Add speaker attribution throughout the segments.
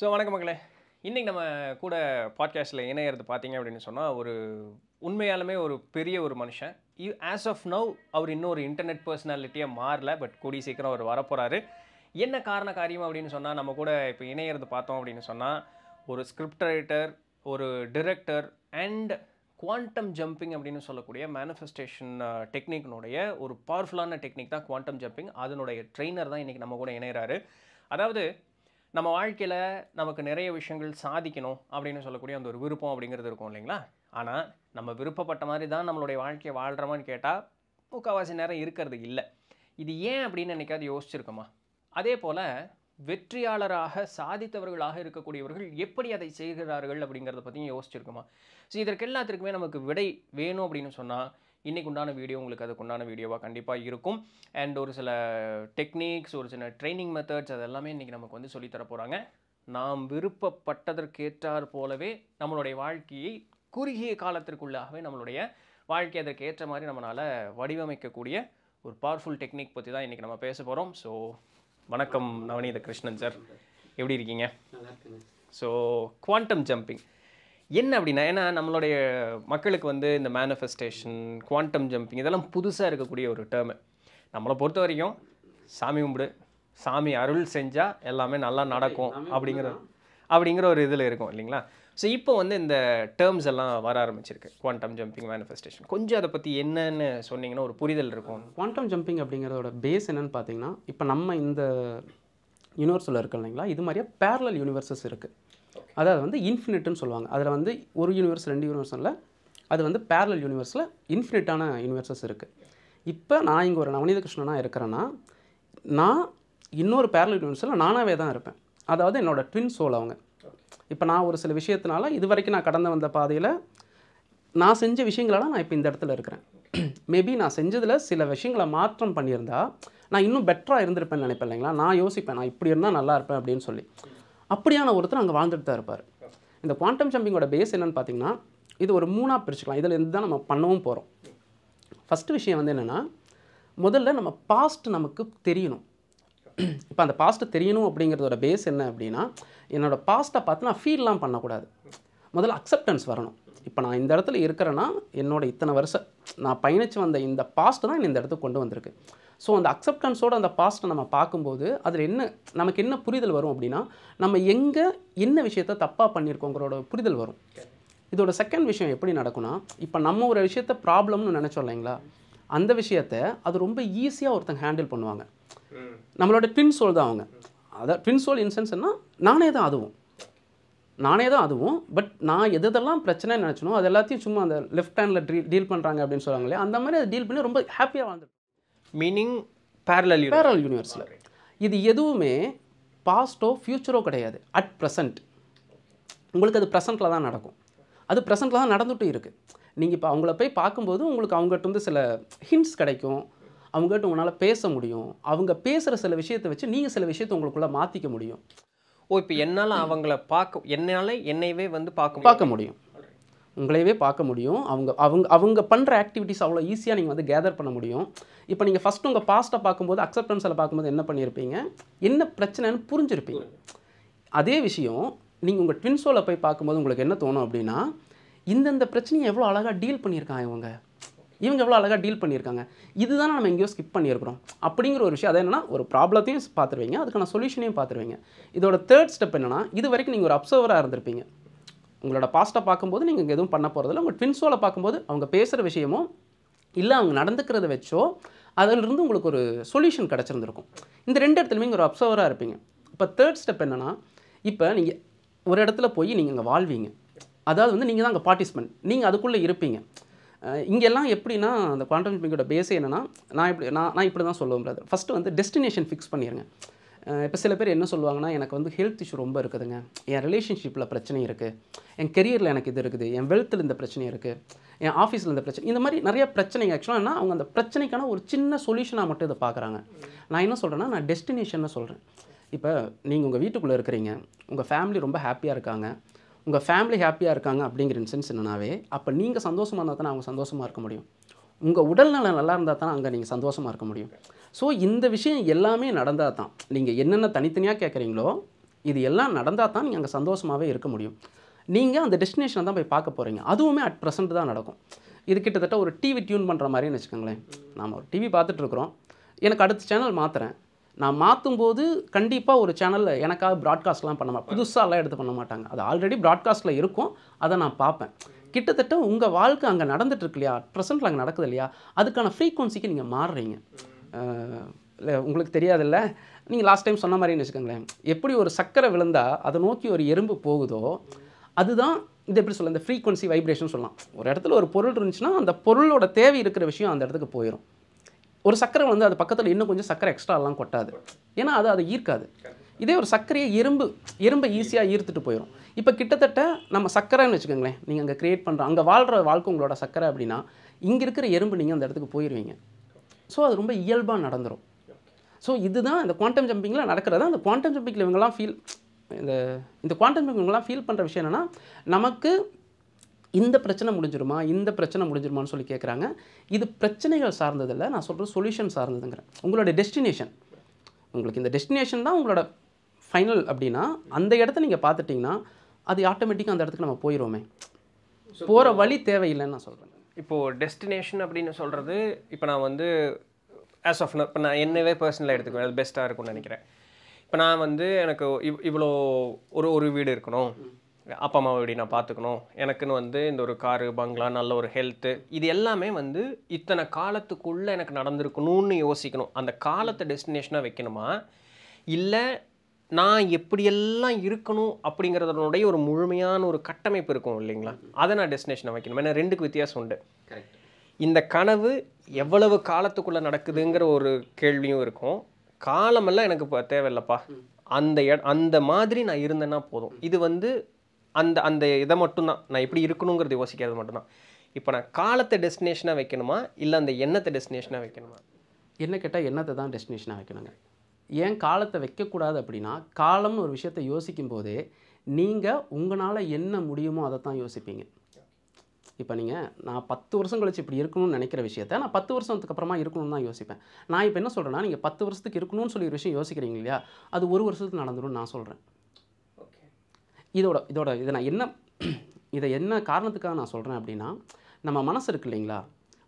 Speaker 1: so வணக்கம் மக்களே இன்றைக்கி நம்ம கூட பாட்காஸ்ட்டில் இணையிறது பார்த்தீங்க அப்படின்னு சொன்னால் ஒரு உண்மையாலுமே ஒரு பெரிய ஒரு மனுஷன் ஆஸ் ஆஃப் நவ் அவர் இன்னும் ஒரு இன்டர்நெட் பர்சனாலிட்டியாக மாறல பட் கூடி சீக்கிரம் அவர் வரப்போகிறாரு என்ன காரண காரியம் அப்படின்னு சொன்னால் நம்ம கூட இப்போ இணையிறது பார்த்தோம் அப்படின்னு சொன்னால் ஒரு ஸ்கிரிப்ட் ரைட்டர் ஒரு டிரெக்டர் அண்ட் குவாண்டம் ஜம்பிங் அப்படின்னு சொல்லக்கூடிய மேனிஃபெஸ்டேஷன் டெக்னிக்னுடைய uh, ஒரு பவர்ஃபுல்லான டெக்னிக் தான் குவாண்டம் ஜம்பிங் அதனுடைய ட்ரெயினர் தான் இன்றைக்கி நம்ம கூட இணையிறாரு அதாவது நம்ம வாழ்க்கையில் நமக்கு நிறைய விஷயங்கள் சாதிக்கணும் அப்படின்னு சொல்லக்கூடிய அந்த ஒரு விருப்பம் அப்படிங்கிறது இருக்கும் இல்லைங்களா ஆனால் நம்ம விருப்பப்பட்ட மாதிரி தான் நம்மளுடைய வாழ்க்கையை வாழ்கிறோமான்னு கேட்டால் முக்கால்வாசி நேரம் இருக்கிறது இல்லை இது ஏன் அப்படின்னு நினைக்காது யோசிச்சிருக்கோமா அதே போல் வெற்றியாளராக சாதித்தவர்களாக இருக்கக்கூடியவர்கள் எப்படி அதை செய்கிறார்கள் அப்படிங்கிறத பற்றியும் யோசிச்சிருக்கோமா ஸோ இதற்கு எல்லாத்திற்குமே நமக்கு விடை வேணும் அப்படின்னு சொன்னால் இன்றைக்கு உண்டான வீடியோ உங்களுக்கு அதுக்கு உண்டான வீடியோவாக கண்டிப்பாக இருக்கும் அண்ட் ஒரு சில டெக்னிக்ஸ் ஒரு சில ட்ரைனிங் மெத்தட்ஸ் அது எல்லாமே இன்றைக்கி நமக்கு வந்து சொல்லித்தர போகிறாங்க நாம் விருப்பப்பட்டதற்கேற்றார் போலவே நம்மளுடைய வாழ்க்கையை குறுகிய காலத்திற்குள்ளாகவே நம்மளுடைய வாழ்க்கை அதற்கு ஏற்ற மாதிரி நம்மளால் வடிவமைக்கக்கூடிய ஒரு பவர்ஃபுல் டெக்னிக் பற்றி தான் இன்றைக்கி நம்ம பேச போகிறோம் ஸோ வணக்கம் நவநீத கிருஷ்ணன் சார் எப்படி இருக்கீங்க ஸோ குவாண்டம் ஜம்பிங் என்ன அப்படின்னா ஏன்னா நம்மளுடைய மக்களுக்கு வந்து இந்த மேனிஃபெஸ்டேஷன் குவாண்டம் ஜம்பிங் இதெல்லாம் புதுசாக இருக்கக்கூடிய ஒரு டேர்மு நம்மளை பொறுத்த வரைக்கும் சாமி கும்பிடு சாமி அருள் செஞ்சால் எல்லாமே நல்லா நடக்கும் அப்படிங்கிற அப்படிங்கிற ஒரு இதில் இருக்கும் இல்லைங்களா ஸோ இப்போ வந்து இந்த டேர்ம்ஸ் எல்லாம் வர ஆரம்பிச்சிருக்கு குவாண்டம் ஜம்பிங் மேனிஃபெஸ்டேஷன் கொஞ்சம் அதை பற்றி என்னன்னு சொன்னீங்கன்னா ஒரு புரிதல் இருக்கும் குவாண்டம் ஜம்பிங் அப்படிங்கிறதோட
Speaker 2: பேஸ் என்னென்னு பார்த்தீங்கன்னா இப்போ நம்ம இந்த யூனிவர்ஸில் இருக்கு இல்லைங்களா இது மாதிரியே பேரலல் யூனிவர்சஸ் இருக்குது அதாவது வந்து இன்ஃபினிட்னு சொல்லுவாங்க அதில் வந்து ஒரு யூனிவர்ஸ் ரெண்டு யூனிவர்ஸில் அது வந்து பேரலல் யூனிவர்ஸில் இன்ஃபினிட்டான யூனிவர்சஸ் இருக்குது இப்போ நான் இங்கே ஒரு நவநீத கிருஷ்ணனாக இருக்கிறேன்னா நான் இன்னொரு பேரலல் யூனிவர்ஸில் நானாகவே தான் இருப்பேன் அதாவது என்னோடய ட்வின் சோல் அவங்க இப்போ நான் ஒரு சில விஷயத்தினால இது வரைக்கும் நான் கடந்து வந்த பாதையில் நான் செஞ்ச விஷயங்களால் நான் இப்போ இந்த இடத்துல இருக்கிறேன் மேபி நான் செஞ்சதில் சில விஷயங்களை மாற்றம் பண்ணியிருந்தா நான் இன்னும் பெட்டராக இருந்திருப்பேன்னு நினைப்பேன் இல்லைங்களா நான் யோசிப்பேன் நான் இப்படி இருந்தால் நல்லா இருப்பேன் அப்படின்னு சொல்லி அப்படியான ஒருத்தர் அங்கே வாழ்ந்துட்டு தான் இருப்பார் இந்த குவாண்டம் ஜம்பிங்கோட பேஸ் என்னென்னு பார்த்தீங்கன்னா இது ஒரு மூணாக பிரிச்சுக்கலாம் இதில் இருந்து தான் நம்ம பண்ணவும் போகிறோம் ஃபஸ்ட்டு விஷயம் வந்து என்னென்னா முதல்ல நம்ம பாஸ்ட் நமக்கு தெரியணும் இப்போ அந்த பாஸ்ட்டு தெரியணும் அப்படிங்கிறதோட பேஸ் என்ன அப்படின்னா என்னோடய பாஸ்ட்டை பார்த்து நான் ஃபீல்லாம் பண்ணக்கூடாது முதல்ல அக்செப்டன்ஸ் வரணும் இப்போ நான் இந்த இடத்துல இருக்கிறேன்னா என்னோட இத்தனை வருஷம் நான் பயணித்து வந்த இந்த பாஸ்ட்டு தான் இந்த இடத்துக்கு கொண்டு வந்திருக்கு ஸோ அந்த அக்செப்டன்ஸோட அந்த பாஸ்ட்டை நம்ம பார்க்கும்போது அதில் என்ன நமக்கு என்ன புரிதல் வரும் அப்படின்னா நம்ம எங்கே என்ன விஷயத்த தப்பாக பண்ணியிருக்கோங்கிறோட புரிதல் வரும் இதோட செகண்ட் விஷயம் எப்படி நடக்கும்னா இப்போ நம்ம ஒரு விஷயத்த ப்ராப்ளம்னு நினச்சோம் இல்லைங்களா அந்த விஷயத்த அது ரொம்ப ஈஸியாக ஒருத்தங்க ஹேண்டில் பண்ணுவாங்க நம்மளோட ட்வின் சோல் தான் அவங்க அதான் ட்வின் சோல் இன்சென்ஸ்னால் நானே தான் அதுவும் நானே தான் அதுவும் பட் நான் எதெல்லாம் பிரச்சனை நினச்சனோ அது எல்லாத்தையும் சும்மா அந்த லெஃப்ட் ஹேண்டில் டீல் பண்ணுறாங்க அப்படின்னு சொல்லுவாங்களே அந்த மாதிரி அதை டீல் பண்ணி ரொம்ப ஹாப்பியாக வாழ்ந்துட்டு மீனிங் பேரலல் பேரல் யூனிவர்ஸில் இது எதுவுமே பாஸ்ட்டோ ஃப்யூச்சரோ கிடையாது அட் ப்ரெசண்ட் உங்களுக்கு அது ப்ரெசண்ட்டில் தான் நடக்கும் அது ப்ரெசண்ட்டில் தான் நடந்துகிட்டு இருக்குது நீங்கள் இப்போ அவங்கள போய் பார்க்கும்போது உங்களுக்கு அவங்ககிட்ட வந்து சில ஹிண்ட்ஸ் கிடைக்கும் அவங்ககிட்ட உங்களால் பேச முடியும் அவங்க பேசுகிற சில விஷயத்தை வச்சு நீங்கள் சில விஷயத்தை உங்களுக்குள்ளே மாற்றிக்க முடியும்
Speaker 1: ஓ இப்போ என்னால் அவங்கள பார்க்க என்னால் என்னையவே வந்து பார்க்க பார்க்க
Speaker 2: முடியும் உங்களையவே பார்க்க முடியும் அவங்க அவங்க அவங்க பண்ணுற ஆக்டிவிட்டிஸ் அவ்வளோ ஈஸியாக நீங்கள் வந்து கேதர் பண்ண முடியும் இப்போ நீங்கள் ஃபஸ்ட் உங்கள் பாஸ்ட்டை பார்க்கும்போது அக்செப்டன்ஸில் பார்க்கும்போது என்ன பண்ணியிருப்பீங்க என்ன பிரச்சனைன்னு புரிஞ்சிருப்பீங்க அதே விஷயம் நீங்கள் உங்கள் ட்வின்ஸோவில் போய் பார்க்கும்போது உங்களுக்கு என்ன தோணும் அப்படின்னா இந்தந்த பிரச்சனையை எவ்வளோ அழகாக டீல் பண்ணியிருக்காங்க இவங்க இவங்க எவ்வளோ அழகாக டீல் பண்ணியிருக்காங்க இதுதான் நம்ம எங்கேயோ ஸ்கிப் பண்ணியிருக்கிறோம் அப்படிங்கிற ஒரு விஷயம் அது என்னென்னா ஒரு ப்ராப்ளத்தையும் பார்த்துருவீங்க அதுக்கான சொல்யூஷனையும் பார்த்துருவீங்க இதோட தேர்ட் ஸ்டெப் என்னென்னா இது வரைக்கும் நீங்கள் ஒரு அப்சர்வராக இருந்திருப்பீங்க உங்களோட பாஸ்ட்டை பார்க்கும்போது நீங்கள் இங்கே எதுவும் பண்ண போகிறதில்ல உங்கள் ட்வின்ஸோல பார்க்கும்போது அவங்க பேசுகிற விஷயமோ இல்லை அவங்க நடந்துக்கிறத வச்சோ அதிலிருந்து உங்களுக்கு ஒரு சொல்யூஷன் கிடச்சிருந்துருக்கும் இந்த ரெண்டு இடத்துலையுமே ஒரு அப்சர்வராக இருப்பீங்க இப்போ தேர்ட் ஸ்டெப் என்னென்னா இப்போ நீங்கள் ஒரு இடத்துல போய் நீங்கள் அங்கே வாழ்வீங்க அதாவது வந்து நீங்கள் தான் அங்கே பார்ட்டிசிபெண்ட் நீங்கள் அதுக்குள்ளே இருப்பீங்க இங்கெல்லாம் எப்படின்னா அந்த குவான்டம் பேஸே என்னென்னா நான் இப்படி நான் நான் இப்படி தான் சொல்லுவேன் பிரதர் ஃபஸ்ட்டு வந்து டெஸ்டினேஷன் ஃபிக்ஸ் பண்ணிடுங்க இப்போ சில பேர் என்ன சொல்லுவாங்கன்னா எனக்கு வந்து ஹெல்த் இஷ்யூ ரொம்ப இருக்குதுங்க என் ரிலேஷன்ஷிப்பில் பிரச்சனை இருக்குது என் கெரியரில் எனக்கு இது இருக்குது என் வெல்த்தில் இந்த பிரச்சனை இருக்குது என் ஆஃபீஸில் இந்த பிரச்சனை இந்த மாதிரி நிறைய பிரச்சனைங்க ஆக்சுவலாக என்ன அவங்க அந்த பிரச்சனைக்கான ஒரு சின்ன சொல்யூஷனாக மட்டும் இதை பார்க்குறாங்க நான் என்ன சொல்கிறேன்னா நான் டெஸ்டினேஷன்னு சொல்கிறேன் இப்போ நீங்கள் உங்கள் வீட்டுக்குள்ளே இருக்கிறீங்க உங்கள் ஃபேமிலி ரொம்ப ஹாப்பியாக இருக்காங்க உங்கள் ஃபேமிலி ஹாப்பியாக இருக்காங்க அப்படிங்கிற இன்சென்ஸ் என்னன்னாவே அப்போ நீங்கள் சந்தோஷமாக இருந்தால் தானே அவங்க சந்தோஷமாக இருக்க முடியும் உங்கள் உடல்நலம் நல்லா இருந்தால் தானே அங்கே நீங்கள் சந்தோஷமாக இருக்க முடியும் ஸோ இந்த விஷயம் எல்லாமே நடந்தால் தான் நீங்கள் என்னென்ன தனித்தனியாக கேட்குறீங்களோ இது எல்லாம் நடந்தால் தான் நீங்கள் அங்கே சந்தோஷமாகவே இருக்க முடியும் நீங்கள் அந்த டெஸ்டினேஷனை தான் போய் பார்க்க போகிறீங்க அதுவுமே அட் ப்ரெசென்ட் தான் நடக்கும் இது கிட்டத்தட்ட ஒரு டிவி டியூன் பண்ணுற மாதிரின்னு வச்சுக்கோங்களேன் நாம் ஒரு டிவி பார்த்துட்ருக்குறோம் எனக்கு அடுத்த சேனல் மாற்றுறேன் நான் மாற்றும் போது கண்டிப்பாக ஒரு சேனலில் எனக்காக ப்ராட்காஸ்ட்லாம் பண்ண மாட்டேன் புதுசாலாம் எடுத்து பண்ண மாட்டாங்க அது ஆல்ரெடி ப்ராட்காஸ்ட்டில் இருக்கும் அதை நான் பார்ப்பேன் கிட்டத்தட்ட உங்கள் வாழ்க்கை அங்கே நடந்துட்டுருக்கு இல்லையா ப்ரெசென்ட்டில் அங்கே நடக்குது இல்லையா அதுக்கான ஃப்ரீக்குவன்சிக்கு நீங்கள் மாறுறீங்க இல்லை உங்களுக்கு தெரியாதுல்ல நீங்கள் லாஸ்ட் டைம் சொன்ன மாதிரின்னு வச்சுக்கோங்களேன் எப்படி ஒரு சக்கரை விழுந்தால் அதை நோக்கி ஒரு எறும்பு போகுதோ அதுதான் இது எப்படி சொல்ல இந்த ஃப்ரீக்வன்சி வைப்ரேஷன் சொல்லலாம் ஒரு இடத்துல ஒரு பொருள் இருந்துச்சுன்னா அந்த பொருளோட தேவை இருக்கிற விஷயம் அந்த இடத்துக்கு போயிடும் ஒரு சக்கரை வந்து அது பக்கத்தில் இன்னும் கொஞ்சம் சக்கரை எக்ஸ்ட்ராலாம் கொட்டாது ஏன்னா அது அதை ஈர்க்காது இதே ஒரு சர்க்கரையை எறும்பு எறும்பை ஈஸியாக ஈர்த்துட்டு போயிடும் இப்போ கிட்டத்தட்ட நம்ம சக்கரைன்னு வச்சுக்கோங்களேன் நீங்கள் அங்கே க்ரியேட் பண்ணுற அங்கே வாழ்கிற வாழ்க்கை உங்களோட சக்கரை அப்படின்னா இங்கே இருக்கிற எறும்பு நீங்கள் அந்த இடத்துக்கு போயிடுவீங்க ஸோ அது ரொம்ப இயல்பாக நடந்துடும் ஸோ இதுதான் இந்த குவாண்டம் ஜம்பிங்கில் நடக்கிறது தான் அந்த குவாண்டம் ஜம்பிங்கில் இவங்கெல்லாம் ஃபீல் இந்த இந்த குவாண்டம் ஜம்பிங் இவங்கெல்லாம் ஃபீல் பண்ணுற விஷயம் என்னென்னா நமக்கு இந்த பிரச்சனை முடிஞ்சிருமா இந்த பிரச்சனை முடிஞ்சிருமான்னு சொல்லி கேட்குறாங்க இது பிரச்சனைகள் சார்ந்ததில்லை நான் சொல்கிறது சொல்யூஷன் சார்ந்ததுங்கிறேன் உங்களோட டெஸ்டினேஷன் உங்களுக்கு இந்த டெஸ்டினேஷன் தான் உங்களோட ஃபைனல் அப்படின்னா அந்த இடத்த நீங்கள் பார்த்துட்டிங்கன்னா அது ஆட்டோமேட்டிக்காக அந்த இடத்துக்கு நம்ம போயிடுவோமே போகிற வழி தேவையில்லைன்னு நான்
Speaker 1: சொல்கிறேன் இப்போது டெஸ்டினேஷன் அப்படின்னு சொல்கிறது இப்போ நான் வந்து ஆஸ் ஆஃப் இப்போ நான் என்னவே பர்சனலாக எடுத்துக்குவேன் அது பெஸ்ட்டாக இருக்கும்னு நினைக்கிறேன் இப்போ நான் வந்து எனக்கு இவ் இவ்வளோ ஒரு ஒரு வீடு இருக்கணும் அப்பா அம்மா வீடு நான் பார்த்துக்கணும் எனக்குன்னு வந்து இந்த ஒரு காரு பங்களா நல்ல ஒரு ஹெல்த்து இது எல்லாமே வந்து இத்தனை காலத்துக்குள்ளே எனக்கு நடந்திருக்கணும்னு யோசிக்கணும் அந்த காலத்தை டெஸ்டினேஷனாக வைக்கணுமா இல்லை நான் எப்படியெல்லாம் இருக்கணும் அப்படிங்கிறதனுடைய ஒரு முழுமையான ஒரு கட்டமைப்பு இருக்கும் இல்லைங்களா அதை நான் டெஸ்டினேஷனை வைக்கணும் ஏன்னா ரெண்டுக்கு வித்தியாசம் உண்டு இந்த கனவு எவ்வளவு காலத்துக்குள்ளே நடக்குதுங்கிற ஒரு கேள்வியும் இருக்கும் காலமெல்லாம் எனக்கு இப்போ தேவையில்லப்பா அந்த அந்த மாதிரி நான் இருந்தேன்னா போதும் இது வந்து அந்த அந்த இதை மட்டும்தான் நான் எப்படி இருக்கணுங்கிறது யோசிக்கிறது மட்டும்தான் இப்போ நான் காலத்தை டெஸ்டினேஷனாக வைக்கணுமா இல்லை அந்த எண்ணத்தை டெஸ்டினேஷனாக வைக்கணுமா என்ன கேட்டால் எண்ணத்தை
Speaker 2: தான் டெஸ்டினேஷனாக வைக்கணுங்க ஏன் காலத்தை வைக்கக்கூடாது அப்படின்னா காலம்னு ஒரு விஷயத்தை யோசிக்கும் போதே நீங்கள் உங்களால் என்ன முடியுமோ அதை தான் யோசிப்பீங்க இப்போ நீங்கள் நான் பத்து வருஷம் கழிச்சு இப்படி இருக்கணும்னு நினைக்கிற விஷயத்த நான் பத்து வருஷத்துக்கு அப்புறமா இருக்கணும்னு தான் யோசிப்பேன் நான் இப்போ என்ன சொல்கிறேன்னா நீங்கள் பத்து வருஷத்துக்கு இருக்கணும்னு சொல்லி ஒரு விஷயம் யோசிக்கிறீங்க இல்லையா அது ஒரு வருஷத்துக்கு நடந்துடும் நான் சொல்கிறேன் இதோட இதோட இதை நான் என்ன இதை என்ன காரணத்துக்காக நான் சொல்கிறேன் அப்படின்னா நம்ம மனசு இருக்கு இல்லைங்களா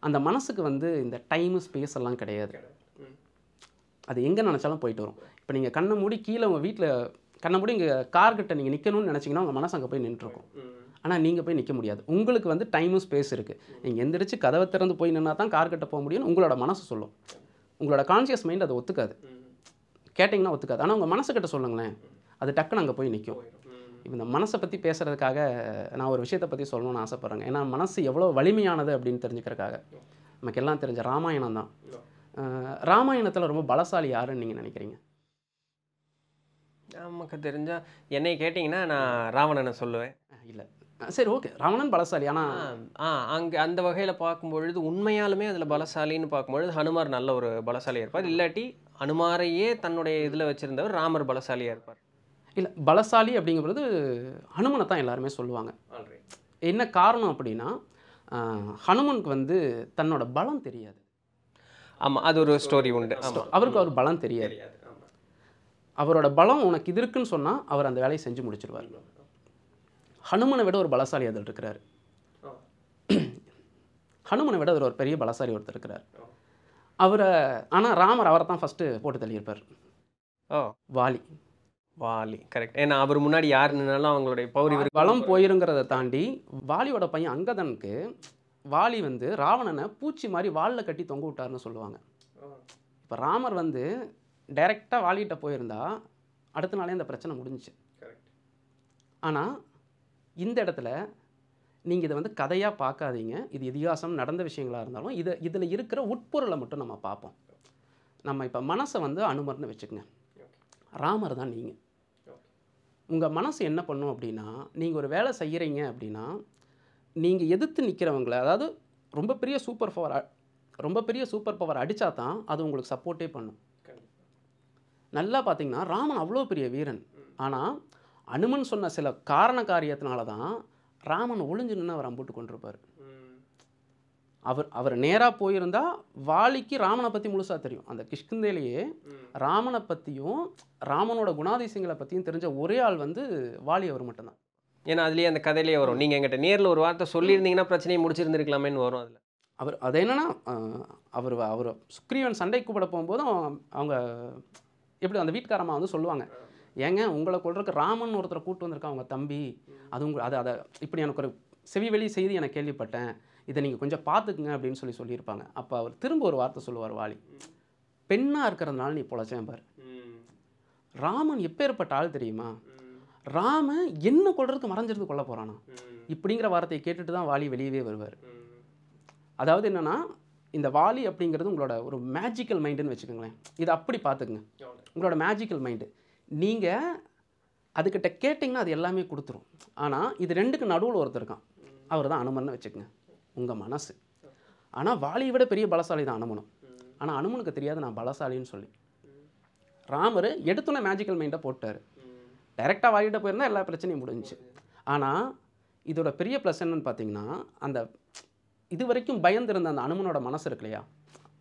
Speaker 2: அந்த மனசுக்கு வந்து இந்த டைமு ஸ்பேஸ் எல்லாம் கிடையாது அது எங்கே நினச்சாலும் போயிட்டு வரும் இப்போ நீங்கள் கண்ணை மூடி கீழே உங்கள் வீட்டில் கண்ணை மூடி இங்கே கார்கிட்ட நீங்கள் நிற்கணும்னு நினச்சிங்கன்னா உங்கள் மனசு அங்கே போய் நின்றுருக்கும் ஆனால் நீங்கள் போய் நிற்க முடியாது உங்களுக்கு வந்து டைமும் ஸ்பேஸ் இருக்குது நீங்கள் எந்திரிச்சு கதவை திறந்து போய் நின்னா தான் கார்கிட்ட போக முடியும்னு உங்களோட மனசு சொல்லும் உங்களோட கான்சியஸ் மைண்ட் அதை ஒத்துக்காது கேட்டிங்கன்னா ஒத்துக்காது ஆனால் உங்கள் மனசுக்கிட்ட சொல்லுங்களேன் அது டக்குன்னு அங்கே போய் நிற்கும் இந்த மனசை பற்றி பேசுகிறதுக்காக நான் ஒரு விஷயத்தை பற்றி சொல்லணும்னு ஆசைப்பட்றேங்க ஏன்னா மனசு எவ்வளோ வலிமையானது அப்படின்னு தெரிஞ்சுக்கிறதுக்காக நமக்கு எல்லாம் தெரிஞ்ச ராமாயணம் தான் ராமாயணத்தில் ரொம்ப பலசாலி யாருன்னு நீங்கள் நினைக்கிறீங்க
Speaker 1: நமக்கு தெரிஞ்சால் என்னை கேட்டிங்கன்னா நான் ராவணனை சொல்லுவேன் இல்லை சரி ஓகே ராவணன் பலசாலி ஆனால் ஆ அங்கே அந்த வகையில் பார்க்கும்பொழுது உண்மையாலுமே அதில் பலசாலின்னு பார்க்கும்பொழுது ஹனுமார் நல்ல ஒரு பலசாலியாக இருப்பார் இல்லாட்டி ஹனுமாரையே தன்னுடைய இதில் வச்சுருந்தவர் ராமர் பலசாலியாக இருப்பார்
Speaker 2: இல்லை பலசாலி அப்படிங்கிறது ஹனுமனை தான் எல்லாருமே சொல்லுவாங்க என்ன காரணம் அப்படின்னா ஹனுமனுக்கு வந்து தன்னோட பலம் தெரியாது ஆமாம் அது ஒரு ஸ்டோரி உண்டு அவருக்கு அவர் பலம் தெரியாது அவரோட பலம் உனக்கு இது இருக்குன்னு சொன்னால் அவர் அந்த வேலையை செஞ்சு முடிச்சிருவார் ஹனுமனை விட ஒரு பலசாலி அதில் இருக்கிறார் ஹனுமனை விட அவர் ஒரு பெரிய பலசாலி ஒருத்தர் இருக்கிறார் அவரை ஆனால் ராமர் அவரை தான் ஃபஸ்ட்டு போட்டு தள்ளியிருப்பார் ஓ வாலி வாலி கரெக்ட் ஏன்னா அவர் முன்னாடி யார் நின்னாலும் அவங்களுடைய பௌரி பலம் போயிருங்கிறத தாண்டி வாலியோட பையன் அங்கதனுக்கு வாலி வந்து ராவணனை பூச்சி மாதிரி வாலில் கட்டி தொங்க விட்டாருன்னு சொல்லுவாங்க இப்போ ராமர் வந்து டைரெக்டாக வாலிகிட்ட போயிருந்தா அடுத்த நாளே அந்த பிரச்சனை முடிஞ்சிச்சு ஆனால் இந்த இடத்துல நீங்கள் இதை வந்து கதையாக பார்க்காதீங்க இது இதிகாசம் நடந்த விஷயங்களாக இருந்தாலும் இதை இதில் இருக்கிற உட்பொருளை மட்டும் நம்ம பார்ப்போம் நம்ம இப்போ மனசை வந்து அனுமர்னு வச்சுக்கோங்க ராமர் தான் நீங்கள் உங்கள் மனசு என்ன பண்ணும் அப்படின்னா நீங்கள் ஒரு வேலை செய்கிறீங்க அப்படின்னா நீங்கள் எதிர்த்து நிற்கிறவங்கள அதாவது ரொம்ப பெரிய சூப்பர் பவர் ரொம்ப பெரிய சூப்பர் பவர் அடித்தா தான் அது உங்களுக்கு சப்போர்ட்டே பண்ணும் நல்லா பார்த்தீங்கன்னா ராமன் அவ்வளோ பெரிய வீரன் ஆனால் அனுமன் சொன்ன சில காரண காரியத்தினால தான் ராமன் ஒளிஞ்சு நின்று அவர் அம்புட்டு கொண்டிருப்பார் அவர் அவர் நேராக போயிருந்தா வாலிக்கு ராமனை பற்றி முழுசாக தெரியும் அந்த கிஷ்கிந்தையிலேயே ராமனை பற்றியும் ராமனோட குணாதிசயங்களை பற்றியும் தெரிஞ்ச ஒரே ஆள் வந்து
Speaker 1: வாலி அவர் மட்டும்தான் ஏன்னா அதுலேயே அந்த கதையிலேயே வரும் நீங்கள் எங்கிட்ட நேரில் ஒரு வார்த்தை சொல்லியிருந்தீங்கன்னா பிரச்சனையை முடிச்சிருந்துருக்கலாமேன்னு வரும் அதில் அவர் அது என்னென்னா அவர் அவர் சுக்ரீவன் சண்டை கூப்பிட போகும்போதும்
Speaker 2: அவங்க எப்படி அந்த வீட்டுக்காரம்மா வந்து சொல்லுவாங்க ஏங்க உங்களை கொள்றதுக்கு ராமன் ஒருத்தரை கூப்பிட்டு வந்திருக்கா அவங்க தம்பி அது உங்க அதை அதை இப்படி எனக்கு ஒரு செவிவெளி செய்தி எனக்கு கேள்விப்பட்டேன் இதை நீங்கள் கொஞ்சம் பார்த்துக்குங்க அப்படின்னு சொல்லி சொல்லியிருப்பாங்க அப்போ அவர் திரும்ப ஒரு வார்த்தை சொல்லுவார் வாலி பெண்ணாக இருக்கிறதுனால நீ பொழைச்சேன் பாரு ராமன் எப்பேற்பட்ட ஆள் தெரியுமா ராம என்ன கொள்றதுக்கு மறைஞ்சிருந்து கொல்ல போகிறானா இப்படிங்கிற வார்த்தையை கேட்டுட்டு தான் வாலி வெளியவே வருவார் அதாவது என்னென்னா இந்த வாலி அப்படிங்கிறது உங்களோட ஒரு மேஜிக்கல் மைண்டுன்னு வச்சுக்கோங்களேன் இதை அப்படி பார்த்துக்குங்க உங்களோட மேஜிக்கல் மைண்டு நீங்கள் அதுக்கிட்ட கேட்டிங்கன்னா அது எல்லாமே கொடுத்துரும் ஆனால் இது ரெண்டுக்கு நடுவில் ஒருத்தர் இருக்கான் அவர் தான் அனுமன் வச்சுக்கோங்க உங்கள் மனசு ஆனால் வாலியை விட பெரிய பலசாலி தான் அனுமனும் ஆனால் அனுமனுக்கு தெரியாது நான் பலசாலின்னு சொல்லி ராமர் எடுத்துள்ள மேஜிக்கல் மைண்டை போட்டார் டைரெக்டாக வாங்கிட்டு போயிருந்தா எல்லா பிரச்சனையும் முடிஞ்சு ஆனால் இதோட பெரிய ப்ளஸ் என்னன்னு பார்த்தீங்கன்னா அந்த இது வரைக்கும் பயந்துருந்த அந்த அனுமனோட மனசு இருக்கு இல்லையா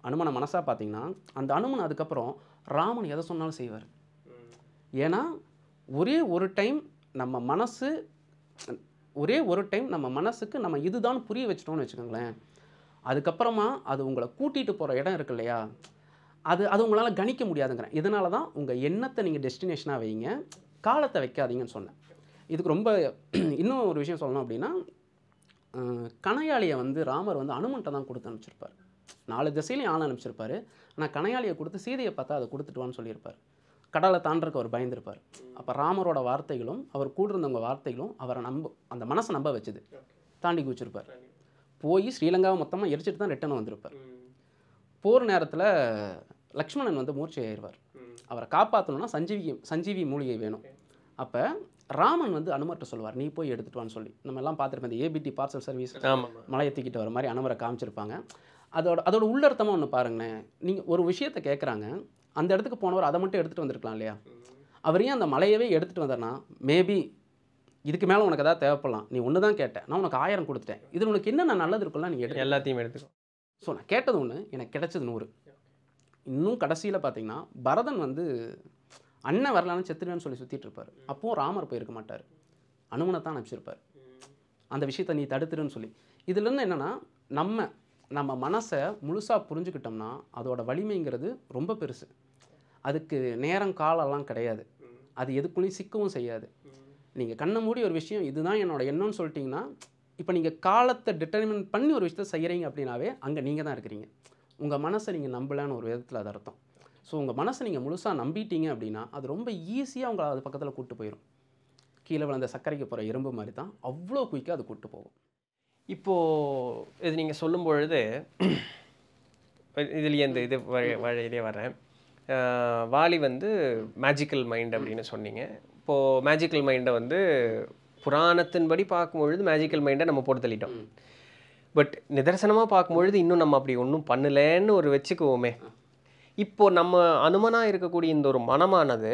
Speaker 2: அனுமனை மனசாக பார்த்தீங்கன்னா அந்த அனுமன் அதுக்கப்புறம் ராமன் எதை சொன்னாலும் செய்வார் ஏன்னா ஒரே ஒரு டைம் நம்ம மனசு ஒரே ஒரு டைம் நம்ம மனசுக்கு நம்ம இதுதான் புரிய வச்சிட்டோம்னு வச்சுக்கோங்களேன் அதுக்கப்புறமா அது உங்களை கூட்டிகிட்டு போகிற இடம் இருக்கு இல்லையா அது அது உங்களால் கணிக்க முடியாதுங்கிறேன் இதனால தான் உங்கள் எண்ணத்தை நீங்கள் டெஸ்டினேஷனாக வைங்க காலத்தை வைக்காதீங்கன்னு சொன்னேன் இதுக்கு ரொம்ப இன்னும் ஒரு விஷயம் சொல்லணும் அப்படின்னா கனையாளியை வந்து ராமர் வந்து அனுமன்ட்ட தான் கொடுத்து அனுப்பிச்சிருப்பார் நாலு திசையிலையும் ஆள் அனுப்பிச்சிருப்பார் ஆனால் கணையாளியை கொடுத்து சீதையை பார்த்தா அதை கொடுத்துட்டுவான்னு சொல்லியிருப்பார் கடலை தாண்டருக்கு அவர் பயந்துருப்பார் அப்போ ராமரோட வார்த்தைகளும் அவர் கூட இருந்தவங்க வார்த்தைகளும் அவரை நம்ப அந்த மனசை நம்ப வச்சுது தாண்டி குவிச்சிருப்பார் போய் ஸ்ரீலங்காவை மொத்தமாக எரிச்சிட்டு தான் ரிட்டன் வந்திருப்பார் போர் நேரத்தில் லக்ஷ்மணன் வந்து மூர்ச்சி ஆயிடுவார் அவரை காப்பாற்றணும்னா சஞ்சீவி சஞ்சீவி மூலிகை வேணும் அப்போ ராமன் வந்து அனுமர்கிட்ட சொல்லுவார் நீ போய் எடுத்துட்டு வான்னு சொல்லி நம்ம எல்லாம் பார்த்துருப்போம் இந்த ஏபிடி பார்சல் சர்வீஸ் மலையை தூக்கிட்டு வர மாதிரி அனுமரை காமிச்சிருப்பாங்க அதோட அதோட உள்ளர்த்தமாக ஒன்று பாருங்களேன் நீங்கள் ஒரு விஷயத்தை கேட்குறாங்க அந்த இடத்துக்கு போனவர் அதை மட்டும் எடுத்துகிட்டு வந்திருக்கலாம் இல்லையா அவர் ஏன் அந்த மலையவே எடுத்துகிட்டு வந்தேன்னா மேபி இதுக்கு மேலே உனக்கு எதாவது தேவைப்படலாம் நீ ஒன்று தான் கேட்டேன் நான் உனக்கு ஆயிரம் கொடுத்துட்டேன் இது உனக்கு என்ன நான் நல்லது இருக்குல்லாம் நீ எடுத்து எல்லாத்தையும் எடுத்துக்கோ ஸோ நான் கேட்டது ஒன்று எனக்கு கிடைச்சது நூறு இன்னும் கடைசியில் பார்த்தீங்கன்னா பரதன் வந்து அண்ணன் வரலான்னு செத்துடுன்னு சொல்லி சுற்றிட்டு இருப்பார் அப்போவும் ராமர் போயிருக்க மாட்டார் அனுமனை தான் அனுப்பிச்சிருப்பார் அந்த விஷயத்தை நீ தடுத்துருன்னு சொல்லி இதுலேருந்து என்னென்னா நம்ம நம்ம மனசை முழுசாக புரிஞ்சுக்கிட்டோம்னா அதோட வலிமைங்கிறது ரொம்ப பெருசு அதுக்கு நேரம் காலெல்லாம் கிடையாது அது எதுக்குள்ளேயும் சிக்கவும் செய்யாது நீங்கள் கண்ணை மூடி ஒரு விஷயம் இதுதான் என்னோட எண்ணம்னு சொல்லிட்டிங்கன்னா இப்போ நீங்கள் காலத்தை டிட்டர்மின் பண்ணி ஒரு விஷயத்த செய்கிறீங்க அப்படின்னாவே அங்கே நீங்கள் தான் இருக்கிறீங்க உங்கள் மனசை நீங்கள் நம்பலான்னு ஒரு விதத்தில் அது அர்த்தம் ஸோ உங்கள் மனசை நீங்கள் முழுசாக நம்பிட்டீங்க அப்படின்னா அது ரொம்ப ஈஸியாக உங்களை அது பக்கத்தில் கூட்டு போயிடும் கீழே
Speaker 1: விழுந்த சர்க்கரைக்கு போகிற எறும்பு மாதிரி தான் அவ்வளோ குயிக்காக அது கூப்பிட்டு போகும் இப்போது இது நீங்கள் சொல்லும் பொழுது இதுலேயே இந்த இது வழியிலே வரேன் வாலி வந்து மேஜிக்கல் மைண்ட் அப்படின்னு சொன்னீங்க இப்போது மேஜிக்கல் மைண்டை வந்து புராணத்தின்படி பார்க்கும் பொழுது மேஜிக்கல் மைண்டை நம்ம போட்டு தள்ளிட்டோம் பட் நிதர்சனமாக பார்க்கும்பொழுது இன்னும் நம்ம அப்படி ஒன்றும் பண்ணலன்னு ஒரு வச்சுக்குவோமே இப்போது நம்ம அனுமனாக இருக்கக்கூடிய இந்த ஒரு மனமானது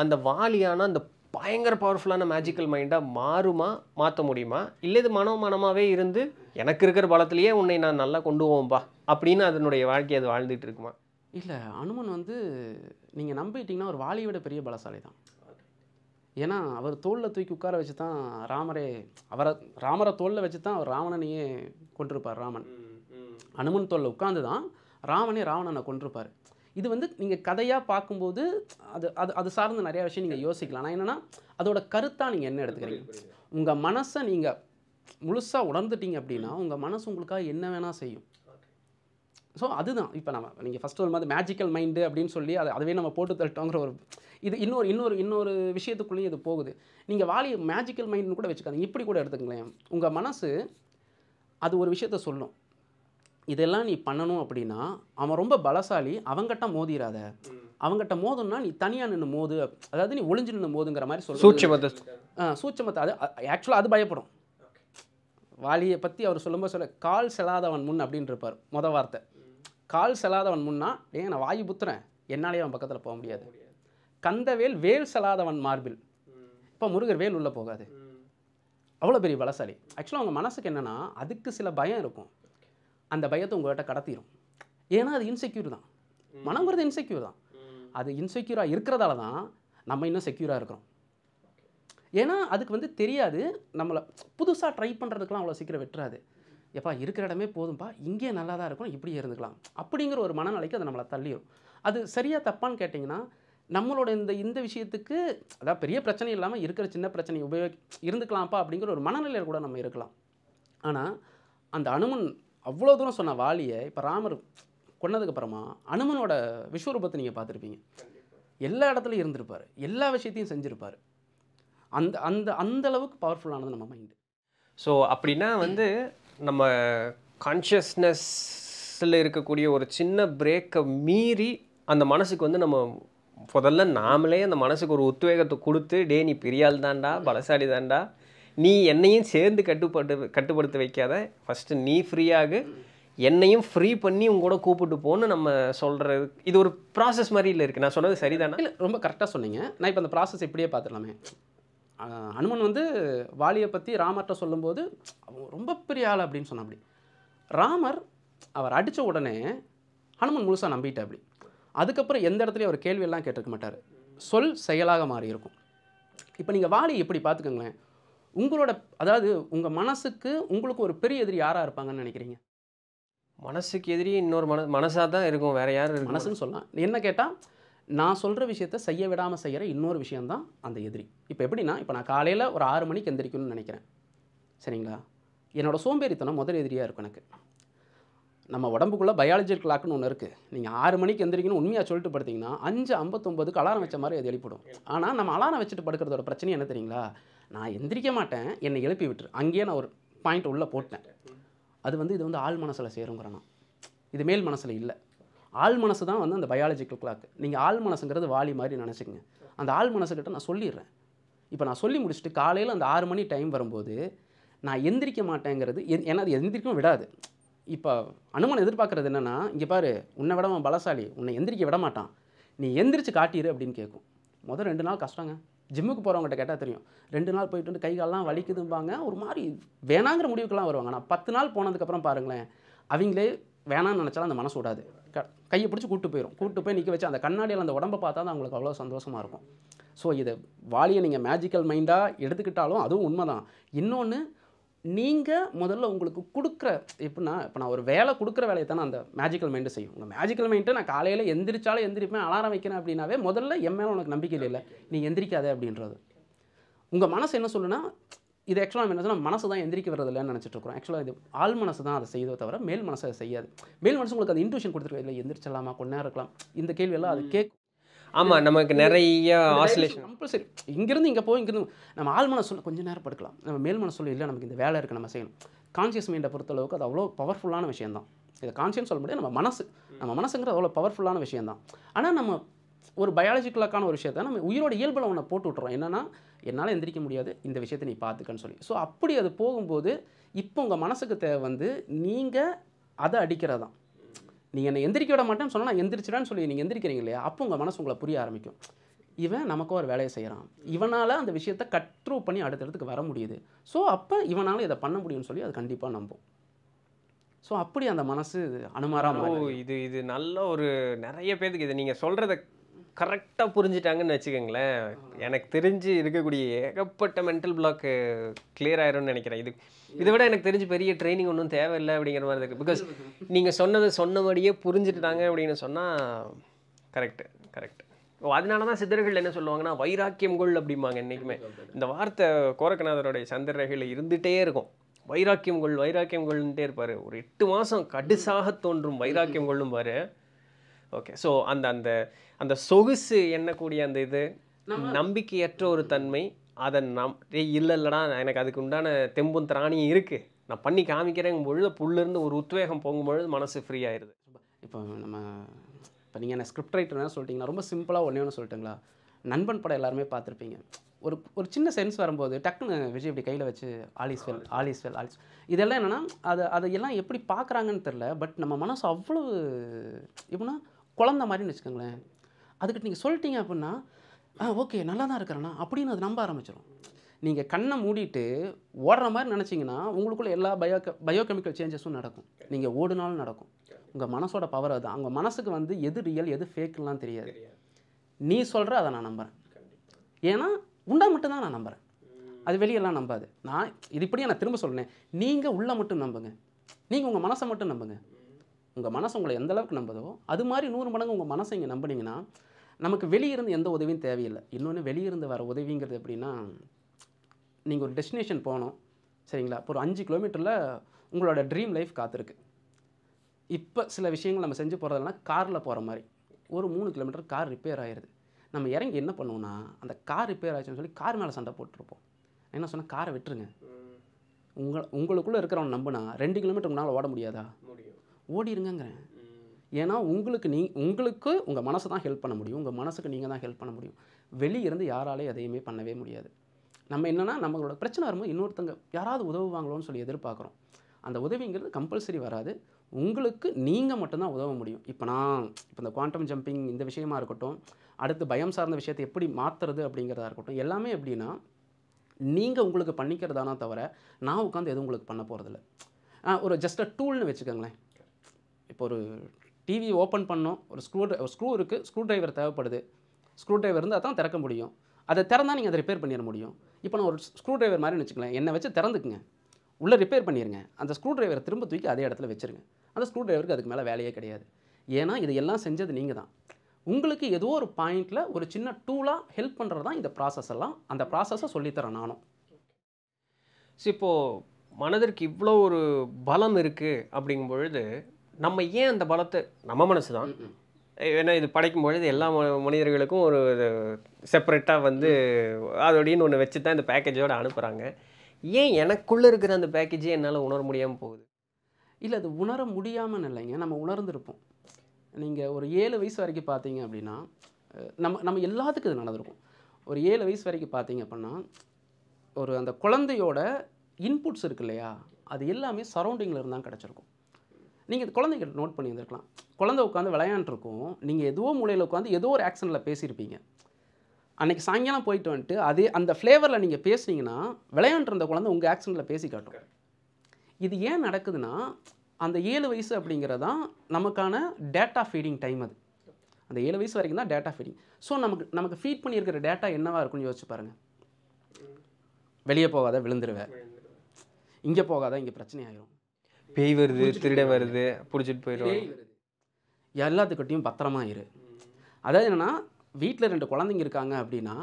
Speaker 1: அந்த வாலியான அந்த பயங்கர பவர்ஃபுல்லான மேஜிக்கல் மைண்டாக மாறுமா மாற்ற முடியுமா இல்லை இது மனோ மனமாகவே இருந்து எனக்கு இருக்கிற பலத்திலேயே உன்னை நான் நல்லா கொண்டு போவோம்பா அப்படின்னு அதனுடைய வாழ்க்கையை அது வாழ்ந்துட்டு இருக்குமா
Speaker 2: இல்லை அனுமன் வந்து நீங்கள் நம்பிட்டீங்கன்னா ஒரு வாலியோட விட பெரிய பலசாலி தான்
Speaker 1: ஏன்னா அவர் தோளில் தூக்கி
Speaker 2: உட்கார வச்சு தான் ராமரே அவரை ராமரை தோளில் வச்சு தான் அவர் ராவணனையே கொண்டிருப்பார் ராமன் அனுமன் தோளில் உட்காந்து தான் ராவனே ராவணனை கொண்டிருப்பார் இது வந்து நீங்கள் கதையாக பார்க்கும்போது அது அது அது சார்ந்த நிறையா விஷயம் நீங்கள் யோசிக்கலாம் ஆனால் என்னென்னா அதோட கருத்தாக நீங்கள் என்ன எடுத்துக்கிறீங்க உங்கள் மனசை நீங்கள் முழுசாக உணர்ந்துட்டீங்க அப்படின்னா உங்கள் மனசு உங்களுக்காக என்ன வேணால் செய்யும் ஸோ அதுதான் இப்போ நம்ம நீங்கள் ஃபஸ்ட் ஒரு மாதிரி மேஜிக்கல் மைண்டு அப்படின்னு சொல்லி அதை அதுவே நம்ம போட்டு தரட்டோங்கிற ஒரு இது இன்னொரு இன்னொரு இன்னொரு விஷயத்துக்குள்ளேயும் இது போகுது நீங்கள் வாலி மேஜிக்கல் மைண்டுன்னு கூட வச்சுக்காதீங்க இப்படி கூட எடுத்துக்கங்களேன் உங்கள் மனசு அது ஒரு விஷயத்த சொல்லும் இதெல்லாம் நீ பண்ணணும் அப்படின்னா அவன் ரொம்ப பலசாலி அவங்ககிட்ட மோதிராத அவங்ககிட்ட மோதும்னா நீ தனியாக நின்று மோது அதாவது நீ ஒளிஞ்சு நின்று மோதுங்கிற மாதிரி சொல்லு சூச்சமத்தை சூச்சமத்தை அது ஆக்சுவலாக அது பயப்படும் வாலியை பற்றி அவர் சொல்லும்போது சொல்ல கால் செல்லாதவன் முன் அப்படின்னு இருப்பார் மொதல் வார்த்தை கால் செல்லாதவன் முன்னா ஏன் நான் வாயு புத்துறேன் என்னாலே அவன் பக்கத்தில் போக முடியாது கந்தவேல் வேல் செல்லாதவன் மார்பில் இப்போ முருகர் வேல் உள்ளே போகாது அவ்வளோ பெரிய பலசாலி ஆக்சுவலாக அவங்க மனசுக்கு என்னென்னா அதுக்கு சில பயம் இருக்கும் அந்த பயத்தை உங்கள்கிட்ட கடத்திடும் ஏன்னா அது இன்செக்யூர் தான் மனங்கிறது இன்செக்யூர் தான் அது இன்செக்யூராக இருக்கிறதால தான் நம்ம இன்னும் செக்யூராக இருக்கிறோம் ஏன்னா அதுக்கு வந்து தெரியாது நம்மளை புதுசாக ட்ரை பண்ணுறதுக்கெலாம் அவ்வளோ சீக்கிரம் வெட்டுறாது எப்பா இருக்கிற இடமே போதும்ப்பா இங்கே நல்லா தான் இருக்கணும் இப்படியே இருந்துக்கலாம் அப்படிங்கிற ஒரு மனநிலைக்கு அதை நம்மளை தள்ளிடும் அது சரியாக தப்பான்னு கேட்டிங்கன்னா நம்மளோட இந்த இந்த விஷயத்துக்கு அதாவது பெரிய பிரச்சனை இல்லாமல் இருக்கிற சின்ன பிரச்சனை உபயோக இருந்துக்கலாம்ப்பா அப்படிங்கிற ஒரு மனநிலையில் கூட நம்ம இருக்கலாம் ஆனால் அந்த அனுமன் அவ்வளோ தூரம் சொன்ன வாலியை இப்போ ராமர் கொண்டதுக்கப்புறமா அனுமனோட விஸ்வரூபத்தை நீங்கள் பார்த்துருப்பீங்க எல்லா இடத்துலையும் இருந்திருப்பார் எல்லா விஷயத்தையும் செஞ்சுருப்பார் அந்த அந்த அந்த அளவுக்கு பவர்ஃபுல்லானது நம்ம மைண்டு
Speaker 1: ஸோ அப்படின்னா வந்து நம்ம கான்ஷியஸ்னஸில் இருக்கக்கூடிய ஒரு சின்ன பிரேக்கை மீறி அந்த மனசுக்கு வந்து நம்ம முதல்ல நாமளே அந்த மனசுக்கு ஒரு உத்வேகத்தை கொடுத்து டே நீ பெரியாள் தாண்டா பலசாலி தாண்டா நீ என்னையும் சேர்ந்து கட்டுப்பட்டு கட்டுப்படுத்த வைக்காத ஃபஸ்ட்டு நீ ஃப்ரீயாகு என்னையும் ஃப்ரீ பண்ணி உங்க கூட கூப்பிட்டு போன்னு நம்ம சொல்கிறது இது ஒரு ப்ராசஸ் மாதிரி இல்லை இருக்குது நான் சொன்னது சரிதானா இல்லை ரொம்ப கரெக்டாக சொன்னீங்க நான் இப்போ அந்த ப்ராசஸ் இப்படியே பார்த்துடலாமே அனுமன்
Speaker 2: வந்து வாலியை பற்றி ராமர்கிட்ட சொல்லும்போது அவங்க ரொம்ப பெரிய ஆள் அப்படின்னு சொன்ன அப்படி ராமர் அவர் அடித்த உடனே ஹனுமன் முழுசாக நம்பிட்டா அப்படி அதுக்கப்புறம் எந்த இடத்துலையும் அவர் கேள்வியெல்லாம் கேட்டிருக்க மாட்டார் சொல் செயலாக மாறி இருக்கும் இப்போ நீங்கள் வாலி எப்படி பார்த்துக்கோங்களேன் உங்களோட அதாவது உங்கள் மனசுக்கு உங்களுக்கு ஒரு பெரிய எதிரி யாராக இருப்பாங்கன்னு நினைக்கிறீங்க மனசுக்கு எதிரி இன்னொரு மன மனசாக தான் இருக்கும் வேறு யார் மனசுன்னு சொல்லலாம் என்ன கேட்டால் நான் சொல்கிற விஷயத்த செய்ய விடாமல் செய்கிற இன்னொரு விஷயந்தான் அந்த எதிரி இப்போ எப்படின்னா இப்போ நான் காலையில் ஒரு ஆறு மணிக்கு எந்திரிக்கணும்னு நினைக்கிறேன் சரிங்களா என்னோடய சோம்பேறித்தனம் முதல் எதிரியாக இருக்கும் எனக்கு நம்ம உடம்புக்குள்ளே பயாலஜி கிளாக்னு ஒன்று இருக்குது நீங்கள் ஆறு மணிக்கு எந்திரிக்கணும் உண்மையாக சொல்லிட்டு படுத்திங்கன்னா அஞ்சு ஐம்பத்தொம்பதுக்கு அலாரம் வச்ச மாதிரி அது எழுப்பிடும் ஆனால் நம்ம அலாரம் வச்சுட்டு படுக்கிறதோட பிரச்சனை என்ன தெரியுங்களா நான் எந்திரிக்க மாட்டேன் என்னை எழுப்பி விட்டுரு அங்கேயே நான் ஒரு பாயிண்ட் உள்ளே போட்டேன் அது வந்து இது வந்து ஆள் மனசில் சேருங்கிறேன் இது மேல் மனசில் இல்லை ஆள் மனசு தான் வந்து அந்த பயாலஜிக்கல் கிளாக் நீங்கள் ஆள் மனசுங்கிறது வாலி மாதிரி நினச்சிக்கங்க அந்த ஆள் மனசுக்கிட்ட நான் சொல்லிடுறேன் இப்போ நான் சொல்லி முடிச்சுட்டு காலையில் அந்த ஆறு மணி டைம் வரும்போது நான் எந்திரிக்க மாட்டேங்கிறது ஏன்னா அது எந்திரிக்கவும் விடாது இப்போ அனுமன் எதிர்பார்க்குறது என்னென்னா இங்கே பாரு உன்னை விடவன் பலசாலி உன்னை எந்திரிக்க விட மாட்டான் நீ எந்திரிச்சு காட்டிடு அப்படின்னு கேட்கும் முதல் ரெண்டு நாள் கஷ்டங்க ஜிம்முக்கு போகிறவங்ககிட்ட கேட்டால் தெரியும் ரெண்டு நாள் போயிட்டு வந்து கைகாலெலாம் வலிக்குதும்பாங்க ஒரு மாதிரி வேணாங்கிற முடிவுக்கெல்லாம் வருவாங்க நான் பத்து நாள் போனதுக்கப்புறம் பாருங்களேன் அவங்களே வேணான்னு நினச்சாலும் அந்த மனசு விடாது க கையை பிடிச்சி கூட்டு போயிடும் கூட்டு போய் நிற்க வச்சு அந்த கண்ணாடியில் அந்த உடம்பை பார்த்தா தான் அவங்களுக்கு அவ்வளோ சந்தோஷமாக இருக்கும் ஸோ இது வாலியை நீங்கள் மேஜிக்கல் மைண்டாக எடுத்துக்கிட்டாலும் அதுவும் உண்மை தான் இன்னொன்று நீங்கள் முதல்ல உங்களுக்கு கொடுக்குற எப்படின்னா இப்போ நான் ஒரு வேலை கொடுக்குற வேலையை தானே அந்த மேஜிக்கல் மைண்டு செய்யும் உங்கள் மேஜிக்கல் மைண்டை நான் காலையில் எந்திரிச்சாலும் எந்திரிப்பேன் அலாரம் வைக்கிறேன் அப்படின்னாவே முதல்ல என் மேலே உனக்கு நம்பிக்கை இல்லை நீ எந்திரிக்காதே அப்படின்றது உங்கள் மனசு என்ன சொல்லுன்னா இது ஆக்சுவலாக நம்ம என்ன சொன்னால் மனசு தான் எந்திரிக்க வரதில்லைன்னு நினச்சிட்டு இருக்கிறோம் ஆக்சுவலாக இது ஆள் மனசு தான் அதை செய்யதோ தவிர மேல் மனசு அதை செய்யாது மேல் மனசு உங்களுக்கு அது இன்ட்யூஷன் கொடுத்துருக்கோம் இல்லை எந்திரிச்சலாமா கொஞ்ச நேரம் இருக்கலாம் இந்த கேள்வியெல்லாம் அது கேட்கும்
Speaker 3: ஆமாம் நமக்கு நிறைய ஆசிலேஷன்
Speaker 2: கம்பல்சரி இங்கேருந்து இங்கே போய் இங்கேருந்து நம்ம ஆள் மனசு சொல்ல கொஞ்சம் நேரம் படுக்கலாம் நம்ம மேல் மனசு சொல்ல இல்லை நமக்கு இந்த வேலை இருக்குது நம்ம செய்யணும் கான்சியஸ் மைண்டை பொறுத்தளவுக்கு அது அவ்வளோ பவர்ஃபுல்லான விஷயம் தான் இதை கான்சியன்ஸ் சொல்ல முடியாது நம்ம மனசு நம்ம மனசுங்கிறது அவ்வளோ பவர்ஃபுல்லான விஷயம் தான் ஆனால் நம்ம ஒரு பயாலஜிக்கலாக்கான ஒரு விஷயத்தை நம்ம உயிரோட இயல்பில் அவனை போட்டு விட்றோம் என்னென்னா என்னால் எந்திரிக்க முடியாது இந்த விஷயத்த நீ பார்த்துக்கன்னு சொல்லி ஸோ அப்படி அது போகும்போது இப்போ உங்கள் மனசுக்கு தேவை வந்து நீங்கள் அதை அடிக்கிறது தான் நீங்கள் என்னை எந்திரிக்க விட மாட்டேன்னு சொன்னால் நான் எந்திரிச்சிடான்னு சொல்லி நீங்கள் எந்திரிக்கிறீங்க இல்லையா அப்போ உங்கள் மனசு உங்களை புரிய ஆரம்பிக்கும் இவன் நமக்கு ஒரு வேலையை செய்கிறான் இவனால் அந்த விஷயத்தை கட்ரூவ் பண்ணி அடுத்த இடத்துக்கு வர முடியுது ஸோ அப்போ இவனால் இதை பண்ண முடியும்னு சொல்லி அது கண்டிப்பாக நம்பும் ஸோ அப்படி அந்த மனசு அனுமாராம
Speaker 1: இது இது நல்ல ஒரு நிறைய பேருக்கு இது நீங்கள் சொல்கிறத கரெக்டாக புரிஞ்சிட்டாங்கன்னு வச்சுக்கோங்களேன் எனக்கு தெரிஞ்சு இருக்கக்கூடிய ஏகப்பட்ட மென்டல் பிளாக்கு கிளியர் ஆயிரும்னு நினைக்கிறேன் இது இதை விட எனக்கு தெரிஞ்சு பெரிய ட்ரைனிங் ஒன்றும் தேவையில்லை அப்படிங்கிற மாதிரி இருக்குது பிகாஸ் நீங்கள் சொன்னதை சொன்னபடியே புரிஞ்சுட்டாங்க அப்படின்னு சொன்னால் கரெக்டு கரெக்ட் ஓ அதனால தான் சித்தர்கள் என்ன சொல்லுவாங்கன்னா வைராக்கியம் கொள் அப்படிம்பாங்க என்றைக்குமே இந்த வார்த்தை கோரக்கநாதனுடைய சந்திரர்கள் இருந்துகிட்டே இருக்கும் வைராக்கியம் கொள் வைராக்கியம் கொள்ன்னுட்டே இருப்பார் ஒரு எட்டு மாதம் கடுசாக தோன்றும் வைராக்கியம் கொள்ளும் பாரு ஓகே ஸோ அந்த அந்த அந்த சொகுசு எண்ணக்கூடிய அந்த இது நம்பிக்கையற்ற ஒரு தன்மை அதை நம் ஏய் இல்லை இல்லைடா எனக்கு அதுக்கு உண்டான தெம்பும் திராணியும் இருக்குது நான் பண்ணி காமிக்கிறேங்கும் பொழுது புல்லிருந்து ஒரு உத்வேகம் போகும்பொழுது மனசு ஃப்ரீ ஆயிடுது இப்போ நம்ம இப்போ நீங்கள் என்ன ஸ்கிரிப்ட் என்ன சொல்லிட்டீங்கன்னா
Speaker 2: ரொம்ப சிம்பிளாக ஒன்றே ஒன்று சொல்லிட்டுங்களா நண்பன் படம் எல்லாருமே பார்த்துருப்பீங்க ஒரு ஒரு சின்ன சென்ஸ் வரும்போது டக்குன்னு விஜய் இப்படி கையில் வச்சு ஆலிஸ் ஆலிஸ்வெல் ஆலிஸ் இதெல்லாம் என்னென்னா அதை அதையெல்லாம் எப்படி பார்க்குறாங்கன்னு தெரில பட் நம்ம மனசு அவ்வளோ எப்படின்னா குழந்த மாதிரின்னு வச்சுக்கோங்களேன் அதுக்கிட்ட நீங்கள் சொல்லிட்டீங்க அப்படின்னா ஆ ஓகே நல்லா தான் இருக்கிறேண்ணா அப்படின்னு அது நம்ப ஆரம்பிச்சிடும் நீங்கள் கண்ணை மூடிட்டு ஓடுற மாதிரி நினச்சிங்கன்னா உங்களுக்குள்ளே எல்லா பயோ பயோகெமிக்கல் சேஞ்சஸும் நடக்கும் நீங்கள் ஓடுனாலும் நடக்கும் உங்கள் மனசோட பவர் அதுதான் அவங்க மனசுக்கு வந்து எது ரியல் எது ஃபேக்குலாம் தெரியாது நீ சொல்கிற அதை நான் நம்புகிறேன் ஏன்னா உண்டா மட்டும் தான் நான் நம்புகிறேன் அது வெளியெல்லாம் நம்பாது நான் இது இப்படியே நான் திரும்ப சொல்லினேன் நீங்கள் உள்ளே மட்டும் நம்புங்க நீங்கள் உங்கள் மனசை மட்டும் நம்புங்க உங்கள் மனசு உங்களை எந்த அளவுக்கு நம்புதோ அது மாதிரி நூறு மடங்கு உங்கள் மனசை இங்கே நம்பினீங்கன்னா நமக்கு வெளியிருந்து எந்த உதவியும் தேவையில்லை இன்னொன்று வெளியிருந்து வர உதவிங்கிறது எப்படின்னா நீங்கள் ஒரு டெஸ்டினேஷன் போகணும் சரிங்களா இப்போ ஒரு அஞ்சு கிலோமீட்டரில் உங்களோட ட்ரீம் லைஃப் காத்திருக்கு இப்போ சில விஷயங்கள் நம்ம செஞ்சு போகிறதுனா காரில் போகிற மாதிரி ஒரு மூணு கிலோமீட்டர் கார் ரிப்பேர் ஆயிடுது நம்ம இறங்கி என்ன பண்ணுவோம்னா அந்த கார் ரிப்பேர் ஆச்சுன்னு சொல்லி கார் மேலே சண்டை போட்டுருப்போம் என்ன சொன்னால் காரை விட்டுருங்க உங்களை உங்களுக்குள்ளே இருக்கிறவங்க நம்பினா ரெண்டு கிலோமீட்டர் முன்னால் ஓட முடியாதா ஓடிடுங்கிறேன் ஏன்னா உங்களுக்கு நீ உங்களுக்கு உங்கள் மனசு தான் ஹெல்ப் பண்ண முடியும் உங்கள் மனசுக்கு நீங்கள் தான் ஹெல்ப் பண்ண முடியும் வெளியிருந்து யாராலே எதையுமே பண்ணவே முடியாது நம்ம என்னென்னா நம்மளோட பிரச்சனை வரும்போது இன்னொருத்தங்க யாராவது உதவுவாங்களோன்னு சொல்லி எதிர்பார்க்குறோம் அந்த உதவிங்கிறது கம்பல்சரி வராது உங்களுக்கு நீங்கள் மட்டும்தான் உதவ முடியும் இப்போ நான் இப்போ இந்த குவாண்டம் ஜம்பிங் இந்த விஷயமா இருக்கட்டும் அடுத்து பயம் சார்ந்த விஷயத்தை எப்படி மாற்றுறது அப்படிங்கிறதா இருக்கட்டும் எல்லாமே எப்படின்னா நீங்கள் உங்களுக்கு பண்ணிக்கிறதானா தவிர நான் உட்காந்து எதுவும் உங்களுக்கு பண்ண போகிறதில்ல ஒரு ஜஸ்ட் அ டூல்னு வச்சுக்கோங்களேன் இப்போ ஒரு டிவி ஓப்பன் பண்ணோம் ஒரு ஸ்க்ரூ ஒரு ஸ்க்ரூ இருக்குது ஸ்க்ரூ ட்ரைவர் தேவைப்படுது ஸ்க்ரூ ட்ரைவர் இருந்தால் அதான் திறக்க முடியும் அதை திறந்தால் நீங்கள் அதை ரிப்பேர் பண்ணிட முடியும் இப்போ நான் ஒரு ஸ்க்ரூ ட்ரைவர் மாதிரி வச்சுக்கலாம் என்னை வச்சு திறந்துக்குங்க உள்ளே ரிப்பேர் பண்ணிடுங்க அந்த ஸ்க்ரூ ட்ரைவரை திரும்ப தூக்கி அதே இடத்துல வச்சுருங்க அந்த ஸ்க்ரூ ட்ரைவருக்கு அதுக்கு மேலே வேலையே கிடையாது ஏன்னா இது எல்லாம் செஞ்சது நீங்கள் தான் உங்களுக்கு ஏதோ ஒரு பாயிண்டில் ஒரு சின்ன டூலாக ஹெல்ப் பண்ணுறது தான் இந்த ப்ராசஸ் எல்லாம் அந்த ப்ராசஸை சொல்லித்தரேன் நானும்
Speaker 1: ஸோ இப்போது மனதிற்கு இவ்வளோ ஒரு பலம் இருக்குது அப்படிங்கும் பொழுது நம்ம ஏன் அந்த பலத்தை நம்ம மனசு தான் ஏன்னா இது படைக்கும் பொழுது எல்லா மனிதர்களுக்கும் ஒரு செப்பரேட்டாக வந்து அதோடன்னு ஒன்று வச்சு தான் இந்த பேக்கேஜோடு அனுப்புகிறாங்க ஏன் எனக்குள்ளே இருக்கிற அந்த பேக்கேஜே என்னால் உணர முடியாமல்
Speaker 2: போகுது இல்லை அது உணர முடியாமல் இல்லைங்க நம்ம உணர்ந்துருப்போம் நீங்கள் ஒரு ஏழு வயசு வரைக்கும் பார்த்தீங்க அப்படின்னா நம்ம நம்ம எல்லாத்துக்கும் இது நடந்திருக்கும் ஒரு ஏழு வயசு வரைக்கும் பார்த்தீங்க அப்படின்னா ஒரு அந்த குழந்தையோட இன்புட்ஸ் இருக்கு இல்லையா அது எல்லாமே சரௌண்டிங்கில் இருந்தால் கிடச்சிருக்கும் நீங்கள் குழந்தைகள் நோட் பண்ணி வந்திருக்கலாம் குழந்தை உட்காந்து விளையாண்டுருக்கும் நீங்கள் எதுவோ மூலையில் உட்காந்து ஏதோ ஒரு ஆக்ஷனில் பேசியிருப்பீங்க அன்றைக்கி சாயங்காலம் போயிட்டு வந்துட்டு அதே அந்த ஃப்ளேவரில் நீங்கள் பேசுனீங்கன்னா விளையாண்டுருந்த குழந்தை உங்கள் ஆக்ஷனில் பேசி காட்டும் இது ஏன் நடக்குதுன்னா அந்த ஏழு வயசு அப்படிங்கிறதான் நமக்கான டேட்டா ஃபீடிங் டைம் அது அந்த ஏழு வயசு வரைக்கும் தான் டேட்டா ஃபீடிங் ஸோ நமக்கு நமக்கு ஃபீட் பண்ணியிருக்கிற டேட்டா என்னவாக இருக்குன்னு யோசிச்சு பாருங்கள் வெளியே போகாத விழுந்துருவேன் இங்கே போகாத இங்கே பிரச்சனை
Speaker 1: பேய் வருது திருட வருது பிடிச்சிட்டு போயிடும்
Speaker 2: எல்லாத்துக்கிட்டையும் பத்திரமா இரு அதாவது என்னென்னா வீட்டில் ரெண்டு குழந்தைங்க இருக்காங்க அப்படின்னா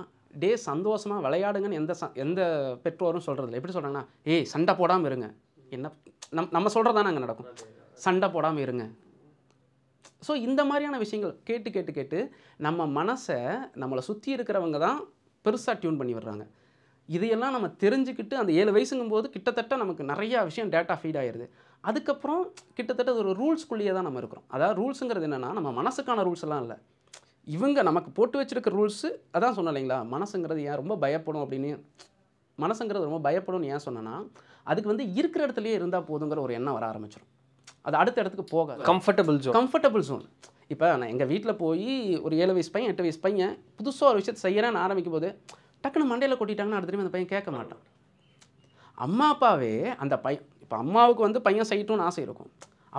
Speaker 2: டே சந்தோஷமாக விளையாடுங்கன்னு எந்த ச எந்த பெற்றோரும் சொல்கிறதில்ல எப்படி சொல்கிறாங்கன்னா ஏய் சண்டை போடாமல் இருங்க என்ன நம் நம்ம தானே அங்கே நடக்கும் சண்டை போடாமல் இருங்க ஸோ இந்த மாதிரியான விஷயங்கள் கேட்டு கேட்டு கேட்டு நம்ம மனசை நம்மளை சுற்றி இருக்கிறவங்க தான் பெருசாக டியூன் பண்ணி விடுறாங்க இதையெல்லாம் நம்ம தெரிஞ்சுக்கிட்டு அந்த ஏழு வயசுங்கும் போது கிட்டத்தட்ட நமக்கு நிறையா விஷயம் டேட்டா ஃபீட் ஆயிடுது அதுக்கப்புறம் கிட்டத்தட்ட ஒரு ரூல்ஸ்குள்ளேயே தான் நம்ம இருக்கிறோம் அதாவது ரூல்ஸுங்கிறது என்னென்னா நம்ம மனசுக்கான ரூல்ஸ் எல்லாம் இல்லை இவங்க நமக்கு போட்டு வச்சுருக்க ரூல்ஸு அதான் சொன்னேன் இல்லைங்களா மனசுங்கிறது ஏன் ரொம்ப பயப்படும் அப்படின்னு மனசுங்கிறது ரொம்ப பயப்படும்னு ஏன் சொன்னேன்னா அதுக்கு வந்து இருக்கிற இடத்துலையே இருந்தால் போதுங்கிற ஒரு எண்ணம் வர ஆரம்பிச்சிடும் அது அடுத்த இடத்துக்கு போக கம்ஃபர்டபுள் ஜோன் கம்ஃபர்டபுள் ஜோன் இப்போ நான் எங்கள் வீட்டில் போய் ஒரு ஏழு வயசு பையன் எட்டு வயசு பையன் புதுசாக ஒரு விஷயத்தை செய்யறேன்னு ஆரம்பிக்கும் போது டக்குன்னு மண்டையில் கொட்டிட்டாங்கன்னா அடுத்த அந்த பையன் கேட்க மாட்டான் அம்மா அப்பாவே அந்த பையன் இப்போ அம்மாவுக்கு வந்து பையன் செய்யட்டும்னு ஆசை இருக்கும்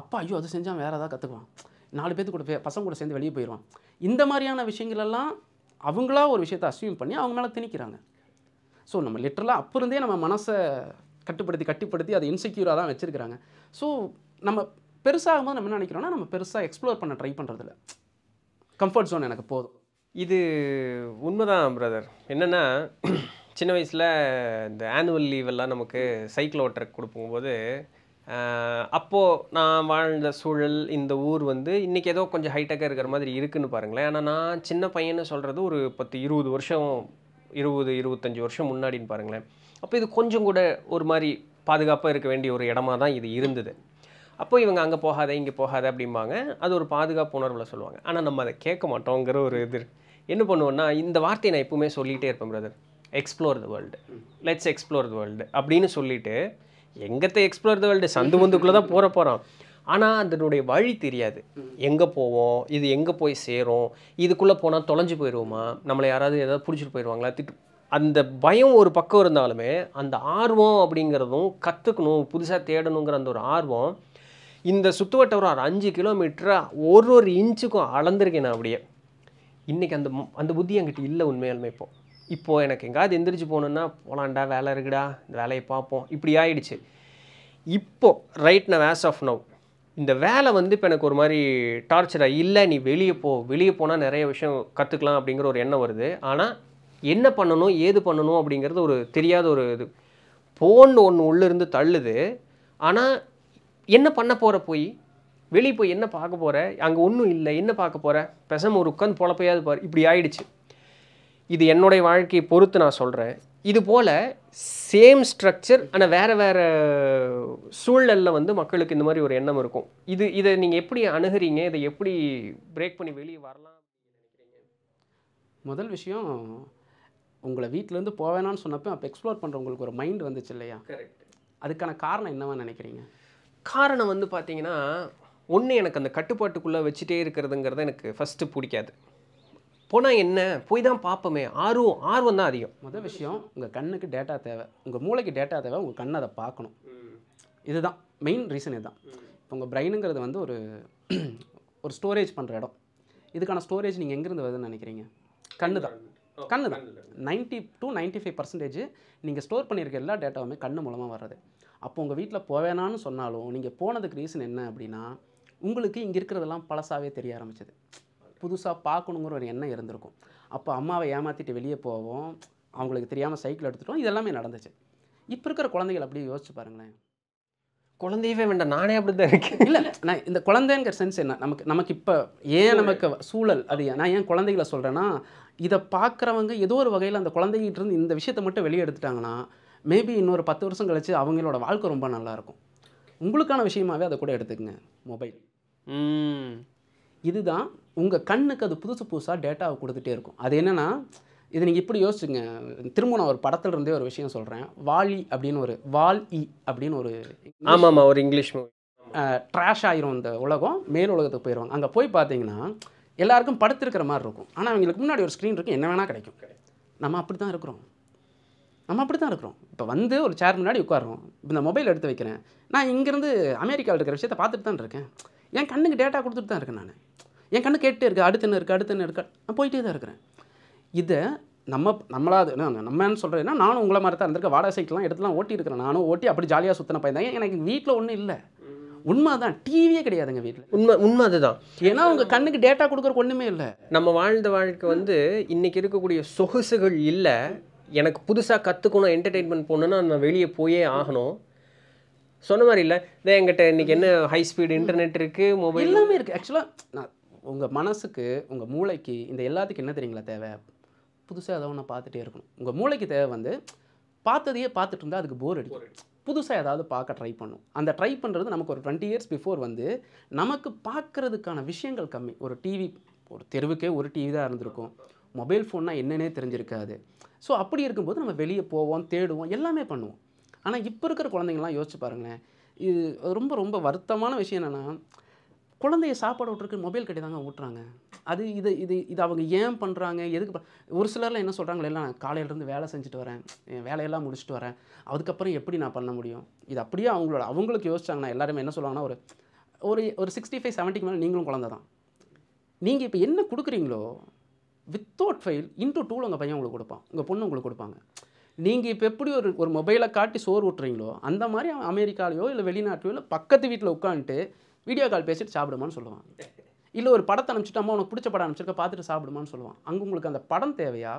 Speaker 2: அப்பா ஐயோ அது செஞ்சால் வேறு ஏதாவது கற்றுக்குவான் நாலு பேர்த்து கூட பசங்க கூட சேர்ந்து வெளியே போயிடுவான் இந்த மாதிரியான விஷயங்களெல்லாம் அவங்களா ஒரு விஷயத்தை அசியூம் பண்ணி அவங்க மேலே திணிக்கிறாங்க ஸோ நம்ம லிட்டரலாக அப்போ இருந்தே நம்ம மனசை கட்டுப்படுத்தி கட்டுப்படுத்தி அதை இன்செக்யூராக தான் வச்சுருக்கிறாங்க ஸோ நம்ம
Speaker 1: பெருசாகும்போது நம்ம என்ன நினைக்கிறோம்னா நம்ம பெருசாக எக்ஸ்ப்ளோர் பண்ண ட்ரை பண்ணுறதில்ல கம்ஃபர்ட் ஜோன் எனக்கு போதும் இது உண்மைதான் பிரதர் என்னென்னா சின்ன வயசில் இந்த ஆனுவல் லீவெல்லாம் நமக்கு சைக்கிள் ஓட்டுற கொடுக்கும்போது அப்போது நான் வாழ்ந்த சூழல் இந்த ஊர் வந்து இன்றைக்கி ஏதோ கொஞ்சம் ஹைடெக்காக இருக்கிற மாதிரி இருக்குதுன்னு பாருங்களேன் ஆனால் நான் சின்ன பையன்னு சொல்கிறது ஒரு பத்து இருபது வருஷம் இருபது இருபத்தஞ்சி வருஷம் முன்னாடின்னு பாருங்களேன் அப்போ இது கொஞ்சம் கூட ஒரு மாதிரி பாதுகாப்பாக இருக்க வேண்டிய ஒரு இடமா தான் இது இருந்தது அப்போ இவங்க அங்கே போகாத இங்கே போகாத அப்படிம்பாங்க அது ஒரு பாதுகாப்பு உணர்வில் சொல்லுவாங்க ஆனால் நம்ம அதை கேட்க மாட்டோங்கிற ஒரு இது என்ன பண்ணுவோன்னா இந்த வார்த்தையை நான் எப்பவுமே சொல்லிகிட்டே இருப்பேன் brother explore the world let's explore the world அப்படின்னு சொல்லிவிட்டு எங்கத்தை எக்ஸ்ப்ளோர் த வேர்ல்டு சந்து வந்துக்குள்ளே தான் போகிற போகிறோம் ஆனால் அதனுடைய வழி தெரியாது எங்கே போவோம் இது எங்கே போய் சேரும் இதுக்குள்ளே போனால் தொலைஞ்சு போயிடுவோமா நம்மளை யாராவது ஏதாவது பிடிச்சிட்டு போயிடுவாங்களா திட்டு அந்த பயம் ஒரு பக்கம் இருந்தாலுமே அந்த ஆர்வம் அப்படிங்கிறதும் கற்றுக்கணும் புதுசாக தேடணுங்கிற அந்த ஒரு ஆர்வம் இந்த சுற்றுவட்ட ஒரு அஞ்சு கிலோமீட்டராக ஒரு ஒரு இன்ச்சுக்கும் அளந்திருக்கேன் நான் அப்படியே இன்றைக்கி அந்த அந்த புத்தி என்கிட்ட இல்லை உண்மையாலுமே இப்போது இப்போது எனக்கு எங்காவது எந்திரிச்சு போகணுன்னா போகலான்டா வேலை இருக்குடா இந்த வேலையை பார்ப்போம் இப்படி ஆகிடுச்சு இப்போது ரைட் நான் வேஸ் ஆஃப் நவ் இந்த வேலை வந்து இப்போ எனக்கு ஒரு மாதிரி டார்ச்சராக இல்லை நீ வெளியே போ வெளியே போனால் நிறைய விஷயம் கற்றுக்கலாம் அப்படிங்கிற ஒரு எண்ணம் வருது ஆனால் என்ன பண்ணணும் ஏது பண்ணணும் அப்படிங்கிறது ஒரு தெரியாத ஒரு இது போன் ஒன்று உள்ளிருந்து தள்ளுது ஆனால் என்ன பண்ண போகிற போய் வெளியே போய் என்ன பார்க்க போகிற அங்கே ஒன்றும் இல்லை என்ன பார்க்க போகிற பெசம் ஒரு உட்காந்து பொழப்பையாவது பாரு இப்படி ஆயிடுச்சு இது என்னுடைய வாழ்க்கையை பொறுத்து நான் சொல்கிறேன் இது போல் சேம் ஸ்ட்ரக்சர் ஆனால் வேறு வேறு சூழலில் வந்து மக்களுக்கு இந்த மாதிரி ஒரு எண்ணம் இருக்கும் இது இதை நீங்கள் எப்படி அணுகிறீங்க இதை எப்படி பிரேக் பண்ணி வெளியே வரலாம்
Speaker 2: முதல் விஷயம் உங்களை வீட்டிலேருந்து போவேணான்னு சொன்னப்போ அப்போ எக்ஸ்ப்ளோர் பண்ணுறவங்களுக்கு ஒரு
Speaker 1: மைண்ட் வந்துச்சு இல்லையா அதுக்கான காரணம் என்னவா நினைக்கிறீங்க காரணம் வந்து பார்த்தீங்கன்னா ஒன்று எனக்கு அந்த கட்டுப்பாட்டுக்குள்ளே வச்சுட்டே இருக்கிறதுங்கிறது எனக்கு ஃபஸ்ட்டு பிடிக்காது போனால் என்ன போய் தான் பார்ப்போமே ஆர்வம் ஆர்வம் தான் அதிகம் முதல் விஷயம் உங்கள் கண்ணுக்கு டேட்டா தேவை
Speaker 2: உங்கள் மூளைக்கு டேட்டா தேவை உங்கள் கண்ணை அதை பார்க்கணும் இதுதான் மெயின் ரீசன் இதுதான் இப்போ உங்கள் பிரெயினுங்கிறது வந்து ஒரு ஒரு ஸ்டோரேஜ் பண்ணுற இடம் இதுக்கான ஸ்டோரேஜ் நீங்கள் எங்கேருந்து வருதுன்னு நினைக்கிறீங்க கண்ணு தான் கண்ணு தான் ninety to ninety five percentage நீங்கள் ஸ்டோர் பண்ணியிருக்க எல்லா டேட்டாவுமே கண்ணு மூலமாக வர்றது அப்போ உங்கள் வீட்டில் போவேணான்னு சொன்னாலும் நீங்கள் போனதுக்கு ரீசன் என்ன அப்படின்னா உங்களுக்கு இங்கே இருக்கிறதெல்லாம் பழசாகவே தெரிய ஆரம்பிச்சது புதுசாக பார்க்கணுங்கிற ஒரு எண்ணம் இருந்திருக்கும் அப்போ அம்மாவை ஏமாற்றிட்டு வெளியே போவோம் அவங்களுக்கு தெரியாமல் சைக்கிள் எடுத்துட்டோம் இதெல்லாமே நடந்துச்சு இப்போ இருக்கிற குழந்தைகள் அப்படியே யோசிச்சு பாருங்களேன் குழந்தையவே வேண்டாம் நானே அப்படி தான் இருக்கேன் இல்லை நான் இந்த குழந்தைங்கிற சென்ஸ் என்ன நமக்கு நமக்கு இப்போ ஏன் நமக்கு சூழல் அது நான் ஏன் குழந்தைகளை சொல்கிறேன்னா இதை பார்க்குறவங்க ஏதோ ஒரு வகையில் அந்த குழந்தைகிட்டிருந்து இந்த விஷயத்த மட்டும் வெளியே எடுத்துட்டாங்கன்னா மேபி இன்னொரு பத்து வருஷம் கழிச்சு அவங்களோட வாழ்க்கை ரொம்ப நல்லாயிருக்கும் உங்களுக்கான விஷயமாவே அதை கூட எடுத்துக்கங்க மொபைல் இதுதான் உங்கள் கண்ணுக்கு அது புதுசு புதுசாக டேட்டாவை கொடுத்துட்டே இருக்கும் அது என்னென்னா இது நீங்கள் இப்படி யோசிச்சுங்க திரும்ப நான் ஒரு படத்தில் இருந்தே ஒரு விஷயம் சொல்கிறேன் வாலி அப்படின்னு ஒரு வால் இ அப்படின்னு ஒரு ஆமாம் ஒரு இங்கிலீஷ் ட்ராஷ் ஆகிரும் இந்த உலகம் மேல் உலகத்துக்கு போயிடுவாங்க அங்கே போய் பார்த்தீங்கன்னா எல்லாருக்கும் படுத்திருக்கிற மாதிரி இருக்கும் ஆனால் அவங்களுக்கு முன்னாடி ஒரு ஸ்க்ரீன் இருக்கும் என்ன வேணால் கிடைக்கும் நம்ம அப்படி தான் இருக்கிறோம் நம்ம அப்படி தான் இருக்கிறோம் இப்போ வந்து ஒரு சேர் முன்னாடி உட்காரோம் இந்த மொபைல் எடுத்து வைக்கிறேன் நான் இங்கேருந்து அமெரிக்காவில் இருக்கிற விஷயத்தை பார்த்துட்டு தான் இருக்கேன் என் கண்ணுக்கு டேட்டா கொடுத்துட்டு தான் இருக்கேன் நான் என் கண்ணு கேட்டே இருக்குது அடுத்து என்ன இருக்குது அடுத்து என்ன இருக்குது நான் போயிட்டே தான் இருக்கிறேன் இதை நம்ம நம்மளாவது நம்ம என்ன சொல்கிறேன்னா நானும் உங்களை மாதிரி தான் இருந்திருக்க வாடகை சைட்லாம் எடுத்துலாம் ஓட்டி இருக்கிறேன் நானும் ஓட்டி அப்படி ஜாலியாக சுற்றின பையன் எனக்கு வீட்டில் ஒன்றும் இல்லை உண்மை தான் டிவியே கிடையாதுங்க வீட்டில் உண்மை உண்மை அதுதான் ஏன்னா உங்கள் கண்ணுக்கு டேட்டா கொடுக்குறக்கு ஒன்றுமே இல்லை
Speaker 1: நம்ம வாழ்ந்த வாழ்க்கை வந்து இன்றைக்கி இருக்கக்கூடிய சொகுசுகள் இல்லை எனக்கு புதுசாக கற்றுக்கணும் என்டர்டெயின்மெண்ட் போகணுன்னா நான் வெளியே போயே ஆகணும் சொன்ன மாதிரி இல்லை இதான் என்கிட்ட இன்றைக்கி என்ன ஹை ஸ்பீடு இன்டர்நெட் இருக்குது மொபைல்
Speaker 2: எல்லாமே இருக்குது ஆக்சுவலாக நான் உங்கள் மனசுக்கு உங்கள் மூளைக்கு இந்த எல்லாத்துக்கும் என்ன தெரியுங்களா தேவை புதுசாக ஏதாவது ஒன்று பார்த்துட்டே இருக்கணும் உங்கள் மூளைக்கு தேவை வந்து பார்த்ததையே பார்த்துட்டு இருந்தால் அதுக்கு போர் அடிக்கும் புதுசாக ஏதாவது பார்க்க ட்ரை பண்ணும் அந்த ட்ரை பண்ணுறது நமக்கு ஒரு டுவெண்ட்டி இயர்ஸ் பிஃபோர் வந்து நமக்கு பார்க்குறதுக்கான விஷயங்கள் கம்மி ஒரு டிவி ஒரு தெருவுக்கே ஒரு டிவி தான் இருந்திருக்கும் மொபைல் ஃபோன்னா என்னன்னே தெரிஞ்சிருக்காது ஸோ அப்படி இருக்கும்போது நம்ம வெளியே போவோம் தேடுவோம் எல்லாமே பண்ணுவோம் ஆனால் இப்போ இருக்கிற குழந்தைங்களாம் யோசிச்சு பாருங்களேன் இது ரொம்ப ரொம்ப வருத்தமான விஷயம் என்னென்னா குழந்தைய சாப்பாடு விட்டுருக்கு மொபைல் கட்டி தாங்க ஊட்டுறாங்க அது இது இது இது அவங்க ஏன் பண்ணுறாங்க எதுக்கு ஒரு சிலர்லாம் என்ன சொல்கிறாங்களே நான் காலையிலேருந்து வேலை செஞ்சுட்டு வரேன் என் வேலையெல்லாம் முடிச்சுட்டு வரேன் அதுக்கப்புறம் எப்படி நான் பண்ண முடியும் இது அப்படியே அவங்களோட அவங்களுக்கு யோசிச்சாங்கன்னா எல்லாருமே என்ன சொல்லுவாங்கன்னா ஒரு ஒரு ஒரு சிக்ஸ்டி ஃபைவ் செவன்ட்டிக்கு மேலே நீங்களும் குழந்தை தான் நீங்கள் இப்போ என்ன கொடுக்குறீங்களோ வித்தவுட் ஃபைல் இன்ட்டு டூல் உங்கள் பையன் உங்களுக்கு கொடுப்பான் உங்கள் பொண்ணு உங்களுக்கு கொடுப்பாங்க நீங்கள் இப்போ எப்படி ஒரு ஒரு மொபைலை காட்டி சோறு ஊட்டுறீங்களோ அந்த மாதிரி அமெரிக்காலேயோ இல்லை வெளிநாட்டிலையோ இல்லை பக்கத்து வீட்டில் உட்காந்துட்டு வீடியோ கால் பேசிட்டு சாப்பிடுமான்னு சொல்லுவான் இல்லை ஒரு படத்தை அனுப்பிச்சிட்டு அம்மா உனக்கு பிடிச்ச படம் அனுப்பிச்சிருக்க பார்த்துட்டு சாப்பிடுமான்னு சொல்லுவான் அங்கே உங்களுக்கு அந்த படம் தேவையா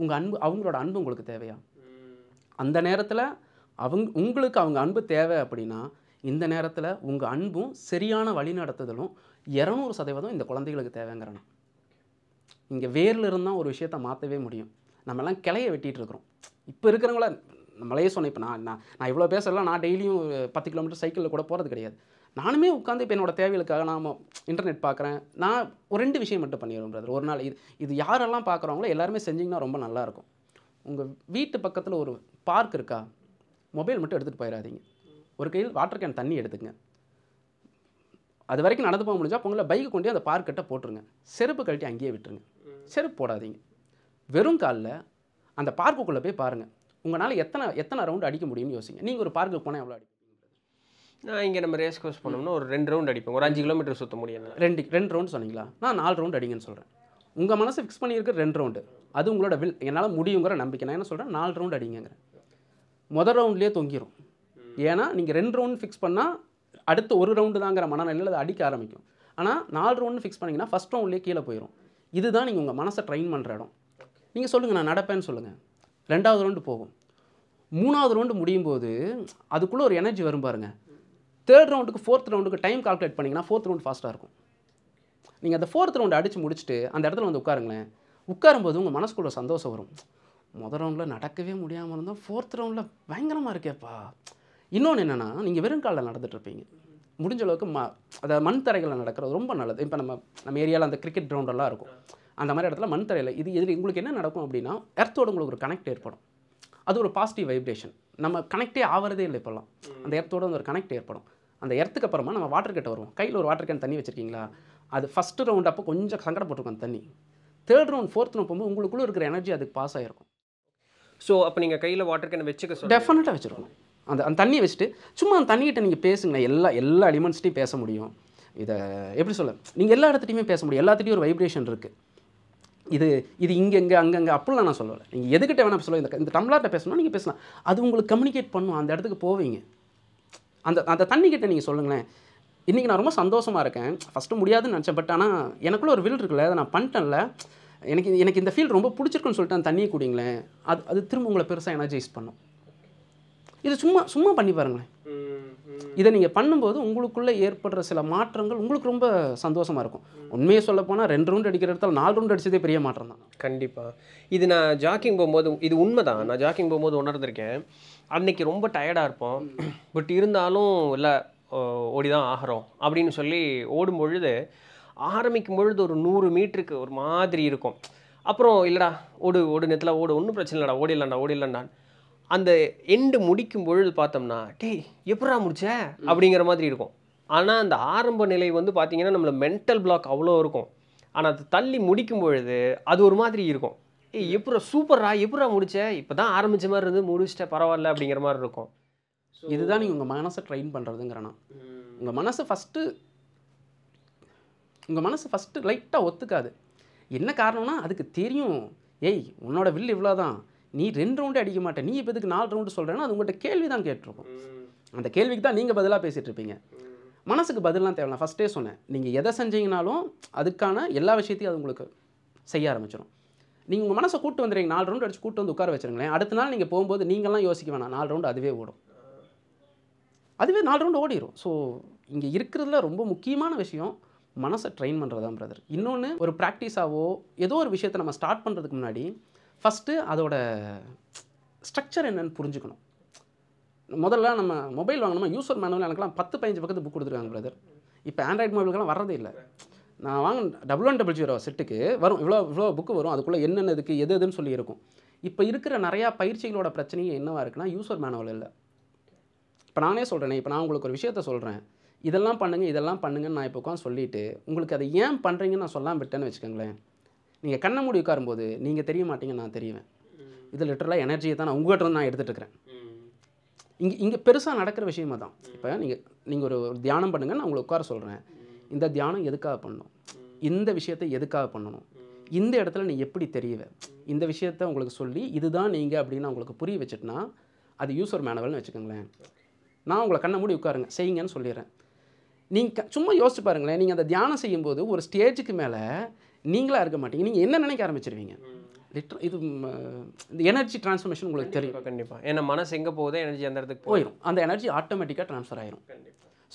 Speaker 2: உங்கள் அன்பு அவங்களோட அன்பு உங்களுக்கு தேவையா அந்த நேரத்தில் அவங்க உங்களுக்கு அவங்க அன்பு தேவை அப்படின்னா இந்த நேரத்தில் உங்கள் அன்பும் சரியான வழி நடத்துதலும் இரநூறு சதவீதம் இந்த குழந்தைகளுக்கு தேவைங்கிறனா இங்கே வேரில் இருந்தால் ஒரு விஷயத்த மாற்றவே முடியும் நம்மலாம் கிளைய வெட்டிகிட்டு இருக்கிறோம் இப்போ இருக்கிறவங்கள நம்மளே சொன்னேன் இப்போ நான் நான் நான் இவ்வளோ பேசலாம் நான் டெய்லியும் பத்து கிலோமீட்டர் சைக்கிளில் கூட போகிறது கிடையாது நானுமே உட்காந்து இப்போ என்னோடய தேவைகளுக்காக நான் இன்டர்நெட் பார்க்குறேன் நான் ஒரு ரெண்டு விஷயம் மட்டும் பண்ணிடுவேன் பிரதர் ஒரு நாள் இது இது யாரெல்லாம் பார்க்குறவங்களோ எல்லாருமே செஞ்சிங்கன்னா ரொம்ப நல்லாயிருக்கும் உங்கள் வீட்டு பக்கத்தில் ஒரு பார்க் இருக்கா மொபைல் மட்டும் எடுத்துகிட்டு போயிடாதீங்க ஒரு கையில் வாட்டர் கேன் தண்ணி எடுத்துங்க அது வரைக்கும் நடந்து போக முடிஞ்சால் பொங்கலை பைக்கு கொண்டு அந்த பார்க் கிட்டே போட்டுருங்க செருப்பு கழட்டி அங்கேயே விட்டுருங்க செருப்பு போடாதீங்க வெறும் காலில் அந்த பார்க்குக்குள்ளே போய் பாருங்கள் உங்களால் எத்தனை எத்தனை ரவுண்டு அடிக்க முடியும்னு யோசிங்க நீங்கள் ஒரு பார்க்குக்கு போனால் எவ்வளோ அடிக்கும்
Speaker 1: இங்கே நம்ம ரேஸ் கோர்ஸ் போனோம்னா ஒரு ரெண்டு ரவுண்ட் அடிப்போம்
Speaker 2: ஒரு அஞ்சு கிலோமீட்டர் சுற்ற முடியும் ரெண்டு ரெண்டு ரவுண்ட் சொன்னீங்களா நான் நாலு ரவுண்ட் அடிங்கன்னு சொல்கிறேன் உங்கள் மனசு ஃபிக்ஸ் பண்ணியிருக்கிற ரெண்டு ரவுண்டு அது உங்களோட வில் என்னால் முடியுங்கிற நம்பிக்கை நான் என்ன சொல்கிறேன் நாலு ரவுண்ட் அடிங்கிறேன் மொதல் ரவுண்ட்லேயே தொங்கிடும் ஏன்னா நீங்கள் ரெண்டு ரவுண்ட் ஃபிக்ஸ் பண்ணால் அடுத்த ஒரு ரவுண்டு தாங்கிற மனநிலையில் அது அடிக்க ஆரம்பிக்கும் ஆனால் நாலு ரவுண்டு ஃபிக்ஸ் பண்ணிங்கன்னா ஃபஸ்ட் ரவுண்ட்லேயே கீழே போயிடும் இதுதான் நீங்கள் உங்கள் மனசை ட்ரெயின் பண்ணுற இடம் நீங்கள் சொல்லுங்கள் நான் நடப்பேன்னு சொல்லுங்கள் ரெண்டாவது ரவுண்டு போகும் மூணாவது ரவுண்டு முடியும் போது அதுக்குள்ளே ஒரு எனர்ஜி வரும் பாருங்கள் தேர்ட் ரவுண்டுக்கு ஃபோர்த் ரவுண்டுக்கு டைம் கால்குலேட் பண்ணிங்கன்னா ஃபோர்த் ரவுண்ட் ஃபாஸ்ட்டாக இருக்கும் நீங்கள் அந்த ஃபோர்த் ரவுண்டு அடித்து முடிச்சுட்டு அந்த இடத்துல வந்து உட்காருங்களேன் உட்காரும்போது உங்கள் மனசுக்குள்ள சந்தோஷம் வரும் முதல் ரவுண்டில் நடக்கவே முடியாமல் இருந்தால் ஃபோர்த் ரவுண்டில் பயங்கரமாக இருக்கேப்பா இன்னொன்று என்னென்னா நீங்கள் வெறும் காலில் நடந்துகிட்ருப்பீங்க முடிஞ்ச அளவுக்கு ம அதாவது மண் தரைகளில் நடக்கிறது ரொம்ப நல்லது இப்போ நம்ம நம்ம ஏரியாவில் அந்த கிரிக்கெட் கிரவுண்டெல்லாம் இருக்கும் அந்த மாதிரி இடத்துல மண் தரையில் இது இதில் உங்களுக்கு என்ன நடக்கும் அப்படின்னா எர்த்தோட உங்களுக்கு ஒரு கனெக்ட் ஏற்படும் அது ஒரு பாசிட்டிவ் வைப்ரேஷன் நம்ம கனெக்டே ஆகிறதே இல்லை இப்போல்லாம் அந்த எர்த்தோட ஒரு கனெக்ட் ஏற்படும் அந்த இடத்துக்கு அப்புறமா நம்ம வாட்டர் கட்டை வருவோம் கையில் ஒரு வாட்டர் கேன் தண்ணி வச்சுருக்கீங்களா அது ஃபஸ்ட்டு ரவுண்ட் அப்போ கொஞ்சம் சங்கடப்பட்டிருக்கும் அந்த தண்ணி தேர்ட் ரவுண்ட் ஃபோர்த் ரவுண்ட் போகும்போது உங்களுக்குள்ளே இருக்கிற எனர்ஜி அதுக்கு பாஸ் ஆகிருக்கும்
Speaker 1: ஸோ அப்போ நீங்கள் கையில் வாட்டர் கேன் வச்சுக்க டெஃபினட்டாக
Speaker 2: வச்சுருக்கணும் அந்த அந்த தண்ணியை வச்சுட்டு சும்மா அந்த தண்ணிக்கிட்ட நீங்கள் பேசுங்களேன் எல்லா எல்லா எலிமெண்ட்ஸ்ட்டையும் பேச முடியும் இதை எப்படி சொல்ல நீங்கள் எல்லா இடத்துலையுமே பேச முடியும் எல்லாத்துலேயும் ஒரு வைப்ரேஷன் இருக்குது இது இது இங்கெங்கே அங்கங்கே அப்படிலாம் நான் சொல்லலை நீங்கள் எதுக்கிட்ட வேணால் சொல்லுவேன் இந்த இந்த டம்ளார்ட்ட பேசணும் நீங்கள் பேசலாம் அது உங்களுக்கு கம்யூனிகேட் பண்ணும் அந்த இடத்துக்கு போவீங்க அந்த அந்த தண்ணிக்கிட்ட நீங்கள் சொல்லுங்களேன் இன்றைக்கி நான் ரொம்ப சந்தோஷமாக இருக்கேன் ஃபஸ்ட்டு முடியாதுன்னு நினச்சேன் பட் ஆனால் எனக்குள்ளே ஒரு வில் இருக்குல்ல அதை நான் பண்ணிட்டேன்ல எனக்கு எனக்கு இந்த ஃபீல் ரொம்ப பிடிச்சிருக்குன்னு சொல்லிட்டு அந்த தண்ணியை குடிங்களேன் அது அது திரும்ப உங்களை பெருசாக எனர்ஜைஸ் பண்ணும் இது சும்மா சும்மா பண்ணி பாருங்களேன் இதை நீங்கள் பண்ணும்போது உங்களுக்குள்ளே ஏற்படுற சில மாற்றங்கள் உங்களுக்கு ரொம்ப சந்தோஷமாக இருக்கும் உண்மையை சொல்ல போனால் ரெண்டு ரவுண்ட் அடிக்கிற இடத்துல நாலு ரவுண்ட் அடித்ததே பெரிய மாற்றம் தான்
Speaker 1: கண்டிப்பாக இது நான் ஜாக்கிங் போகும்போது இது உண்மை தான் நான் ஜாக்கிங் போகும்போது உணர்ந்திருக்கேன் அன்னைக்கு ரொம்ப டயர்டாக இருப்போம் பட் இருந்தாலும் இல்லை ஓடி தான் ஆகிறோம் அப்படின்னு சொல்லி ஓடும் பொழுது ஆரம்பிக்கும் பொழுது ஒரு நூறு மீட்டருக்கு ஒரு மாதிரி இருக்கும் அப்புறம் இல்லைடா ஓடு ஓடு நேரத்தில் ஓடு ஒன்றும் பிரச்சனை இல்லைடா ஓடிடலாம்டா ஓடிடலாண்டான் அந்த எண்டு முடிக்கும் பொழுது பார்த்தோம்னா டே எப்படா முடிச்ச அப்படிங்கிற மாதிரி இருக்கும் ஆனால் அந்த ஆரம்ப நிலை வந்து பார்த்திங்கன்னா நம்மளை மென்டல் பிளாக் அவ்வளோ இருக்கும் ஆனால் அது தள்ளி முடிக்கும் பொழுது அது ஒரு மாதிரி இருக்கும் ஏய் எப்பரா சூப்பர்ரா எப்பரா முடிச்சேன் இப்போ தான் ஆரம்பித்த மாதிரி இருந்து முடிச்சிட்ட பரவாயில்ல அப்படிங்கிற
Speaker 2: மாதிரி இருக்கும் இதுதான் நீங்கள் உங்கள் மனசை ட்ரெயின் பண்ணுறதுங்கிறனா உங்கள் மனசை ஃபஸ்ட்டு உங்கள் மனசு ஃபஸ்ட்டு லைட்டாக ஒத்துக்காது என்ன காரணம்னா அதுக்கு தெரியும் ஏய் உன்னோட வில் இவ்வளோ தான் நீ ரெண்டு ரவுண்டே அடிக்க மாட்டேன் நீ இப்போதுக்கு இதுக்கு நாலு ரவுண்டு சொல்கிறேன்னா அது உங்கள்கிட்ட கேள்வி தான் கேட்டிருக்கும் அந்த கேள்விக்கு தான் நீங்கள் பதிலாக பேசிகிட்டு இருப்பீங்க மனசுக்கு பதிலாம் தேவையில்ல ஃபஸ்ட்டே சொன்னேன் நீங்கள் எதை செஞ்சீங்கனாலும் அதுக்கான எல்லா விஷயத்தையும் அது உங்களுக்கு செய்ய ஆரம்பிச்சிடும் நீங்கள் உங்கள் மனசை கூட்டு வந்துடுங்க நாலு ரவுண்டு அடிச்சு கூட்டு வந்து உட்கார வச்சுருங்களேன் அடுத்த நாள் நீங்கள் போகும்போது நீங்களாம் யோசிக்க வேணாம் நாலு ரவுண்டு அதுவே ஓடும் அதுவே நாலு ரவுண்டு ஓடிடும் ஸோ இங்கே இருக்கிறதுல ரொம்ப முக்கியமான விஷயம் மனசை ட்ரெயின் பண்ணுறது தான் பிரதர் இன்னொன்று ஒரு ப்ராக்டிஸாவோ ஏதோ ஒரு விஷயத்தை நம்ம ஸ்டார்ட் பண்ணுறதுக்கு முன்னாடி ஃபஸ்ட்டு அதோட ஸ்ட்ரக்சர் என்னென்னு புரிஞ்சுக்கணும் முதல்ல நம்ம மொபைல் வாங்கினோமா யூஸர் மேனுவல் எனக்குலாம் பத்து பதினஞ்சு பக்கத்து புக் கொடுத்துருக்காங்க பிரதர் இப்போ ஆண்ட்ராய்டு மொபைலுக்கெல்லாம் வர்றதே இல்லை நான் வாங்க டபுள் ஒன் டபுள் ஜீரோ செட்டுக்கு வரும் இவ்வளோ இவ்வளோ புக்கு வரும் அதுக்குள்ளே என்னென்ன இதுக்கு எது எதுன்னு சொல்லியிருக்கும் இப்போ இருக்கிற நிறையா பயிற்சிகளோட பிரச்சனையும் என்னவாக இருக்குன்னா யூசர் மேனுவல் இல்லை இப்போ நானே சொல்கிறேனே இப்போ நான் உங்களுக்கு ஒரு விஷயத்த சொல்கிறேன் இதெல்லாம் பண்ணுங்கள் இதெல்லாம் பண்ணுங்கன்னு நான் இப்போ உட்காந்து சொல்லிவிட்டு உங்களுக்கு அதை ஏன் பண்ணுறீங்கன்னு நான் சொல்லாமல் விட்டேன்னு வச்சுக்கோங்களேன் நீங்கள் கண்ணை மூடி உட்காரும்போது நீங்கள் தெரிய மாட்டீங்க நான் தெரியுவேன் இது லிட்டரலாக எனர்ஜியை தான் நான் உங்கள்கிட்ட நான் எடுத்துகிட்டு இருக்கிறேன் இங்கே இங்கே பெருசாக நடக்கிற விஷயமா தான் இப்போ நீங்கள் நீங்கள் ஒரு தியானம் பண்ணுங்கன்னு நான் உங்களை உட்கார சொல்கிறேன் இந்த தியானம் எதுக்காக பண்ணணும் இந்த விஷயத்தை எதுக்காக பண்ணணும் இந்த இடத்துல நீ எப்படி தெரியுவ இந்த விஷயத்த உங்களுக்கு சொல்லி இதுதான் நீங்கள் அப்படின்னு உங்களுக்கு புரிய வச்சுட்டுனா அது ஒரு மேனவல்னு வச்சுக்கோங்களேன் நான் உங்களை கண்ணை மூடி உட்காருங்க செய்யுங்கன்னு சொல்லிடுறேன் நீங்கள் சும்மா யோசிச்சு பாருங்களேன் நீங்கள் அந்த தியானம் செய்யும்போது ஒரு ஸ்டேஜுக்கு மேலே நீங்களாக இருக்க மாட்டீங்க நீங்கள் என்ன நினைக்க ஆரம்பிச்சிருவீங்க லிட்டர் இது இந்த எனர்ஜி டிரான்ஸ்ஃபர்மேஷன் உங்களுக்கு தெரியும் கண்டிப்பாக
Speaker 1: ஏன்னா மனசு எங்கே போகுது எனர்ஜி அந்த இடத்துக்கு போயிடும்
Speaker 2: அந்த எனர்ஜி ஆட்டோமேட்டிக்காக ட்ரான்ஸ்ஃபர் ஆயிரும்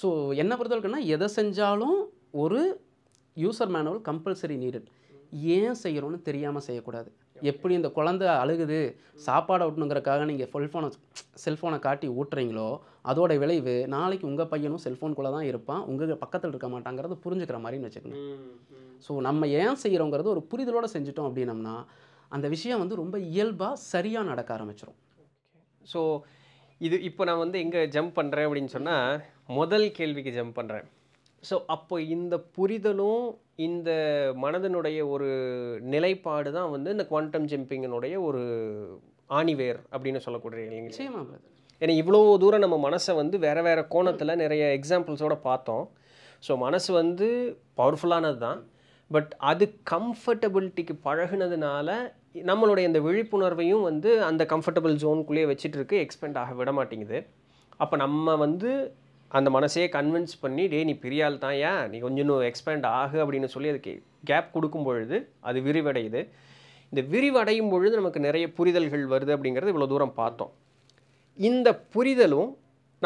Speaker 2: ஸோ என்ன பொறுத்தவரைக்குன்னா எதை செஞ்சாலும் ஒரு யூசர் மேனுவல் கம்பல்சரி நீடட் ஏன் செய்கிறோன்னு தெரியாமல் செய்யக்கூடாது எப்படி இந்த குழந்த அழுகுது சாப்பாடை ஊட்டணுங்கிறக்காக நீங்கள் ஃபுல்ஃபோனை செல்ஃபோனை காட்டி ஊட்டுறீங்களோ அதோட விளைவு நாளைக்கு உங்கள் பையனும் செல்ஃபோனுக்குள்ளே தான் இருப்பான் உங்கள் பக்கத்தில் இருக்க மாட்டாங்கிறத புரிஞ்சுக்கிற மாதிரின்னு வச்சுக்கணும் ஸோ நம்ம ஏன் செய்கிறோங்கிறது ஒரு புரிதலோடு செஞ்சுட்டோம் அப்படின்னம்னா அந்த விஷயம் வந்து ரொம்ப
Speaker 1: இயல்பாக சரியாக நடக்க ஆரம்பிச்சிடும் ஸோ இது இப்போ நான் வந்து எங்கே ஜம்ப் பண்ணுறேன் அப்படின்னு சொன்னால் முதல் கேள்விக்கு ஜம்ப் பண்ணுறேன் ஸோ அப்போ இந்த புரிதலும் இந்த மனதனுடைய ஒரு நிலைப்பாடு தான் வந்து இந்த குவாண்டம் ஜம்பிங்கினுடைய ஒரு ஆணிவேர் அப்படின்னு சொல்லக்கூடிய இல்லைங்க ஏன்னா இவ்வளோ தூரம் நம்ம மனசை வந்து வேறு வேறு கோணத்தில் நிறைய எக்ஸாம்பிள்ஸோடு பார்த்தோம் ஸோ மனசு வந்து பவர்ஃபுல்லானது தான் பட் அது கம்ஃபர்டபிலிட்டிக்கு பழகுனதுனால நம்மளுடைய இந்த விழிப்புணர்வையும் வந்து அந்த கம்ஃபர்டபுள் ஜோனுக்குள்ளேயே வச்சுட்டு இருக்கு எக்ஸ்பெண்ட் ஆக விட மாட்டேங்குது அப்போ நம்ம வந்து அந்த மனசையே கன்வின்ஸ் பண்ணி டே நீ பெரியால் தான் ஏன் நீ கொஞ்சம் இன்னும் எக்ஸ்பேண்ட் ஆகு அப்படின்னு சொல்லி அதுக்கு கேப் கொடுக்கும் பொழுது அது விரிவடையுது இந்த விரிவடையும் பொழுது நமக்கு நிறைய புரிதல்கள் வருது அப்படிங்கிறது இவ்வளோ தூரம் பார்த்தோம் இந்த புரிதலும்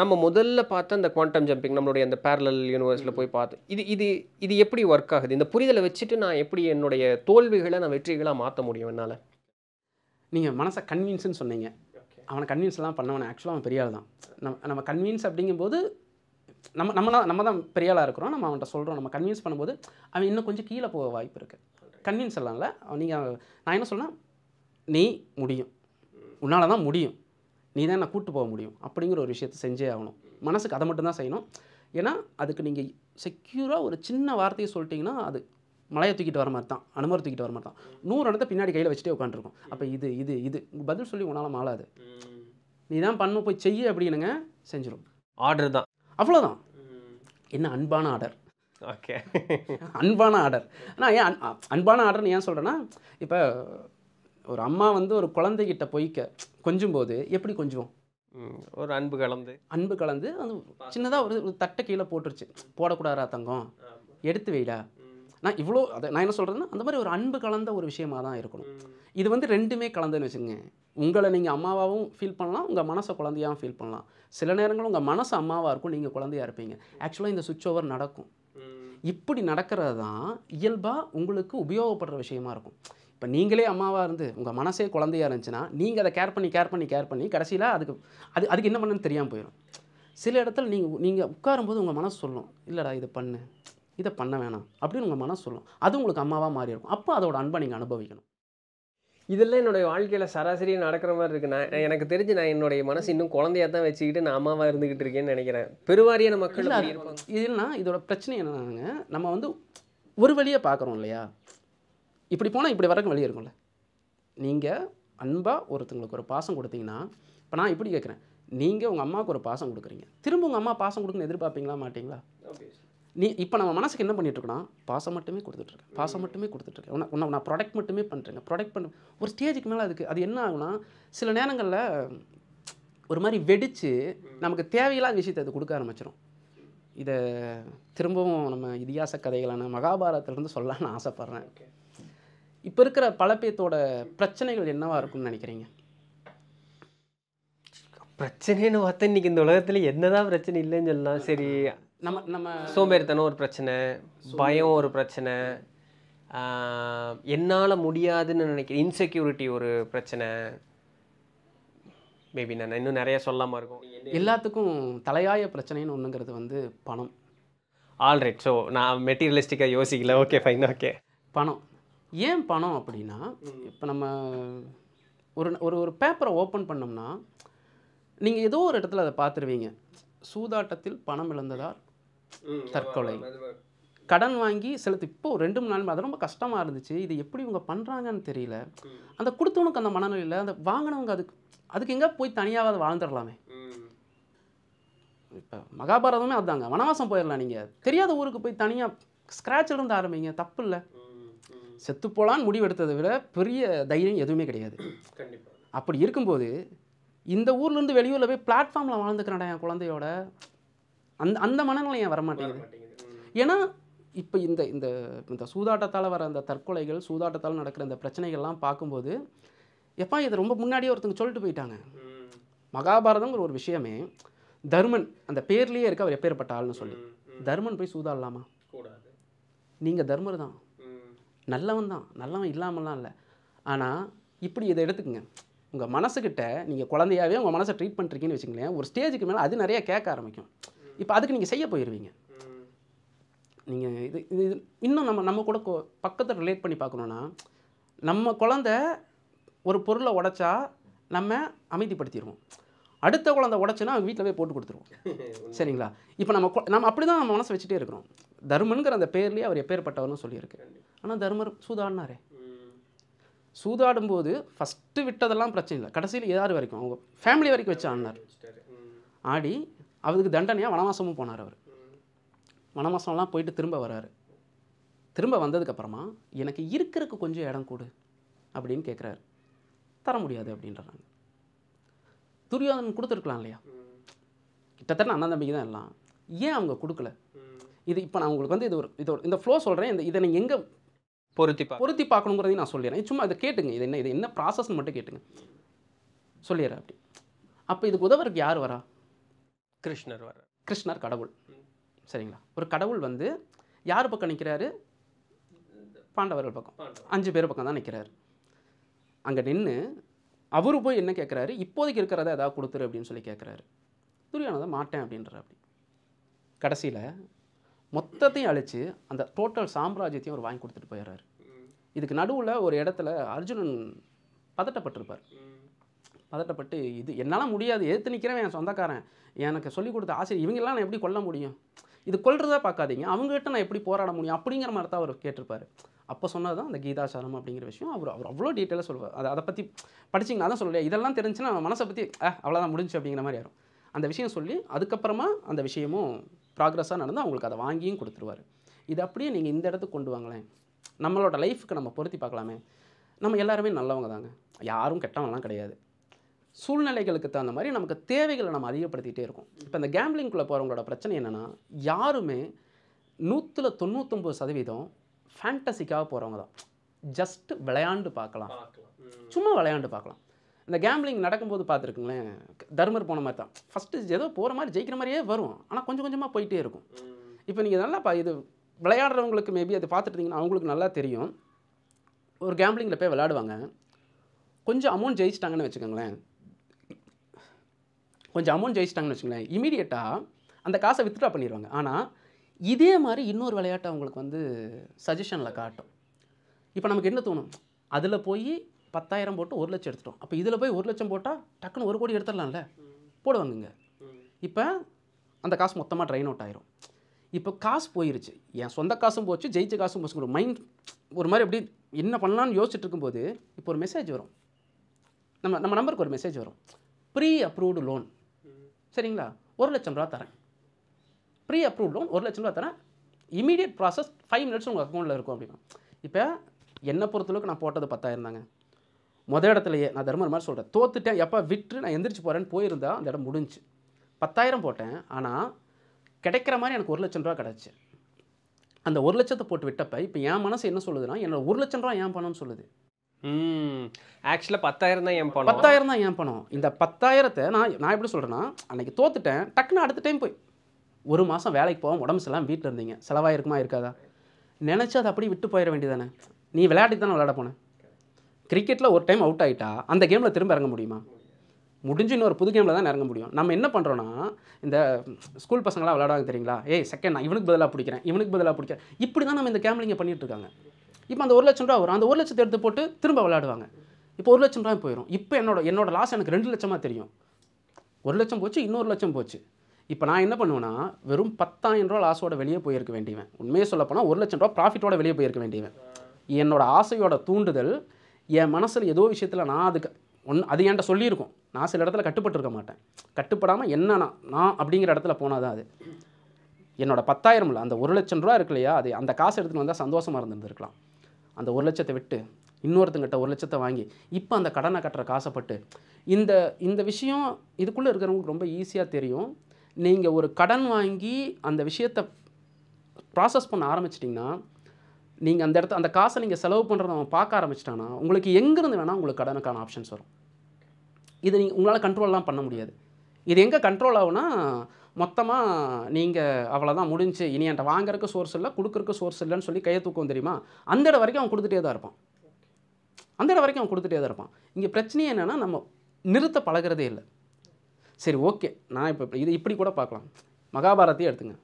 Speaker 1: நம்ம முதல்ல பார்த்த அந்த குவாண்டம் ஜம்பிங் நம்மளுடைய அந்த பேரலல் யூனிவர்ஸில் போய் பார்த்து இது இது இது எப்படி ஒர்க் ஆகுது இந்த புரிதலை வச்சுட்டு நான் எப்படி என்னுடைய தோல்விகளை நான் வெற்றிகளாக மாற்ற முடியும் என்னால் நீங்கள் மனசை கன்வீன்ஸ்னு சொன்னீங்க அவனை கன்வின்ஸ்லாம் பண்ணவனே ஆக்சுவலாக அவன்
Speaker 2: பெரியால் தான் நம்ம நம்ம கன்வீன்ஸ் அப்படிங்கும்போது நம்ம நம்ம தான் நம்ம தான் பெரியாளாக இருக்கிறோம் நம்ம அவன்கிட்ட சொல்கிறோம் நம்ம கன்வின்ஸ் பண்ணும்போது அவன் இன்னும் கொஞ்சம் கீழே போக வாய்ப்பு இருக்குது கன்வின்ஸ் இல்லாமல் நீங்கள் நான் என்ன சொன்னால் நீ முடியும் உன்னால் தான் முடியும் நீ தான் நான் கூப்பிட்டு போக முடியும் அப்படிங்கிற ஒரு விஷயத்தை செஞ்சே ஆகணும் மனசுக்கு அதை தான் செய்யணும் ஏன்னா அதுக்கு நீங்கள் செக்யூராக ஒரு சின்ன வார்த்தையை சொல்லிட்டிங்கன்னா அது மலையை தூக்கிட்டு வர மாதிரி தான் அனுமர் தூக்கிட்டு வர மாதிரி தான் நூறு இடத்த பின்னாடி கையில் வச்சுட்டே உட்காந்துருக்கும் அப்போ இது இது இது பதில் சொல்லி உன்னால் மாளாது நீ தான் பண்ண போய் செய்ய அப்படின்னுங்க செஞ்சிடும் ஆர்டர் தான் அவ்வளோதான் என்ன அன்பான ஆர்டர் ஓகே அன்பான ஆர்டர் ஆனால் ஏன் அன்பான ஆர்டர்னு ஏன் சொல்கிறேன்னா இப்போ ஒரு அம்மா வந்து ஒரு குழந்தைகிட்ட பொய்க்க கொஞ்சும் போது எப்படி கொஞ்சுவோம் ஒரு அன்பு கலந்து அன்பு கலந்து அது சின்னதாக ஒரு தட்டை கீழே போட்டுருச்சு போடக்கூடாதா தங்கம் எடுத்து வைடா நான் இவ்வளோ அதை நான் என்ன சொல்கிறேன்னா அந்த மாதிரி ஒரு அன்பு கலந்த ஒரு விஷயமாக தான் இருக்கணும் இது வந்து ரெண்டுமே கலந்துன்னு வச்சுங்க உங்களை நீங்கள் அம்மாவாகவும் ஃபீல் பண்ணலாம் உங்கள் மனசை குழந்தையாகவும் ஃபீல் பண்ணலாம் சில நேரங்களும் உங்கள் மனசு அம்மாவாக இருக்கும் நீங்கள் குழந்தையாக இருப்பீங்க ஆக்சுவலாக இந்த சுவிட்ச் ஓவர் நடக்கும் இப்படி நடக்கிறது தான் இயல்பாக உங்களுக்கு உபயோகப்படுற விஷயமா இருக்கும் இப்போ நீங்களே அம்மாவாக இருந்து உங்கள் மனசே குழந்தையாக இருந்துச்சுன்னா நீங்கள் அதை கேர் பண்ணி கேர் பண்ணி கேர் பண்ணி கடைசியில் அதுக்கு அது அதுக்கு என்ன பண்ணுன்னு தெரியாமல் போயிடும் சில இடத்துல நீங்கள் நீங்கள் உட்காரும்போது உங்கள் மனசு சொல்லும் இல்லைடா இது பண்ணு இதை பண்ண வேணாம் அப்படின்னு உங்கள் மனம் சொல்லும் அது உங்களுக்கு அம்மாவாக மாறி இருக்கும் அப்போ அதோட அன்பை நீங்கள் அனுபவிக்கணும்
Speaker 1: இதெல்லாம் என்னுடைய வாழ்க்கையில் சராசரி நடக்கிற மாதிரி இருக்குது நான் எனக்கு தெரிஞ்சு நான் என்னுடைய மனசு இன்னும் குழந்தையாக தான் வச்சுக்கிட்டு நான் அம்மாவாக இருந்துக்கிட்டு இருக்கேன்னு நினைக்கிறேன் பெருவாரியான மக்கள்
Speaker 2: இதுனா இதோட பிரச்சனை என்னன்னாங்க நம்ம வந்து ஒரு வழியை பார்க்குறோம் இல்லையா இப்படி போனால் இப்படி வரக்கும் வழி இருக்கும்ல நீங்கள் அன்பாக ஒருத்தங்களுக்கு ஒரு பாசம் கொடுத்தீங்கன்னா இப்போ நான் இப்படி கேட்குறேன் நீங்கள் உங்கள் அம்மாவுக்கு ஒரு பாசம் கொடுக்குறீங்க திரும்ப உங்கள் அம்மா பாசம் கொடுக்குன்னு எதிர்பார்ப்பீங்களா மாட்டிங்களா நீ இப்போ நம்ம மனசுக்கு என்ன பண்ணிட்டுருக்கோம்னா பாசம் மட்டுமே கொடுத்துட்ருக்கேன் பாசம் மட்டுமே கொடுத்துட்ருக்கேன் உன நான் ப்ராடக்ட் மட்டுமே பண்ணுறேங்க ப்ராடக்ட் பண்ண ஒரு ஸ்டேஜுக்கு மேலே அதுக்கு அது என்ன ஆகுனா சில நேரங்களில் ஒரு மாதிரி வெடித்து நமக்கு தேவையில்லாத விஷயத்தை அது கொடுக்க ஆரம்பிச்சிடும் இதை திரும்பவும் நம்ம இதிகாச கதைகளான மகாபாரதத்திலேருந்து சொல்லலான்னு ஆசைப்பட்றேன் இப்போ இருக்கிற பல பேத்தோட
Speaker 1: பிரச்சனைகள் என்னவாக இருக்கும்னு நினைக்கிறீங்க பிரச்சனைன்னு பார்த்தா இன்றைக்கி இந்த உலகத்தில் என்னதான் பிரச்சனை இல்லைன்னு சொல்லலாம் சரி நம்ம நம்ம சோம்பேறித்தனம் ஒரு பிரச்சனை பயம் ஒரு பிரச்சனை என்னால் முடியாதுன்னு நினைக்கிறேன் இன்செக்யூரிட்டி ஒரு பிரச்சனை மேபி நான் இன்னும் நிறைய சொல்லாமல் இருக்கும்
Speaker 2: எல்லாத்துக்கும் தலையாய பிரச்சனைன்னு ஒன்றுங்கிறது வந்து பணம்
Speaker 1: ஆல்ரைட் ஸோ நான் மெட்டீரியலிஸ்டிக்காக யோசிக்கல ஓகே ஃபைன் ஓகே
Speaker 2: பணம் ஏன் பணம் அப்படின்னா இப்போ நம்ம ஒரு ஒரு ஒரு பேப்பரை ஓப்பன் பண்ணோம்னா நீங்கள் ஏதோ ஒரு இடத்துல அதை பார்த்துருவீங்க சூதாட்டத்தில் பணம் இழந்ததால் தற்கொலை கடன் வாங்கி செலுத்து இப்போ ரெண்டு மூணு நாள் அது ரொம்ப கஷ்டமாக இருந்துச்சு இது எப்படி இவங்க பண்ணுறாங்கன்னு தெரியல அந்த கொடுத்தவனுக்கு அந்த இல்லை அந்த வாங்கினவங்க அதுக்கு அதுக்கு எங்கே போய் தனியாக அதை வாழ்ந்துடலாமே இப்போ மகாபாரதமே அதுதாங்க வனவாசம் போயிடலாம் நீங்கள் தெரியாத ஊருக்கு போய் தனியாக ஸ்க்ராட்ச் இருந்து ஆரம்பிங்க தப்பு இல்லை செத்து போகலான்னு முடிவெடுத்ததை விட பெரிய தைரியம் எதுவுமே கிடையாது அப்படி இருக்கும்போது இந்த ஊர்லேருந்து வெளியூரில் போய் பிளாட்ஃபார்மில் வாழ்ந்துக்கிறேன் என் குழந்தையோட அந்த அந்த மனநிலை ஏன் வரமாட்டேங்குது ஏன்னா இப்போ இந்த இந்த இந்த சூதாட்டத்தால் வர அந்த தற்கொலைகள் சூதாட்டத்தால் நடக்கிற இந்த பிரச்சனைகள்லாம் பார்க்கும்போது எப்பா இதை ரொம்ப முன்னாடியே ஒருத்தங்க சொல்லிட்டு போயிட்டாங்க மகாபாரதங்கிற ஒரு விஷயமே தர்மன் அந்த பேர்லேயே இருக்க அவர் எப்பேற்பட்ட ஆள்னு சொல்லி தர்மன் போய் சூதாடலாமா நீங்கள் தர்மர் தான் நல்லவன் தான் நல்லவன் இல்லாமலாம் இல்லை ஆனால் இப்படி இதை எடுத்துக்கங்க உங்கள் மனசுக்கிட்ட நீங்கள் குழந்தையாவே உங்கள் மனசை ட்ரீட் பண்ணுறீங்கன்னு வச்சுங்களேன் ஒரு ஸ்டேஜுக்கு மேலே அது நிறைய கேட்க ஆரம்பிக்கும் இப்போ அதுக்கு நீங்கள் செய்ய போயிடுவீங்க நீங்கள் இது இது இன்னும் நம்ம நம்ம கூட கொ பக்கத்தை ரிலேட் பண்ணி பார்க்கணுன்னா நம்ம குழந்த ஒரு பொருளை உடைச்சா நம்ம அமைதிப்படுத்திடுவோம் அடுத்த குழந்தை உடச்சுன்னா வீட்டில் போய் போட்டு கொடுத்துருவோம் சரிங்களா இப்போ நம்ம நம்ம அப்படி தான் நம்ம மனசு வச்சுட்டே இருக்கிறோம் தர்மனுங்கிற அந்த பேர்லேயே அவர் எப்பேற்பட்டவர்னு சொல்லியிருக்கு ஆனால் தர்மர் சூதாடினாரே சூதாடும்போது ஃபஸ்ட்டு விட்டதெல்லாம் பிரச்சனை இல்லை கடைசியில் யார் வரைக்கும் அவங்க ஃபேமிலி வரைக்கும் வச்சு ஆடினார் ஆடி அவருக்கு தண்டனையாக வனவாசமும் போனார் அவர் வனவாசம்லாம் போயிட்டு திரும்ப வர்றாரு திரும்ப வந்ததுக்கப்புறமா எனக்கு இருக்கிறதுக்கு கொஞ்சம் இடம் கொடு அப்படின்னு கேட்குறாரு தர முடியாது அப்படின்றாங்க துரியோதனன் கொடுத்துருக்கலாம் இல்லையா கிட்டத்தட்ட அண்ணன் தம்பிக்கு தான் எல்லாம் ஏன் அவங்க கொடுக்கல இது இப்போ நான் உங்களுக்கு வந்து இது ஒரு ஒரு இந்த ஃப்ளோ சொல்கிறேன் இந்த இதை நீங்கள் எங்கே
Speaker 1: பொருத்தி பொருத்தி
Speaker 2: பார்க்கணுங்கிறதையும் நான் சொல்லிடுறேன் சும்மா இதை கேட்டுங்க இது என்ன இது என்ன ப்ராசஸ்ன்னு மட்டும் கேட்டுங்க சொல்லிடுறேன் அப்படி அப்போ இதுக்கு உதவருக்கு யார் வரா கிருஷ்ணர் வர கிருஷ்ணர் கடவுள் சரிங்களா ஒரு கடவுள் வந்து யார் பக்கம் நிற்கிறாரு பாண்டவர்கள் பக்கம் அஞ்சு பேர் பக்கம் தான் நிற்கிறாரு அங்கே நின்று அவரு போய் என்ன கேட்குறாரு இப்போதைக்கு இருக்கிறத ஏதாவது கொடுத்துரு அப்படின்னு சொல்லி கேட்குறாரு துரியானதை மாட்டேன் அப்படின்ற அப்படி கடைசியில் மொத்தத்தையும் அழித்து அந்த டோட்டல் சாம்ராஜ்யத்தையும் அவர் வாங்கி கொடுத்துட்டு போயிடுறாரு இதுக்கு நடுவில் ஒரு இடத்துல அர்ஜுனன் பதட்டப்பட்டிருப்பார் பதட்டப்பட்டு இது என்னால் முடியாது எதிர்த்து நிற்கிறவன் என் சொந்தக்காரன் எனக்கு சொல்லிக் கொடுத்த ஆசிரியர் இவங்கெல்லாம் நான் எப்படி கொல்ல முடியும் இது கொள்றதா பார்க்காதீங்க அவங்ககிட்ட நான் எப்படி போராட முடியும் அப்படிங்கிற மாதிரி தான் அவர் கேட்டிருப்பாரு அப்போ சொன்னது தான் அந்த கீதாசாரம் அப்படிங்கிற விஷயம் அவர் அவர் அவ்வளோ டீட்டெயிலாக சொல்லுவார் அதை அதை பற்றி படிச்சிங்க தான் சொல்லலையே இதெல்லாம் தெரிஞ்சுன்னா மனசை பற்றி ஆ அவ்வளோதான் முடிஞ்சு அப்படிங்கிற மாதிரி ஆயிரும் அந்த விஷயம் சொல்லி அதுக்கப்புறமா அந்த விஷயமும் ப்ராக்ரஸாக நடந்து அவங்களுக்கு அதை வாங்கியும் கொடுத்துருவார் இது அப்படியே நீங்கள் இந்த இடத்துக்கு கொண்டு வாங்களேன் நம்மளோட லைஃப்க்கு நம்ம பொருத்தி பார்க்கலாமே நம்ம எல்லாருமே நல்லவங்க தாங்க யாரும் கெட்டவங்களாம் கிடையாது சூழ்நிலைகளுக்கு தகுந்த மாதிரி நமக்கு தேவைகளை நம்ம அதிகப்படுத்திகிட்டே இருக்கோம் இப்போ இந்த கேம்பிளிங்குள்ளே போகிறவங்களோட பிரச்சனை என்னென்னா யாருமே நூற்றில் தொண்ணூத்தொம்பது சதவீதம் ஃபேண்டசிக்காக போகிறவங்க தான் ஜஸ்ட் விளையாண்டு பார்க்கலாம் சும்மா விளையாண்டு பார்க்கலாம் இந்த கேம்பிளிங் நடக்கும்போது பார்த்துருக்குங்களேன் தர்மர் போன மாதிரி தான் ஃபஸ்ட்டு ஏதோ போகிற மாதிரி ஜெயிக்கிற மாதிரியே வரும் ஆனால் கொஞ்சம் கொஞ்சமாக போயிட்டே இருக்கும் இப்போ நீங்கள் நல்லா பா இது விளையாடுறவங்களுக்கு மேபி அது பார்த்துட்டிங்கன்னா அவங்களுக்கு நல்லா தெரியும் ஒரு கேம்பிளிங்கில் போய் விளையாடுவாங்க கொஞ்சம் அமௌண்ட் ஜெயிச்சிட்டாங்கன்னு வச்சுக்கோங்களேன் கொஞ்சம் அமௌண்ட் ஜெயிச்சிட்டாங்கன்னு வச்சுக்கலேன் இமீடியட்டாக அந்த காசை வித்ட்ரா பண்ணிடுவாங்க ஆனால் இதே மாதிரி இன்னொரு விளையாட்டை அவங்களுக்கு வந்து சஜஷனில் காட்டும் இப்போ நமக்கு என்ன தோணும் அதில் போய் பத்தாயிரம் போட்டு ஒரு லட்சம் எடுத்துட்டோம் அப்போ இதில் போய் ஒரு லட்சம் போட்டால் டக்குன்னு ஒரு கோடி எடுத்துடலாம்ல போடுவாங்கங்க இப்போ அந்த காசு மொத்தமாக ட்ரைன் அவுட் ஆயிரும் இப்போ காசு போயிருச்சு என் சொந்த காசும் போச்சு ஜெயிச்ச காசும் போச்சுங்கிற மைண்ட் ஒரு மாதிரி எப்படி என்ன பண்ணலான்னு யோசிச்சுட்டு இருக்கும்போது இப்போ ஒரு மெசேஜ் வரும் நம்ம நம்ம நம்பருக்கு ஒரு மெசேஜ் வரும் ப்ரீ அப்ரூவ்டு லோன் சரிங்களா ஒரு லட்சம் ரூபா தரேன் ப்ரீ அப்ரூவ் லோன் ஒரு லட்சம் ரூபா தரேன் இமீடியட் ப்ராசஸ் ஃபைவ் மினிட்ஸ் உங்கள் அக்கௌண்ட்டில் இருக்கும் அப்படின்னா இப்போ என்னை பொறுத்தளவுக்கு நான் போட்டது பத்தாயிரம் தாங்க மொதல் இடத்துலையே நான் தர்மர் மாதிரி சொல்கிறேன் தோத்துட்டேன் எப்போ விட்டு நான் எந்திரிச்சு போகிறேன்னு போயிருந்தால் அந்த இடம் முடிஞ்சு பத்தாயிரம் போட்டேன் ஆனால் கிடைக்கிற மாதிரி எனக்கு ஒரு லட்சம் ரூபா கிடச்சி அந்த ஒரு லட்சத்தை போட்டு விட்டப்ப இப்போ என் மனசு என்ன சொல்லுதுன்னா என்னோடய ஒரு லட்சம் ரூபா ஏன் பணம்னு சொல்லுது
Speaker 1: ஆக்சுவலாக பத்தாயிரம் தான் என் பணம் பத்தாயிரம்
Speaker 2: தான் பணம் இந்த பத்தாயிரத்தை நான் நான் எப்படி சொல்கிறேன்னா அன்றைக்கி தோத்துட்டேன் டக்குன்னு அடுத்த டைம் போய் ஒரு மாதம் வேலைக்கு போவோம் உடம்பு சரியில்லாமல் வீட்டில் இருந்தீங்க செலவாயிருக்குமா இருக்காதா நினச்சி அதை அப்படியே விட்டு போயிட வேண்டியதானே நீ விளையாட்டுக்கு தானே விளையாட போனேன் கிரிக்கெட்டில் ஒரு டைம் அவுட் ஆகிட்டா அந்த கேமில் திரும்ப இறங்க முடியுமா முடிஞ்சு இன்னொரு புது கேமில் தான் இறங்க முடியும் நம்ம என்ன பண்ணுறோன்னா இந்த ஸ்கூல் பசங்களாம் விளையாடுவாங்க தெரியுங்களா ஏய் செகண்ட் நான் இவனுக்கு பதிலாக பிடிக்கிறேன் இவனுக்கு பதிலாக பிடிக்கிறேன் இப்படி தான் நம்ம இந்த கேம்லிங்கை இருக்காங்க இப்போ அந்த ஒரு லட்சம் ரூபா வரும் அந்த ஒரு லட்சத்தை எடுத்து போட்டு திரும்ப விளையாடுவாங்க இப்போ ஒரு லட்சம் ரூபாய் போயிடும் இப்போ என்னோட என்னோட லாஸ் எனக்கு ரெண்டு லட்சமாக தெரியும் ஒரு லட்சம் போச்சு இன்னொரு லட்சம் போச்சு இப்போ நான் என்ன பண்ணுவேன்னா வெறும் பத்தாயிரம் ரூபா லாஸோட வெளியே போயிருக்க வேண்டியவன் உண்மையை சொல்லப்போனால் ஒரு லட்சம் ரூபா ப்ராஃபிட்டோட வெளியே போயிருக்க வேண்டியவன் என்னோட ஆசையோட தூண்டுதல் என் மனசில் ஏதோ விஷயத்தில் நான் அதுக்கு ஒன் அது என்கிட்ட சொல்லியிருக்கோம் நான் சில இடத்துல கட்டுப்பட்டுருக்க மாட்டேன் கட்டுப்படாமல் என்னன்னா நான் அப்படிங்கிற இடத்துல போனால் தான் அது என்னோடய இல்லை அந்த ஒரு லட்சம் ரூபா இருக்கு இல்லையா அது அந்த காசு எடுத்துகிட்டு வந்தால் சந்தோஷமாக இருந்திருந்துருக்கலாம் அந்த ஒரு லட்சத்தை விட்டு இன்னொருத்தங்கிட்ட ஒரு லட்சத்தை வாங்கி இப்போ அந்த கடனை கட்டுற காசைப்பட்டு இந்த இந்த விஷயம் இதுக்குள்ளே இருக்கிறவங்களுக்கு ரொம்ப ஈஸியாக தெரியும் நீங்கள் ஒரு கடன் வாங்கி அந்த விஷயத்தை ப்ராசஸ் பண்ண ஆரம்பிச்சிட்டிங்கன்னா நீங்கள் அந்த இடத்த அந்த காசை நீங்கள் செலவு பண்ணுறத அவன் பார்க்க ஆரம்பிச்சிட்டானா உங்களுக்கு எங்கேருந்து வேணால் உங்களுக்கு கடனுக்கான ஆப்ஷன்ஸ் வரும் இது நீங்கள் உங்களால் கண்ட்ரோல்லாம் பண்ண முடியாது இது எங்கே கண்ட்ரோல் ஆகுனா மொத்தமாக நீங்கள் அவ்வளோதான் முடிஞ்சு இனி என்கிட்ட வாங்குறக்கு சோர்ஸ் இல்லை கொடுக்குறக்கு சோர்ஸ் இல்லைன்னு சொல்லி கையை தூக்கம் தெரியுமா அந்த இடம் வரைக்கும் அவன் கொடுத்துட்டே தான் இருப்பான் அந்த இடம் வரைக்கும் அவன் கொடுத்துட்டே தான் இருப்பான் இங்கே பிரச்சனையே என்னென்னா நம்ம நிறுத்த பழகிறதே இல்லை சரி ஓகே நான் இப்போ இது இப்படி கூட பார்க்கலாம் மகாபாரத்தையும் எடுத்துங்க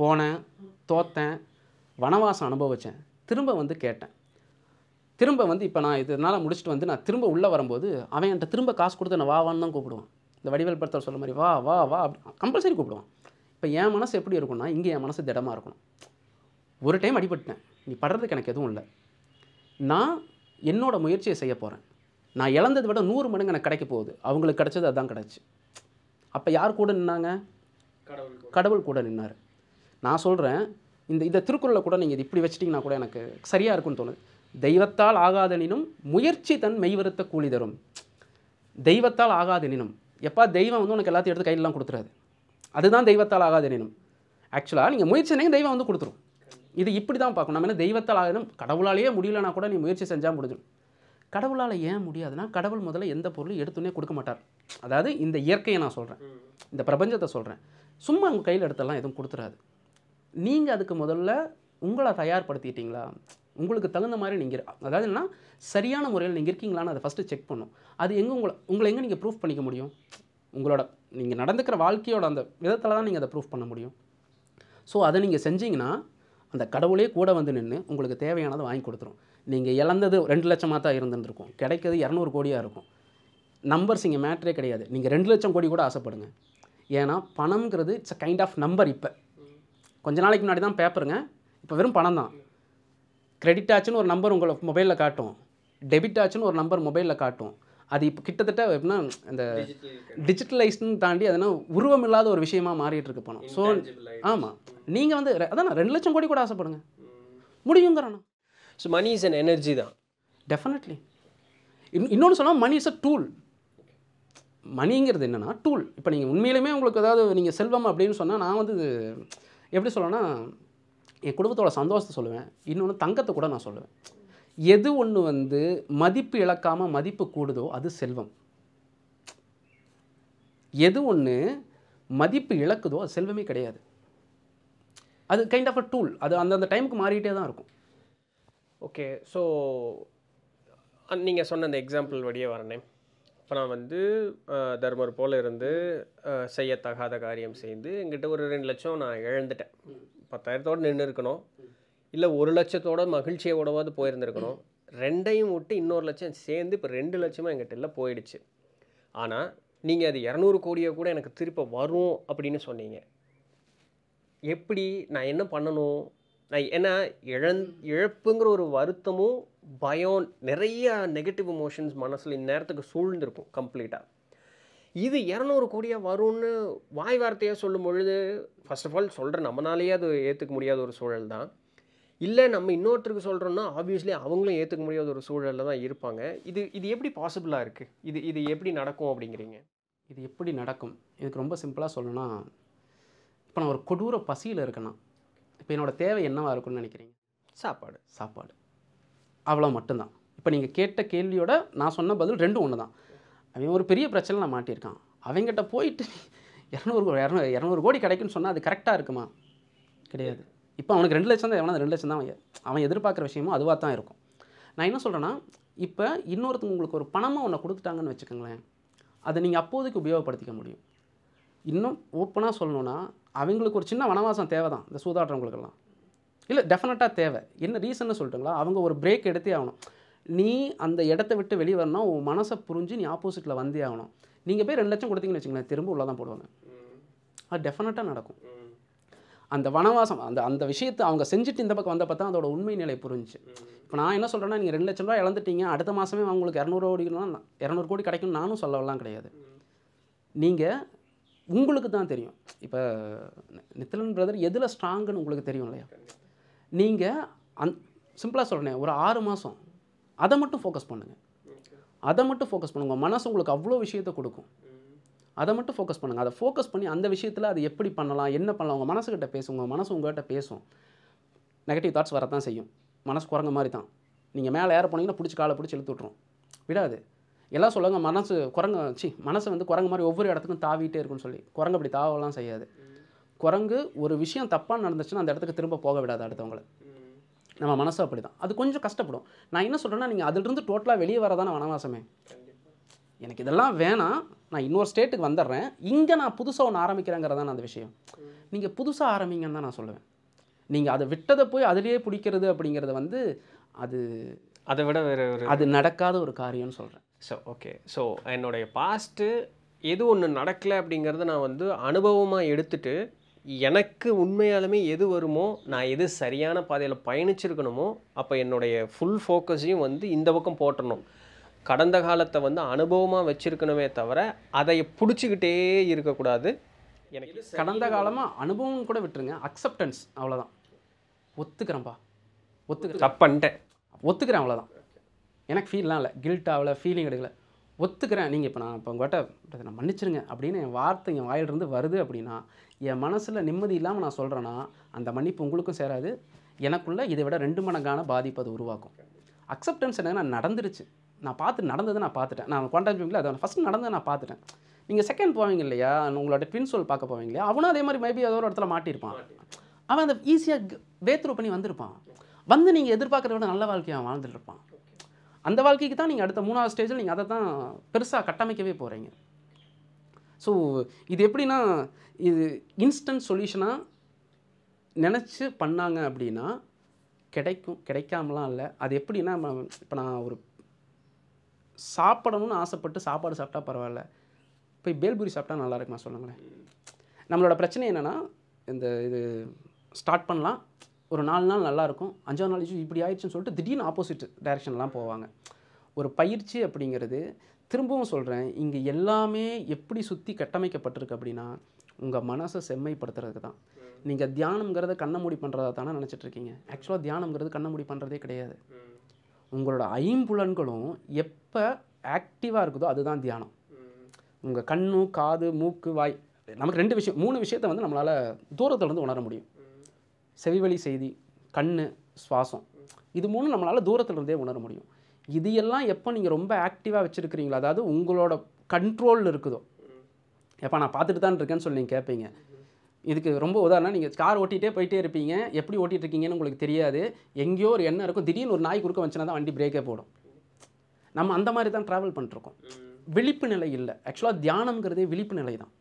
Speaker 2: போனேன் தோத்தேன் வனவாசம் அனுபவித்தேன் திரும்ப வந்து கேட்டேன் திரும்ப வந்து இப்போ நான் இதனால் முடிச்சுட்டு வந்து நான் திரும்ப உள்ளே வரும்போது அவன் என்கிட்ட திரும்ப காசு கொடுத்து நான் வாவான்னு தான் கூப்பிடுவான் இந்த வடிவேல் படத்தில் சொன்ன மாதிரி வா வா வா அப்படி கம்பல்சரி கூப்பிடுவான் இப்போ என் மனசு எப்படி இருக்கும்னா இங்கே என் மனசு திடமாக இருக்கணும் ஒரு டைம் அடிபட்டேன் நீ படுறதுக்கு எனக்கு எதுவும் இல்லை நான் என்னோடய முயற்சியை செய்ய போகிறேன் நான் இழந்ததை விட நூறு மடங்கு எனக்கு கிடைக்க போகுது அவங்களுக்கு கிடைச்சது அதுதான் கிடச்சி அப்போ யார் கூட நின்னாங்க கடவுள் கூட நின்னார் நான் சொல்கிறேன் இந்த இந்த திருக்குறளை கூட நீங்கள் இது இப்படி வச்சிட்டிங்கன்னா கூட எனக்கு சரியாக இருக்கும்னு தோணுது தெய்வத்தால் ஆகாதனினும் முயற்சி தன் மெய்வருத்த கூலி தரும் தெய்வத்தால் ஆகாதனினும் எப்பா தெய்வம் வந்து உனக்கு எல்லாத்தையும் எடுத்து கையிலலாம் கொடுத்துறாது அதுதான் தெய்வத்தால் ஆகாது எனினும் ஆக்சுவலாக நீங்கள் முயற்சி தெய்வம் வந்து கொடுத்துரும் இது இப்படி தான் பார்க்கணும் நம்ம என்ன தெய்வத்தால் ஆகணும் கடவுளாலேயே முடியலைனா கூட நீ முயற்சி செஞ்சால் முடிஞ்சிடும் கடவுளால் ஏன் முடியாதுன்னா கடவுள் முதல்ல எந்த பொருளும் எடுத்துனே கொடுக்க மாட்டார் அதாவது இந்த இயற்கையை நான் சொல்கிறேன் இந்த பிரபஞ்சத்தை சொல்கிறேன் சும்மா உங்கள் கையில் எடுத்தெல்லாம் எதுவும் கொடுத்துறாது நீங்கள் அதுக்கு முதல்ல உங்களை தயார்படுத்திட்டீங்களா உங்களுக்கு தகுந்த மாதிரி நீங்கள் அதாவது என்ன சரியான முறையில் நீங்கள் இருக்கீங்களான்னு அதை ஃபஸ்ட்டு செக் பண்ணும் அது எங்கே உங்களை உங்களை எங்கே நீங்கள் ப்ரூஃப் பண்ணிக்க முடியும் உங்களோட நீங்கள் நடந்துக்கிற வாழ்க்கையோட அந்த விதத்தில் தான் நீங்கள் அதை ப்ரூஃப் பண்ண முடியும் ஸோ அதை நீங்கள் செஞ்சீங்கன்னா அந்த கடவுளே கூட வந்து நின்று உங்களுக்கு தேவையானதை வாங்கி கொடுத்துரும் நீங்கள் இழந்தது ரெண்டு லட்சமாக தான் இருந்துருந்துருக்கும் கிடைக்கிறது இரநூறு கோடியாக இருக்கும் நம்பர்ஸ் இங்கே மேட்ரே கிடையாது நீங்கள் ரெண்டு லட்சம் கோடி கூட ஆசைப்படுங்க ஏன்னா பணம்ங்கிறது it's a kind of number இப்போ கொஞ்ச நாளைக்கு முன்னாடி தான் பேப்பருங்க இப்போ வெறும் பணம் தான் கிரெடிட் ஆச்சுன்னு ஒரு நம்பர் உங்களை மொபைலில் காட்டும் டெபிட் ஆச்சுன்னு ஒரு நம்பர் மொபைலில் காட்டும் அது இப்போ கிட்டத்தட்ட எப்படின்னா இந்த டிஜிட்டலைஸ்னு தாண்டி அதனால் உருவம் இல்லாத ஒரு விஷயமா மாறிட்டு இருக்கு பணம் ஸோ ஆமாம் நீங்கள் வந்து அதான் ரெண்டு லட்சம் கோடி கூட ஆசைப்படுங்க முடியுங்கிறண்ணா so money is an energy தான் டெஃபினெட்லி இன்னொன்று சொன்னால் மணி இஸ் அ டூல் மணிங்கிறது என்னென்னா டூல் இப்போ நீங்கள் உண்மையிலுமே உங்களுக்கு ஏதாவது நீங்கள் செல்வம் அப்படின்னு சொன்னால் நான் வந்து எப்படி சொல்லணும்னா என் குடும்பத்தோட சந்தோஷத்தை சொல்லுவேன் இன்னொன்று தங்கத்தை கூட நான் சொல்லுவேன் எது ஒன்று வந்து மதிப்பு இழக்காமல் மதிப்பு கூடுதோ அது செல்வம் எது ஒன்று மதிப்பு இழக்குதோ அது செல்வமே கிடையாது அது கைண்ட் ஆஃப் அ டூல் அது அந்தந்த டைமுக்கு மாறிட்டே தான் இருக்கும்
Speaker 1: ஓகே ஸோ நீங்கள் சொன்ன அந்த எக்ஸாம்பிள் வழியே வரேனே இப்போ நான் வந்து தர்மர் போல் இருந்து செய்யத்தகாத காரியம் செய்து எங்கிட்ட ஒரு ரெண்டு லட்சம் நான் இழந்துட்டேன் பத்தாயிரத்தோடு நின்று இருக்கணும் இல்லை ஒரு லட்சத்தோட மகிழ்ச்சியோடவாது போயிருந்துருக்கணும் ரெண்டையும் விட்டு இன்னொரு லட்சம் சேர்ந்து இப்போ ரெண்டு லட்சமாக எங்கிட்ட இல்லை போயிடுச்சு ஆனால் நீங்கள் அது இரநூறு கோடியை கூட எனக்கு திருப்ப வரும் அப்படின்னு சொன்னீங்க எப்படி நான் என்ன பண்ணணும் நான் ஏன்னா இழந் இழப்புங்கிற ஒரு வருத்தமும் பயம் நிறையா நெகட்டிவ் எமோஷன்ஸ் மனசில் இந்நேரத்துக்கு சூழ்ந்துருக்கும் கம்ப்ளீட்டாக இது இரநூறு கோடியாக வரும்னு வாய் வார்த்தையாக சொல்லும் பொழுது ஃபஸ்ட் ஆஃப் ஆல் சொல்கிற நம்மளாலேயே அது ஏற்றுக்க முடியாத ஒரு சூழல் தான் இல்லை நம்ம இன்னொருத்தருக்கு சொல்கிறோன்னா ஆப்வியஸ்லி அவங்களும் ஏற்றுக்க முடியாத ஒரு சூழலில் தான் இருப்பாங்க இது இது எப்படி பாசிபிளாக இருக்குது இது இது எப்படி நடக்கும் அப்படிங்கிறீங்க இது எப்படி நடக்கும்
Speaker 2: இதுக்கு ரொம்ப சிம்பிளாக சொல்லணும்னா இப்போ நான் ஒரு கொடூர பசியில் இருக்கேன்னா இப்போ என்னோடய தேவை என்னவாக இருக்கும்னு நினைக்கிறீங்க சாப்பாடு சாப்பாடு அவ்வளோ மட்டும்தான் இப்போ நீங்கள் கேட்ட கேள்வியோட நான் சொன்ன பதில் ரெண்டும் ஒன்று தான் அவன் ஒரு பெரிய பிரச்சனை மாட்டியிருக்கான் அவங்ககிட்ட போயிட்டு இரநூறு இரநூறு இரநூறு கோடி கிடைக்குன்னு சொன்னால் அது கரெக்டாக இருக்குமா கிடையாது இப்போ அவனுக்கு ரெண்டு லட்சம் தான் எவனால் ரெண்டு லட்சம் தான் அவன் எதிர்பார்க்குற விஷயமும் அதுவாக தான் இருக்கும் நான் என்ன சொல்கிறேன்னா இப்போ இன்னொருத்தங்க உங்களுக்கு ஒரு பணமாக ஒன்றை கொடுத்துட்டாங்கன்னு வச்சுக்கோங்களேன் அதை நீங்கள் அப்போதைக்கு உபயோகப்படுத்திக்க முடியும் இன்னும் ஓப்பனாக சொல்லணுன்னா அவங்களுக்கு ஒரு சின்ன வனவாசம் தேவை தான் இந்த சூதாட்டுறவங்களுக்கெல்லாம் இல்லை டெஃபினட்டாக தேவை என்ன ரீசன்னு சொல்லிட்டுங்களா அவங்க ஒரு பிரேக் எடுத்தே ஆகணும் நீ அந்த இடத்த விட்டு வெளியே வரணும் உன் மனசை புரிஞ்சு நீ ஆப்போசிட்டில் வந்தே ஆகணும் நீங்கள் போய் ரெண்டு லட்சம் கொடுத்தீங்கன்னு வச்சுங்களேன் திரும்ப உள்ளே தான் போடுவாங்க அது டெஃபினட்டாக நடக்கும் அந்த வனவாசம் அந்த அந்த விஷயத்தை அவங்க செஞ்சுட்டு இந்த பக்கம் வந்த பார்த்தா அதோட உண்மை நிலை புரிஞ்சு இப்போ நான் என்ன சொல்கிறேன்னா நீங்கள் ரெண்டு லட்சம் ரூபா இழந்துட்டீங்க அடுத்த மாதமே அவங்களுக்கு இரநூறு கோடினா இரநூறு கோடி கிடைக்கும்னு நானும் சொல்லலாம் கிடையாது நீங்கள் உங்களுக்கு தான் தெரியும் இப்போ நித்தலன் பிரதர் எதில் ஸ்ட்ராங்குன்னு உங்களுக்கு தெரியும் இல்லையா நீங்கள் அந் சிம்பிளாக சொல்கிறேன் ஒரு ஆறு மாதம் அதை மட்டும் ஃபோக்கஸ் பண்ணுங்கள் அதை மட்டும் ஃபோக்கஸ் பண்ணுங்கள் உங்கள் மனசு உங்களுக்கு அவ்வளோ விஷயத்தை கொடுக்கும் அதை மட்டும் ஃபோக்கஸ் பண்ணுங்கள் அதை ஃபோக்கஸ் பண்ணி அந்த விஷயத்தில் அது எப்படி பண்ணலாம் என்ன பண்ணலாம் உங்கள் மனசுக்கிட்ட பேசும் உங்கள் மனசு உங்கள்கிட்ட பேசும் நெகட்டிவ் தாட்ஸ் வரத்தான் செய்யும் மனசு குரங்க மாதிரி தான் நீங்கள் மேலே ஏற போனீங்கன்னா பிடிச்சி காலை பிடிச்சி இழுத்து விடாது எல்லாம் சொல்லுங்க மனசு குரங்கு சி மனசு வந்து குரங்கு மாதிரி ஒவ்வொரு இடத்துக்கும் தாவிட்டே இருக்குன்னு சொல்லி குரங்கு அப்படி தாவலாம் செய்யாது குரங்கு ஒரு விஷயம் தப்பாக நடந்துச்சுன்னா அந்த இடத்துக்கு திரும்ப போக விடாது அடுத்தவங்களை நம்ம மனசும் அப்படி தான் அது கொஞ்சம் கஷ்டப்படும் நான் என்ன சொல்கிறேன்னா நீங்கள் அதிலிருந்து டோட்டலாக வெளியே வரதான வனவாசமே எனக்கு இதெல்லாம் வேணாம் நான் இன்னொரு ஸ்டேட்டுக்கு வந்துடுறேன் இங்கே நான் புதுசாக ஒன்று தான் அந்த விஷயம் நீங்கள் புதுசாக ஆரம்பிங்கன்னு தான் நான் சொல்லுவேன் நீங்கள் அதை விட்டதை போய் அதிலேயே பிடிக்கிறது அப்படிங்கிறது வந்து அது
Speaker 1: அதை விட வேறு ஒரு அது நடக்காத ஒரு காரியம்னு சொல்கிறேன் ஸோ ஓகே ஸோ என்னுடைய பாஸ்ட்டு எது ஒன்று நடக்கலை அப்படிங்கிறத நான் வந்து அனுபவமாக எடுத்துகிட்டு எனக்கு உண்மையாலுமே எது வருமோ நான் எது சரியான பாதையில் பயணிச்சிருக்கணுமோ அப்போ என்னுடைய ஃபுல் ஃபோக்கஸையும் வந்து இந்த பக்கம் போட்டணும் கடந்த காலத்தை வந்து அனுபவமாக வச்சுருக்கணுமே தவிர அதை பிடிச்சிக்கிட்டே இருக்கக்கூடாது எனக்கு கடந்த காலமாக அனுபவம் கூட விட்டுருங்க
Speaker 2: அக்செப்டன்ஸ் அவ்வளோதான் ஒத்துக்கிறேன்ப்பா ஒத்துக்கிறேன் தப்பு பண்ணிட்டேன் ஒத்துக்கிறேன் அவ்வளோதான் எனக்கு ஃபீல்லாம் இல்லை கில்ட் ஆகலை ஃபீலிங் எடுக்கல ஒத்துக்கிறேன் நீங்கள் இப்போ நான் இப்போ உங்கள்கிட்ட நான் மன்னிச்சிருங்க அப்படின்னு என் வார்த்தை என் வாயிலிருந்து வருது அப்படின்னா என் மனசில் நிம்மதி இல்லாமல் நான் சொல்கிறேன்னா அந்த மன்னிப்பு உங்களுக்கும் சேராது எனக்குள்ளே இதை விட ரெண்டு மடங்கான பாதிப்பு அது உருவாக்கும் அக்செப்டன்ஸ் என்னங்கன்னா நடந்துருச்சு நான் பார்த்து நடந்ததை நான் பார்த்துட்டேன் நான் குவான்டைம் அதை ஃபஸ்ட் நடந்ததை நான் பார்த்துட்டேன் நீங்கள் செகண்ட் போவீங்க இல்லையா உங்களோட ட்வின் சோல் பார்க்க போவீங்க இல்லையா அவனும் அதே மாதிரி மேபி ஏதோ ஒரு இடத்துல மாட்டியிருப்பான் அவன் அந்த ஈஸியாக வேத்ரூ பண்ணி வந்திருப்பான் வந்து நீங்கள் எதிர்பார்க்குறத விட நல்ல வாழ்க்கையை அவன் வாழ்ந்துட்டு இருப்பான் அந்த வாழ்க்கைக்கு தான் நீங்கள் அடுத்த மூணாவது ஸ்டேஜில் நீங்கள் அதை தான் பெருசாக கட்டமைக்கவே போகிறீங்க ஸோ இது எப்படின்னா இது இன்ஸ்டன்ட் சொல்யூஷனாக நினச்சி பண்ணாங்க அப்படின்னா கிடைக்கும் கிடைக்காமலாம் இல்லை அது எப்படின்னா இப்போ நான் ஒரு சாப்பிடணும்னு ஆசைப்பட்டு சாப்பாடு சாப்பிட்டா பரவாயில்ல போய் பேல்பூரி சாப்பிட்டா நல்லா இருக்குமா சொல்லுங்களேன் நம்மளோட பிரச்சனை என்னென்னா இந்த இது ஸ்டார்ட் பண்ணலாம் ஒரு நாலு நாள் நல்லாயிருக்கும் அஞ்சாவது நாள் இப்படி ஆயிடுச்சுன்னு சொல்லிட்டு திடீர்னு ஆப்போசிட் டைரெக்ஷன்லாம் போவாங்க ஒரு பயிற்சி அப்படிங்கிறது திரும்பவும் சொல்கிறேன் இங்கே எல்லாமே எப்படி சுற்றி கட்டமைக்கப்பட்டிருக்கு அப்படின்னா உங்கள் மனசை செம்மைப்படுத்துறதுக்கு தான் நீங்கள் தியானம்ங்கிறத கண்ணை மூடி பண்ணுறதா தானே நினச்சிட்ருக்கீங்க ஆக்சுவலாக தியானம்ங்கிறது கண்ணை மூடி பண்ணுறதே கிடையாது உங்களோட ஐம்புலன்களும் எப்போ ஆக்டிவாக இருக்குதோ அதுதான் தியானம் உங்கள் கண்ணு காது மூக்கு வாய் நமக்கு ரெண்டு விஷயம் மூணு விஷயத்தை வந்து நம்மளால் தூரத்தில் இருந்து உணர முடியும் செவிவழி செய்தி கண் சுவாசம் இது மூணு நம்மளால் தூரத்தில் இருந்தே உணர முடியும் இது எல்லாம் எப்போ நீங்கள் ரொம்ப ஆக்டிவாக வச்சுருக்கிறீங்களா அதாவது உங்களோட கண்ட்ரோலில் இருக்குதோ எப்போ நான் பார்த்துட்டு தான் இருக்கேன்னு சொல்லி நீங்கள் கேட்பீங்க இதுக்கு ரொம்ப உதாரணம் நீங்கள் கார் ஓட்டிகிட்டே போயிட்டே இருப்பீங்க எப்படி ஓட்டிகிட்டு இருக்கீங்கன்னு உங்களுக்கு தெரியாது எங்கேயோ ஒரு எண்ணம் இருக்கும் திடீர்னு ஒரு நாய் குறுக்க வச்சுனா தான் வண்டி பிரேக்கே போடும் நம்ம அந்த மாதிரி தான் ட்ராவல் பண்ணிட்ருக்கோம் விழிப்பு நிலை இல்லை ஆக்சுவலாக தியானம்ங்கிறதே விழிப்பு நிலை தான்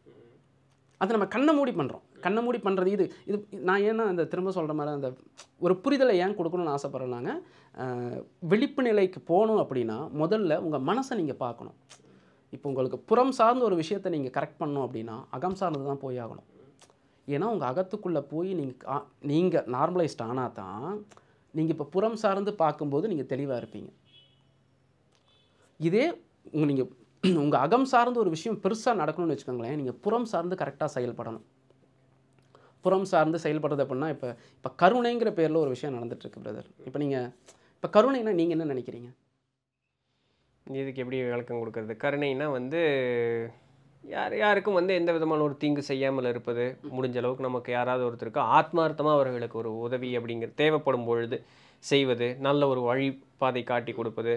Speaker 2: அது நம்ம கண்ணை மூடி பண்ணுறோம் கண்ணை மூடி பண்ணுறது இது இது நான் ஏன்னா அந்த திரும்ப சொல்கிற மாதிரி அந்த ஒரு புரிதலை ஏன் கொடுக்கணும்னு நாங்கள் விழிப்பு நிலைக்கு போகணும் அப்படின்னா முதல்ல உங்கள் மனசை நீங்கள் பார்க்கணும் இப்போ உங்களுக்கு புறம் சார்ந்த ஒரு விஷயத்தை நீங்கள் கரெக்ட் பண்ணணும் அப்படின்னா அகம் சார்ந்து தான் போய் ஆகணும் ஏன்னா உங்கள் அகத்துக்குள்ளே போய் நீங்கள் நீங்கள் நார்மலைஸ்ட் ஆனால் தான் நீங்கள் இப்போ புறம் சார்ந்து பார்க்கும்போது நீங்கள் தெளிவாக இருப்பீங்க இதே உங்கள் நீங்கள் உங்கள் அகம் சார்ந்த ஒரு விஷயம் பெருசாக நடக்கணும்னு வச்சுக்கோங்களேன் நீங்கள் புறம் சார்ந்து கரெக்டாக செயல்படணும் புறம் சார்ந்து செயல்படுறது அப்படின்னா இப்போ இப்போ கருணைங்கிற பேரில் ஒரு
Speaker 1: விஷயம் நடந்துகிட்ருக்கு பிரதர் இப்போ நீங்கள் இப்போ கருணைனா நீங்கள் என்ன நினைக்கிறீங்க இதுக்கு எப்படி விளக்கம் கொடுக்கறது கருணைனா வந்து யார் யாருக்கும் வந்து எந்த விதமான ஒரு தீங்கு செய்யாமல் இருப்பது முடிஞ்ச அளவுக்கு நமக்கு யாராவது ஒருத்தருக்கு ஆத்மார்த்தமாக அவர்களுக்கு ஒரு உதவி அப்படிங்கிற தேவைப்படும் பொழுது செய்வது நல்ல ஒரு வழி பாதை காட்டி கொடுப்பது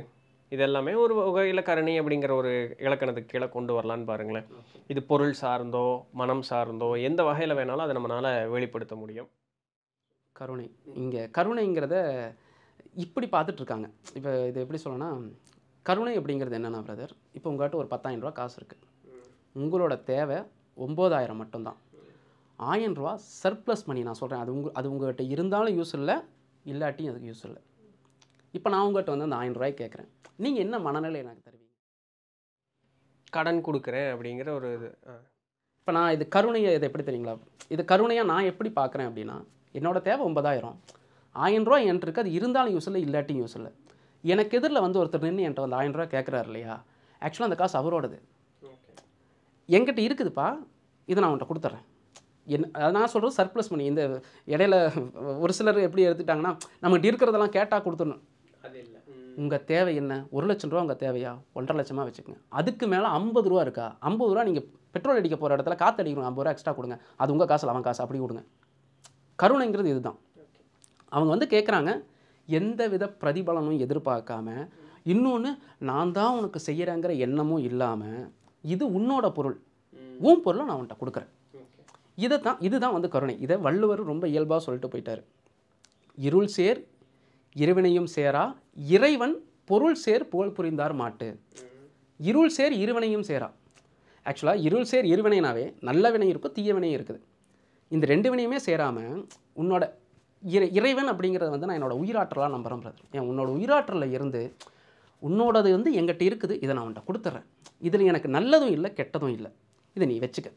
Speaker 1: இதெல்லாமே ஒரு வகையில் கருணை அப்படிங்கிற ஒரு இலக்கணத்துக்கு கீழே கொண்டு வரலான்னு பாருங்களேன் இது பொருள் சார்ந்தோ மனம் சார்ந்தோ எந்த வகையில் வேணாலும் அதை நம்மளால் வெளிப்படுத்த முடியும் கருணை இங்கே
Speaker 2: கருணைங்கிறத இப்படி பார்த்துட்ருக்காங்க இப்போ இது எப்படி சொல்லணும்னா கருணை அப்படிங்கிறது என்னென்னா பிரதர் இப்போ உங்கள்கிட்ட ஒரு பத்தாயிரம் ரூபா காசு இருக்குது உங்களோட தேவை ஒம்பதாயிரம் மட்டும்தான் ஆயிரம் ரூபா சர்ப்ளஸ் மணி நான் சொல்கிறேன் அது உங்க அது உங்கள்கிட்ட இருந்தாலும் யூஸ் இல்லை இல்லாட்டியும் அதுக்கு யூஸ் இல்லை இப்போ நான் உங்கள்கிட்ட வந்து அந்த ஆயிரம் ரூபாய் கேட்குறேன் நீங்கள் என்ன மனநிலை எனக்கு தருவீங்க கடன் கொடுக்குறேன் அப்படிங்கிற ஒரு இது இப்போ நான் இது கருணையை இதை எப்படி தெரியுங்களா இது கருணையாக நான் எப்படி பார்க்குறேன் அப்படின்னா என்னோடய தேவை ஒன்பதாயிரம் ஆயிரம் ரூபா என்ட்ருக்கு அது இருந்தாலும் யூஸ் இல்லை இல்லாட்டியும் யூஸ் இல்லை எனக்கு எதிரில் வந்து ஒருத்தர் நின்று என்கிட்ட வந்து ஆயிரம் ரூபா கேட்குறாரு இல்லையா ஆக்சுவலாக அந்த காசு அவரோடது என்கிட்ட இருக்குதுப்பா இதை நான் உன்கிட்ட கொடுத்துட்றேன் என் நான் சொல்கிறது சர்ப்ளஸ் மணி இந்த இடையில ஒரு சிலர் எப்படி எடுத்துட்டாங்கன்னா நம்மகிட்ட இருக்கிறதெல்லாம் கேட்டால் கொடுத்துடணும் உங்கள் தேவை என்ன ஒரு லட்சம் ரூபா உங்கள் தேவையா ஒன்றரை லட்சமாக வச்சுக்கோங்க அதுக்கு மேலே ஐம்பது ரூபா இருக்கா ஐம்பது ரூபா நீங்கள் பெட்ரோல் அடிக்க போகிற இடத்துல காற்று அடிக்கணும் ஐம்பது ரூபா எக்ஸ்ட்ரா கொடுங்க அது உங்கள் காசில் அவன் காசு அப்படி கொடுங்க கருணைங்கிறது இதுதான் அவங்க வந்து கேட்குறாங்க எந்த வித பிரதிபலனும் எதிர்பார்க்காம இன்னொன்று நான் தான் உனக்கு செய்கிறேங்கிற எண்ணமும் இல்லாமல் இது உன்னோட பொருள் உன் பொருளை நான் உன்ட்ட கொடுக்குறேன் இதை தான் இதுதான் வந்து கருணை இதை வள்ளுவர் ரொம்ப இயல்பாக சொல்லிட்டு போயிட்டார் இருள் சேர் இருவினையும் சேரா இறைவன் பொருள் சேர் புகழ் புரிந்தார் மாட்டு இருள் சேர் இருவினையும் சேரா ஆக்சுவலாக இருள் சேர் இருவினைனாவே நல்ல வினை இருக்கும் தீய வினையும் இருக்குது இந்த ரெண்டு வினையுமே சேராமல் உன்னோட இறை இறைவன் அப்படிங்கிறத வந்து நான் என்னோடய உயிராற்றலாக நம்புகிறேன் பிரதர் என் உன்னோட உயிராற்றலில் இருந்து உன்னோடது வந்து எங்கிட்ட இருக்குது இதை நான் உன்ட்ட கொடுத்துட்றேன் இதில் எனக்கு நல்லதும் இல்லை கெட்டதும் இல்லை இதை நீ வச்சுக்க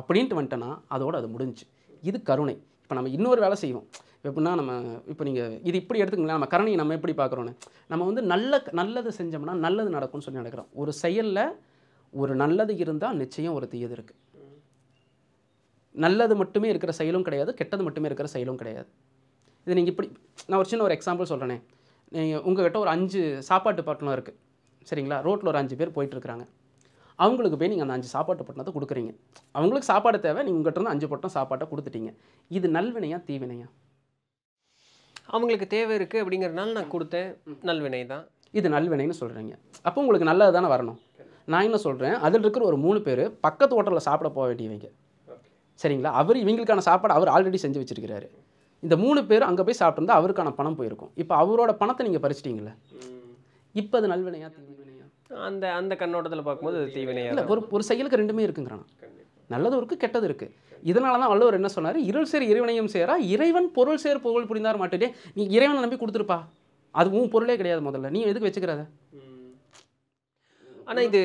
Speaker 2: அப்படின்ட்டு வந்துட்டேன்னா அதோடு அது முடிஞ்சு இது கருணை இப்போ நம்ம இன்னொரு வேலை செய்வோம் எப்படின்னா நம்ம இப்போ நீங்கள் இது இப்படி எடுத்துக்கலாம் நம்ம கருணையை நம்ம எப்படி பார்க்குறோன்னு நம்ம வந்து நல்ல நல்லது செஞ்சோம்னா நல்லது நடக்கும்னு சொல்லி நடக்கிறோம் ஒரு செயலில் ஒரு நல்லது இருந்தால் நிச்சயம் ஒரு தீயது இருக்குது நல்லது மட்டுமே இருக்கிற செயலும் கிடையாது கெட்டது மட்டுமே இருக்கிற செயலும் கிடையாது இது நீங்கள் இப்படி நான் ஒரு சின்ன ஒரு எக்ஸாம்பிள் சொல்கிறேனே நீங்கள் உங்கள்கிட்ட ஒரு அஞ்சு சாப்பாட்டு பட்டணம் இருக்குது சரிங்களா ரோட்டில் ஒரு அஞ்சு பேர் போயிட்டுருக்குறாங்க அவங்களுக்கு போய் நீங்கள் அந்த அஞ்சு சாப்பாட்டு பட்டணத்தை கொடுக்குறீங்க அவங்களுக்கு சாப்பாடு தேவை நீங்கள் உங்கள்கிட்ட இருந்து அஞ்சு பட்டம் சாப்பாட்டை கொடுத்துட்டீங்க இது நல்வினையா தீவினையா
Speaker 1: அவங்களுக்கு தேவை இருக்குது அப்படிங்கிறனால நான் கொடுத்தேன் நல்வினை தான்
Speaker 2: இது நல்வினைன்னு சொல்கிறீங்க அப்போ உங்களுக்கு நல்லது தானே வரணும் நான் என்ன சொல்கிறேன் அதில் இருக்கிற ஒரு மூணு பேர் பக்கத்து ஹோட்டலில் சாப்பிட போக வேண்டியவங்க சரிங்களா அவர் இவங்களுக்கான சாப்பாடு அவர் ஆல்ரெடி செஞ்சு வச்சுருக்கிறாரு இந்த மூணு பேர் அங்கே போய் சாப்பிட்ருந்தா அவருக்கான பணம் போயிருக்கும் இப்போ அவரோட பணத்தை நீங்கள் பறிச்சிட்டிங்களே இப்போ அது நல்வினையா தீவினையா
Speaker 1: அந்த அந்த கண்ணோட்டத்தில் பார்க்கும்போது அது தீவினையா இல்லை ஒரு
Speaker 2: ஒரு செயலுக்கு ரெண்டுமே இருக்குங்கிறான் நல்லதும் இருக்குது கெட்டது இருக்குது இதனால தான் வள்ளுவர் என்ன சொன்னார் இருள் சேர் இறைவனையும் சேரா இறைவன் பொருள் சேர் புகழ் புரிந்தார் மாட்டேடே
Speaker 1: நீ இறைவனை நம்பி கொடுத்துருப்பா அது உன் பொருளே கிடையாது முதல்ல நீ எதுக்கு வச்சுக்கிறத ஆனால் இது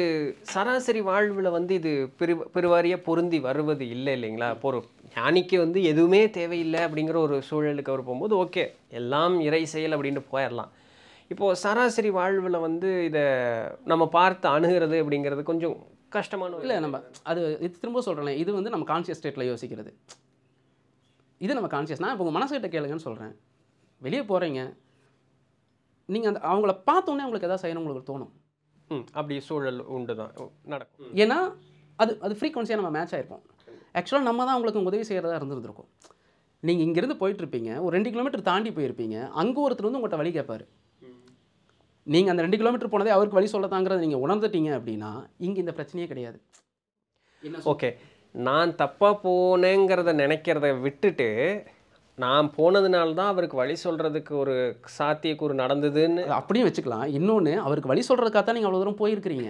Speaker 1: சராசரி வாழ்வில் வந்து இது பெரு பெருவாரியாக பொருந்தி வருவது இல்லை இல்லைங்களா இப்போ ஒரு ஞானிக்கு வந்து எதுவுமே தேவையில்லை அப்படிங்கிற ஒரு சூழலுக்கு அவர் போகும்போது ஓகே எல்லாம் இறை செயல் அப்படின்ட்டு போயிடலாம் இப்போது சராசரி வாழ்வில் வந்து இதை நம்ம பார்த்து அணுகிறது அப்படிங்கிறது கொஞ்சம் கஷ்டமான இல்லை நம்ம அது இது திரும்ப சொல்கிறேன் இது வந்து நம்ம
Speaker 2: கான்சியஸ் ஸ்டேட்டில் யோசிக்கிறது இது நம்ம கான்சியஸ் நான் இப்போ உங்கள் மனசுகிட்ட கேளுங்கன்னு சொல்கிறேன் வெளியே போகிறீங்க நீங்கள் அந்த அவங்கள பார்த்தோன்னே அவங்களுக்கு எதாவது செய்யணும் உங்களுக்கு தோணும் ம்
Speaker 1: அப்படி சூழல் உண்டு தான் நடக்கும்
Speaker 2: ஏன்னா அது அது ஃப்ரீக்வன்சியாக நம்ம மேட்ச் ஆகிருப்போம் ஆக்சுவலாக நம்ம தான் உங்களுக்கு உதவி செய்கிறதா இருந்துருந்துருக்கும் நீங்கள் இங்கேருந்து போயிட்டுருப்பீங்க ஒரு ரெண்டு கிலோமீட்டர் தாண்டி போயிருப்பீங்க அங்கே ஒருத்தர் வந்து உங்கள்கிட்ட வழி கேட்பார் நீங்கள் அந்த ரெண்டு கிலோமீட்டர் போனதே அவருக்கு வழி சொல்லத்தாங்கிறத
Speaker 1: நீங்கள் உணர்ந்துட்டீங்க அப்படின்னா
Speaker 2: இங்கே இந்த பிரச்சனையே கிடையாது
Speaker 1: ஓகே நான் தப்பாக போனேங்கிறத நினைக்கிறத விட்டுட்டு நான் போனதுனால தான் அவருக்கு வழி சொல்கிறதுக்கு ஒரு சாத்தியக்கூறு நடந்ததுன்னு
Speaker 2: அப்படியும் வச்சுக்கலாம் இன்னொன்று அவருக்கு வழி சொல்கிறதுக்காக தான் நீங்கள் அவ்வளோ தூரம் போயிருக்கிறீங்க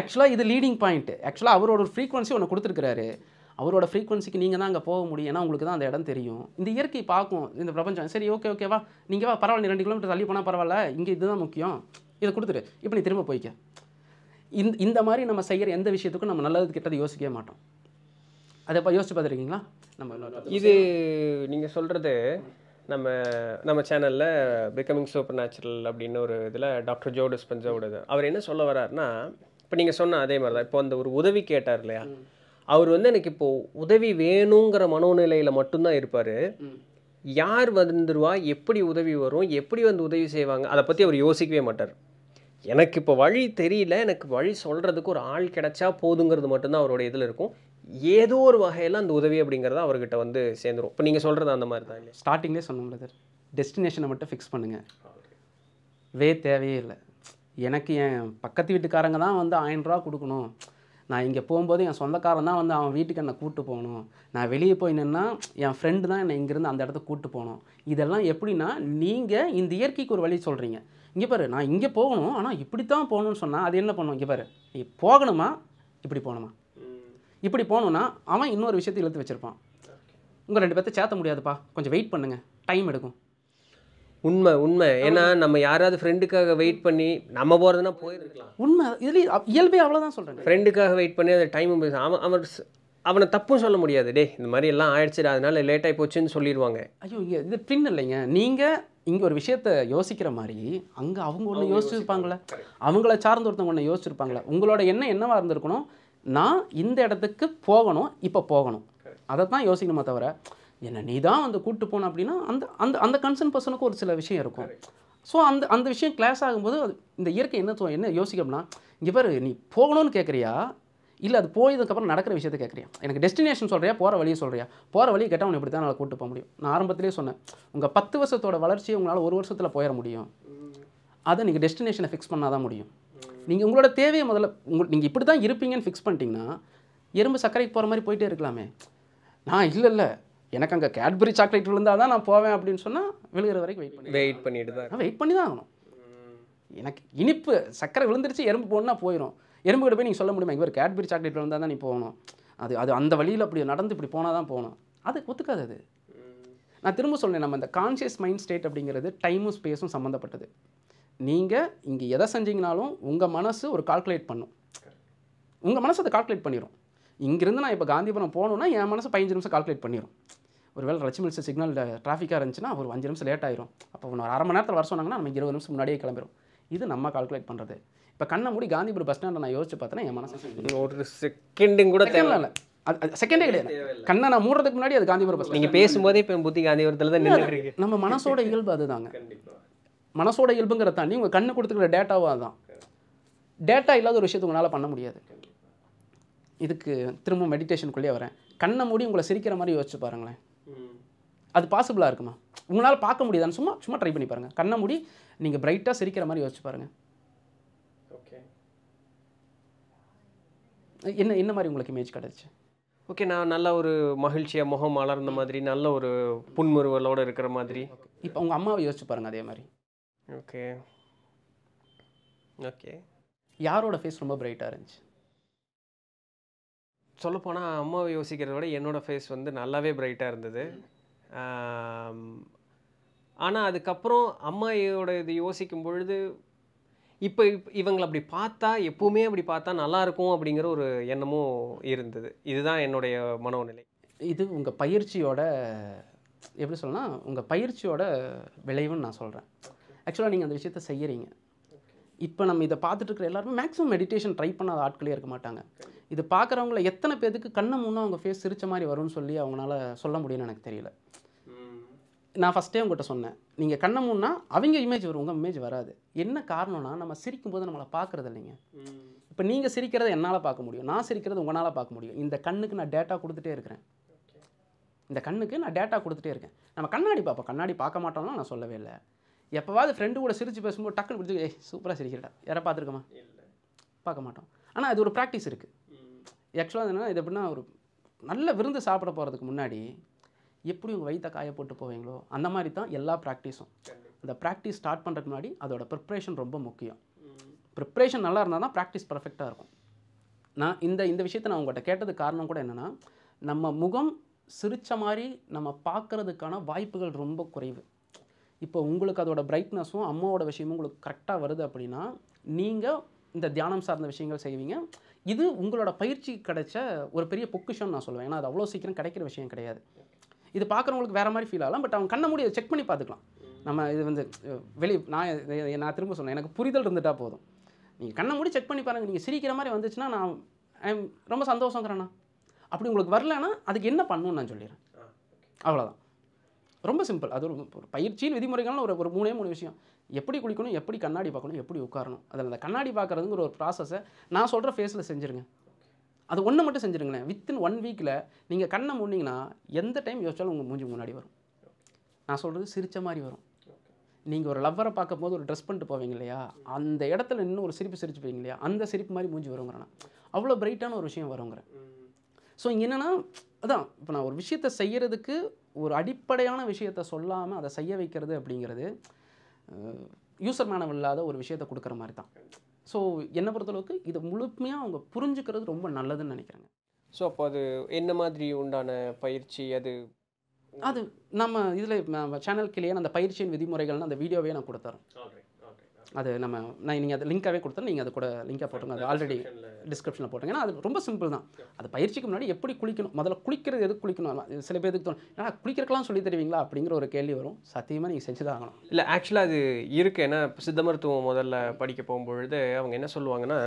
Speaker 2: ஆக்சுவலாக இது லீடிங் பாயிண்ட் ஆக்சுவலாக அவரோட ஒரு ஃப்ரீக்வன்சி ஒன்று கொடுத்துருக்குறாரு அவரோட ஃப்ரீக்வன்சிக்கு நீங்கள் தான் அங்கே போக முடியும் ஏன்னா உங்களுக்கு தான் அந்த இடம் தெரியும் இந்த இயற்கை பார்க்கும் இந்த பிரபஞ்சம் சரி ஓகே ஓகேவா நீங்கள் வா பரவாயில்ல ரெண்டு கிலோமீட்டர் தள்ளி போனால் பரவாயில்ல இங்கே இதுதான் முக்கியம் இதை கொடுத்துரு இப்போ நீ திரும்ப போய்க்க இந்த இந்த மாதிரி நம்ம செய்கிற எந்த விஷயத்துக்கும் நம்ம நல்லது கிட்டது யோசிக்கவே மாட்டோம் அதை இப்போ யோசிச்சு பார்த்துருக்கீங்களா நம்ம இது
Speaker 1: நீங்கள் சொல்கிறது நம்ம நம்ம சேனலில் பிகமிங் சூப்பர் நேச்சுரல் அப்படின்னு ஒரு இதில் டாக்டர் ஜோ டிஸ்பென்ஸோட அவர் என்ன சொல்ல வர்றாருன்னா இப்போ நீங்கள் சொன்ன அதே மாதிரி தான் இப்போ அந்த ஒரு உதவி கேட்டார் இல்லையா அவர் வந்து எனக்கு இப்போது உதவி வேணுங்கிற மனோநிலையில் மட்டும்தான் இருப்பார் யார் வந்துருவா எப்படி உதவி வரும் எப்படி வந்து உதவி செய்வாங்க அதை பற்றி அவர் யோசிக்கவே மாட்டார் எனக்கு இப்போ வழி தெரியல எனக்கு வழி சொல்கிறதுக்கு ஒரு ஆள் கிடைச்சா போதுங்கிறது மட்டும்தான் அவரோட இதில் இருக்கும் ஏதோ ஒரு வகையில் அந்த உதவி அப்படிங்கிறத அவர்கிட்ட வந்து சேர்ந்துடும் இப்போ நீங்கள் சொல்கிறது அந்த மாதிரி தான் இல்லை ஸ்டார்டிங்லேயே சொன்னோம்ல சார் டெஸ்டினேஷனை மட்டும் ஃபிக்ஸ் பண்ணுங்கள் வே தேவையே இல்லை எனக்கு என்
Speaker 2: பக்கத்து வீட்டுக்காரங்க தான் வந்து ஆயிரம் ரூபா கொடுக்கணும் நான் இங்கே போகும்போது என் சொந்தக்காரன் தான் வந்து அவன் வீட்டுக்கு என்னை கூப்பிட்டு போகணும் நான் வெளியே போய் நின்னா என் ஃப்ரெண்டு தான் என்னை இங்கேருந்து அந்த இடத்த கூப்பிட்டு போகணும் இதெல்லாம் எப்படின்னா நீங்கள் இந்த இயற்கைக்கு ஒரு வழி சொல்கிறீங்க இங்கே பாரு நான் இங்கே போகணும் ஆனால் இப்படி தான் போகணும்னு சொன்னால் அது என்ன பண்ணுவோம் இங்கே பாரு நீ போகணுமா இப்படி போகணுமா இப்படி போகணுன்னா அவன் இன்னொரு விஷயத்தை இழுத்து வச்சுருப்பான் உங்கள் ரெண்டு பேர்த்த சேர்த்த முடியாதுப்பா கொஞ்சம் வெயிட் பண்ணுங்கள் டைம் எடுக்கும்
Speaker 1: உண்மை உண்மை ஏன்னா நம்ம யாராவது ஃப்ரெண்டுக்காக வெயிட் பண்ணி நம்ம போகிறதுனா போயிருக்கலாம்
Speaker 2: உண்மை இதுலேயும் இயல்பே அவ்வளோதான் சொல்கிறேன்
Speaker 1: ஃப்ரெண்டுக்காக வெயிட் பண்ணி அதை டைம் அவன் அவன் அவனை தப்பும் சொல்ல முடியாது டே இந்த மாதிரி எல்லாம் ஆயிடுச்சு அதனால லேட்டாகி போச்சுன்னு சொல்லிடுவாங்க ஐயோ இங்கே இது பின் இல்லைங்க நீங்கள்
Speaker 2: இங்கே ஒரு விஷயத்த யோசிக்கிற மாதிரி அங்கே அவங்க ஒன்று யோசிச்சுருப்பாங்களே அவங்கள சார்ந்த ஒருத்தவங்க ஒன்று யோசிச்சிருப்பாங்களே உங்களோட எண்ணம் என்னவாக இருந்திருக்கணும் நான் இந்த இடத்துக்கு போகணும் இப்போ போகணும் அதை தான் யோசிக்கணுமா தவிர என்னை நீ தான் வந்து கூப்பிட்டு போன அப்படின்னா அந்த அந்த அந்த கன்சர்ன் பர்சனுக்கு ஒரு சில விஷயம் இருக்கும் ஸோ அந்த அந்த விஷயம் கிளாஸ் ஆகும்போது இந்த இயற்கை என்ன என்ன யோசிக்கணும்னா இங்கே பாரு நீ போகணும்னு கேட்குறியா இல்லை அது போயதுக்கப்புறம் நடக்கிற விஷயத்தை கேட்குறியா எனக்கு டெஸ்டினேஷன் சொல்கிறியா போகிற வழியை சொல்கிறியா போகிற வழியை கேட்டால் அவனை இப்படி தான் நல்லா கூட்டு போக முடியும் நான் ஆரம்பத்திலே சொன்னேன் உங்கள் பத்து வருஷத்தோட வளர்ச்சியை உங்களால் ஒரு வருஷத்தில் போயிட முடியும் அதை நீங்கள் டெஸ்டினேஷனை ஃபிக்ஸ் பண்ணால் தான் முடியும் நீங்கள் உங்களோட தேவையை முதல்ல உங்கள் நீங்கள் இப்படி தான் இருப்பீங்கன்னு ஃபிக்ஸ் பண்ணிட்டீங்கன்னா எறும்பு சர்க்கரைக்கு போகிற மாதிரி போயிட்டே இருக்கலாமே நான் இல்லை இல்லை எனக்கு அங்கே கேட்பரி சாக்லேட் விழுந்தால் தான் நான் போவேன் அப்படின்னு சொன்னால் விழுகிற வரைக்கும் வெயிட்
Speaker 1: பண்ணி வெயிட் பண்ணிட்டு தான்
Speaker 2: வெயிட் பண்ணி தான் ஆகணும் எனக்கு இனிப்பு சக்கரை விழுந்துருச்சு எறும்பு போகணும்னா போயிடும் எறும்பு கிட்ட போய் நீங்கள் சொல்ல முடியுமா இங்கே ஒரு கேட்பரி சாக்லேட் விழுந்தால் தான் நீ போகணும் அது அது அந்த வழியில் அப்படி நடந்து இப்படி போனால் தான் போகணும் அது ஒத்துக்காது அது நான் திரும்ப சொல்கிறேன் நம்ம இந்த கான்ஷியஸ் மைண்ட் ஸ்டேட் அப்படிங்கிறது டைமும் ஸ்பேஸும் சம்மந்தப்பட்டது நீங்கள் இங்கே எதை செஞ்சீங்கனாலும் உங்கள் மனசு ஒரு கால்குலேட் பண்ணும் உங்கள் மனசு அதை கால்குலேட் பண்ணிடும் இங்கேருந்து நான் இப்போ காந்திபுரம் போகணுன்னா என் மனசு பதினஞ்சு நிமிஷம் கால்குலேட் பண்ணிடும் ஒரு வேளை ரச்சிமில்ஸ் சிக்னல் டிராஃபிக்காக இருந்துச்சுன்னா ஒரு அஞ்சு நிமிஷம் லேட் ஆயிரும் அப்போ ஒரு அரை மணி நேரத்தில் வர சொன்னாங்கன்னா நம்ம இருபது நிமிஷம் முன்னாடியே கிளம்பிடும் இது நம்ம கால்குலேட் பண்ணுறது இப்போ கண்ணை மூடி காந்திபுரம் பஸ் ஸ்டாண்டை நான் யோசிச்சு பார்த்தேன்னா என் மனசு ஒரு செகண்டும் கூட தேவை இல்லை அது செகண்டே கிடையாது கண்ணை நான் மூடுறதுக்கு முன்னாடி அது காந்திபுரம் பஸ் நீங்கள் பேசும்போதே இப்போ புத்தி காந்திபுரத்தில் தான் நின்றுருக்கு நம்ம மனசோட இயல்பு அதுதாங்க மனசோட இயல்புங்கிற தாண்டி உங்கள் கண்ணு கொடுத்துக்கிற டேட்டாவும் அதுதான் டேட்டா இல்லாத ஒரு விஷயத்தை உங்களால் பண்ண முடியாது இதுக்கு திரும்ப மெடிடேஷனுக்குள்ளேயே வரேன் கண்ணை மூடி உங்களை சிரிக்கிற மாதிரி யோசிச்சு பாருங்களேன் அது பாசிபிளாக இருக்குமா உங்களால் பார்க்க முடியாதான்னு சும்மா சும்மா ட்ரை பண்ணி பாருங்கள் கண்ணை மூடி நீங்கள் பிரைட்டாக சிரிக்கிற மாதிரி யோசிச்சு பாருங்கள் ஓகே என்ன என்ன மாதிரி உங்களுக்கு இமேஜ் கிடச்சி
Speaker 1: ஓகே நான் நல்ல ஒரு மகிழ்ச்சியாக முகம் மலர்ந்த மாதிரி நல்ல ஒரு புன்முறுவலோடு இருக்கிற மாதிரி
Speaker 2: இப்போ உங்கள் அம்மாவை யோசிச்சு பாருங்கள் அதே மாதிரி ஓகே ஓகே யாரோட
Speaker 1: ஃபேஸ் ரொம்ப பிரைட்டாக இருந்துச்சு சொல்லப்போனால் அம்மாவை யோசிக்கிறத விட என்னோடய ஃபேஸ் வந்து நல்லாவே பிரைட்டாக இருந்தது ஆனால் அதுக்கப்புறம் அம்மாயோட இது யோசிக்கும் பொழுது இப்போ இவங்களை அப்படி பார்த்தா எப்போவுமே அப்படி பார்த்தா நல்லாயிருக்கும் அப்படிங்கிற ஒரு எண்ணமும் இருந்தது இதுதான் என்னுடைய மனோநிலை
Speaker 2: இது உங்கள் பயிற்சியோட எப்படி சொல்லலாம் உங்கள் பயிற்சியோட விளைவுன்னு நான் சொல்கிறேன் ஆக்சுவலாக நீங்கள் அந்த விஷயத்த செய்கிறீங்க இப்போ நம்ம இதை பார்த்துட்டு இருக்கிற எல்லாருமே மேக்ஸிமம் மெடிடேஷன் ட்ரை பண்ணாத ஆட்களே இருக்க மாட்டாங்க இது பார்க்குறவங்கள எத்தனை பேருக்கு கண்ணை முன்னும் அவங்க ஃபேஸ் சிரித்த மாதிரி வரும்னு சொல்லி அவங்களால சொல்ல முடியும்னு எனக்கு தெரியல நான் ஃபஸ்ட்டே உங்கள்கிட்ட சொன்னேன் நீங்கள் கண்ணை முன்னா அவங்க இமேஜ் வரும் உங்கள் இமேஜ் வராது என்ன காரணம்னா நம்ம சிரிக்கும் போது நம்மளை பார்க்குறது இல்லைங்க இப்போ நீங்கள் சிரிக்கிறத என்னால் பார்க்க முடியும் நான் சிரிக்கிறது உங்களால் பார்க்க முடியும் இந்த கண்ணுக்கு நான் டேட்டா கொடுத்துட்டே இருக்கிறேன் இந்த கண்ணுக்கு நான் டேட்டா கொடுத்துட்டே இருக்கேன் நம்ம கண்ணாடி பார்ப்போம் கண்ணாடி பார்க்க மாட்டோம்னா நான் சொல்லவே இல்லை எப்போவாவது ஃப்ரெண்டு கூட சிரித்து பேசும்போது டக்குன்னு பிடிச்சி ஏய் சூப்பராக சிரிக்கிறடா யாரை பார்த்துருக்கோமா பார்க்க மாட்டோம் ஆனால் அது ஒரு ப்ராக்டிஸ் இருக்குது ஆக்சுவலாக என்னென்னா இது எப்படின்னா ஒரு நல்ல விருந்து சாப்பிட போகிறதுக்கு முன்னாடி எப்படி உங்கள் வயிற்ற காய போட்டு போவீங்களோ அந்த மாதிரி தான் எல்லா ப்ராக்டிஸும் அந்த ப்ராக்டிஸ் ஸ்டார்ட் பண்ணுறதுக்கு முன்னாடி அதோட ப்ரிப்ரேஷன் ரொம்ப முக்கியம் ப்ரிப்ரேஷன் நல்லா இருந்தால் தான் ப்ராக்டிஸ் பர்ஃபெக்டாக இருக்கும் நான் இந்த இந்த விஷயத்தை நான் உங்கள்கிட்ட கேட்டதுக்கு காரணம் கூட என்னென்னா நம்ம முகம் சிரித்த மாதிரி நம்ம பார்க்குறதுக்கான வாய்ப்புகள் ரொம்ப குறைவு இப்போ உங்களுக்கு அதோட பிரைட்னஸும் அம்மாவோட விஷயமும் உங்களுக்கு கரெக்டாக வருது அப்படின்னா நீங்கள் இந்த தியானம் சார்ந்த விஷயங்கள் செய்வீங்க இது உங்களோட பயிற்சி கிடைச்ச ஒரு பெரிய பொக்குஷன் நான் சொல்லுவேன் ஏன்னா அது அவ்வளோ சீக்கிரம் கிடைக்கிற விஷயம் கிடையாது இது பார்க்குறவங்களுக்கு வேறு மாதிரி ஃபீல் ஆகலாம் பட் அவங்க கண்ண முடியாது செக் பண்ணி பார்த்துக்கலாம் நம்ம இது வந்து வெளியே நான் நான் திரும்ப சொன்னேன் எனக்கு புரிதல் இருந்துட்டால் போதும் நீங்கள் கண்ணை மூடி செக் பண்ணி பாருங்கள் நீங்கள் சிரிக்கிற மாதிரி வந்துச்சுன்னா நான் ரொம்ப சந்தோஷங்கிறேண்ணா அப்படி உங்களுக்கு வரலன்னா அதுக்கு என்ன பண்ணணும்னு நான் சொல்லிடுறேன் அவ்வளோதான் ரொம்ப சிம்பிள் அது ஒரு பயிற்சியின் விதிமுறைகள்னு ஒரு ஒரு மூணே மூணு விஷயம் எப்படி குளிக்கணும் எப்படி கண்ணாடி பார்க்கணும் எப்படி உட்காரணும் அதில் அந்த கண்ணாடி பார்க்குறதுங்கிற ஒரு ப்ராசஸை நான் சொல்கிற ஃபேஸில் செஞ்சுருங்க அது ஒன்று மட்டும் செஞ்சுருங்களேன் வித்தின் ஒன் வீக்கில் நீங்கள் கண்ணை மூடிங்கன்னா எந்த டைம் யோசிச்சாலும் உங்கள் மூஞ்சி முன்னாடி வரும் நான் சொல்கிறது சிரித்த மாதிரி வரும் நீங்கள் ஒரு லவ்வரை போது ஒரு ட்ரெஸ் பண்ணிட்டு போவீங்க இல்லையா அந்த இடத்துல இன்னும் ஒரு சிரிப்பு சிரிச்சுப்பீங்க இல்லையா அந்த சிரிப்பு மாதிரி மூஞ்சி வருங்கிறேன் அவ்வளோ பிரைட்டான ஒரு விஷயம் வருங்கிறேன் ஸோ இங்கே என்னென்னா அதான் இப்போ நான் ஒரு விஷயத்தை செய்கிறதுக்கு ஒரு அடிப்படையான விஷயத்த சொல்லாமல் அதை செய்ய வைக்கிறது அப்படிங்கிறது யூசர் மேனம் இல்லாத ஒரு விஷயத்தை கொடுக்குற மாதிரி தான் ஸோ என்னை பொறுத்தளவுக்கு
Speaker 1: இதை முழுமையாக
Speaker 2: அவங்க புரிஞ்சுக்கிறது ரொம்ப நல்லதுன்னு நினைக்கிறாங்க
Speaker 1: ஸோ அப்போ அது என்ன மாதிரி உண்டான பயிற்சி அது
Speaker 2: அது நம்ம இதில் சேனல் கிளியான அந்த பயிற்சியின் விதிமுறைகள்னு அந்த வீடியோவே நான் கொடுத்துறோம் அது நம்ம நான் நீங்கள் அது லிங்காகவே கொடுத்தா நீங்கள் அது கூட லிங்காக போட்டுங்க அது ஆல்ரெடி டிஸ்கிரிப்ஷனில் போட்டுங்க ஏன்னா அது ரொம்ப சிம்பிள் தான் அது பயிற்சிக்கு முன்னாடி எப்படி குளிக்கணும் முதல்ல குளிக்கிறது எதுக்கு குளிக்கணும் சில பேருக்கு தோணும் ஏன்னா குளிக்கிறக்கெல்லாம் சொல்லி தருவீங்களா அப்படிங்கிற ஒரு கேள்வி வரும் சத்தியமாக நீங்கள் செஞ்சு தான் ஆகணும்
Speaker 1: இல்லை ஆக்சுவலாக அது இருக்கு ஏன்னா சித்த மருத்துவம் முதல்ல படிக்க போகும்பொழுது அவங்க என்ன சொல்லுவாங்கன்னா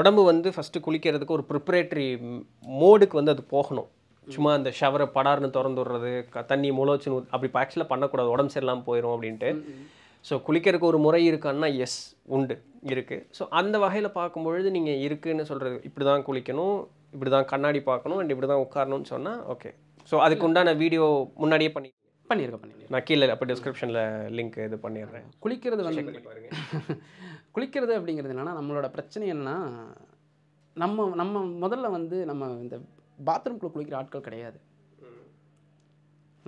Speaker 1: உடம்பு வந்து ஃபஸ்ட்டு குளிக்கிறதுக்கு ஒரு ப்ரிப்பரேட்டரி மோடுக்கு வந்து அது போகணும் சும்மா அந்த ஷவரை படார்னு திறந்து விடுறது தண்ணி முளைச்சுன்னு அப்படி ஆக்சுவலாக பண்ணக்கூடாது உடம்பு சரியில்லாமல் போயிடும் அப்படின்ட்டு ஸோ குளிக்கிறதுக்கு ஒரு முறை இருக்கான்னா எஸ் உண்டு இருக்குது ஸோ அந்த வகையில் பார்க்கும்பொழுது நீங்கள் இருக்குதுன்னு சொல்கிறது இப்படி தான் குளிக்கணும் இப்படி தான் கண்ணாடி பார்க்கணும் அண்ட் இப்படி தான் உட்காரணும்னு சொன்னால் ஓகே ஸோ அதுக்கு உண்டான வீடியோ முன்னாடியே பண்ணி பண்ணியிருக்கேன் பண்ணியிருக்கேன் நான் கீழே அப்போ டிஸ்கிரிப்ஷனில் லிங்க் இது பண்ணிடுறேன்
Speaker 2: குளிக்கிறது வந்து குளிக்கிறது அப்படிங்கிறது என்னென்னா நம்மளோட பிரச்சனை என்னன்னா நம்ம நம்ம முதல்ல வந்து நம்ம இந்த பாத்ரூம்குள்ளே குளிக்கிற ஆட்கள் கிடையாது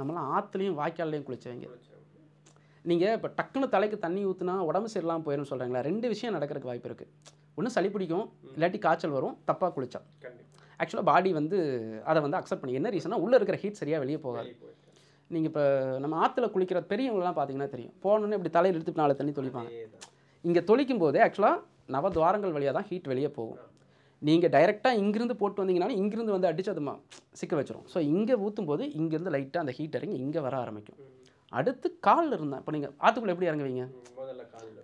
Speaker 2: நம்மளாம் ஆற்றுலையும் வாய்க்கால்லையும் குளிச்சவங்க நீங்கள் இப்போ டக்குன்னு தலைக்கு தண்ணி ஊற்றுனா உடம்பு சரியில்லாமல் போயிடும் சொல்கிறாங்களா ரெண்டு விஷயம் நடக்கிறதுக்கு வாய்ப்பு இருக்குது ஒன்று சளி பிடிக்கும் இல்லாட்டி காய்ச்சல் வரும் தப்பாக குளிச்சா ஆக்சுவலாக பாடி வந்து அதை வந்து அக்செப்ட் பண்ணி என்ன ரீசனாக உள்ளே இருக்கிற ஹீட் சரியாக வெளியே போகாது நீங்கள் இப்போ நம்ம ஆற்றுல குளிக்கிற பெரியவங்களாம் பார்த்தீங்கன்னா தெரியும் போனோன்னே இப்படி தலையில் எடுத்து நாலு தண்ணி தொளிப்பாங்க இங்கே தொளிக்கும் போது ஆக்சுவலாக நவத்வாரங்கள் வழியாக தான் ஹீட் வெளியே போகும் நீங்கள் டைரெக்டாக இங்கிருந்து போட்டு வந்தீங்கனாலும் இங்கிருந்து வந்து அடித்து அது சிக்க வச்சிரும் ஸோ இங்கே ஊற்றும் போது இங்கேருந்து லைட்டாக அந்த ஹீட் இறங்கி இங்கே வர ஆரம்பிக்கும் அடுத்து காலில் இருந்தேன் இப்போ நீங்கள் ஆற்றுக்குள்ளே எப்படி இறங்குவீங்க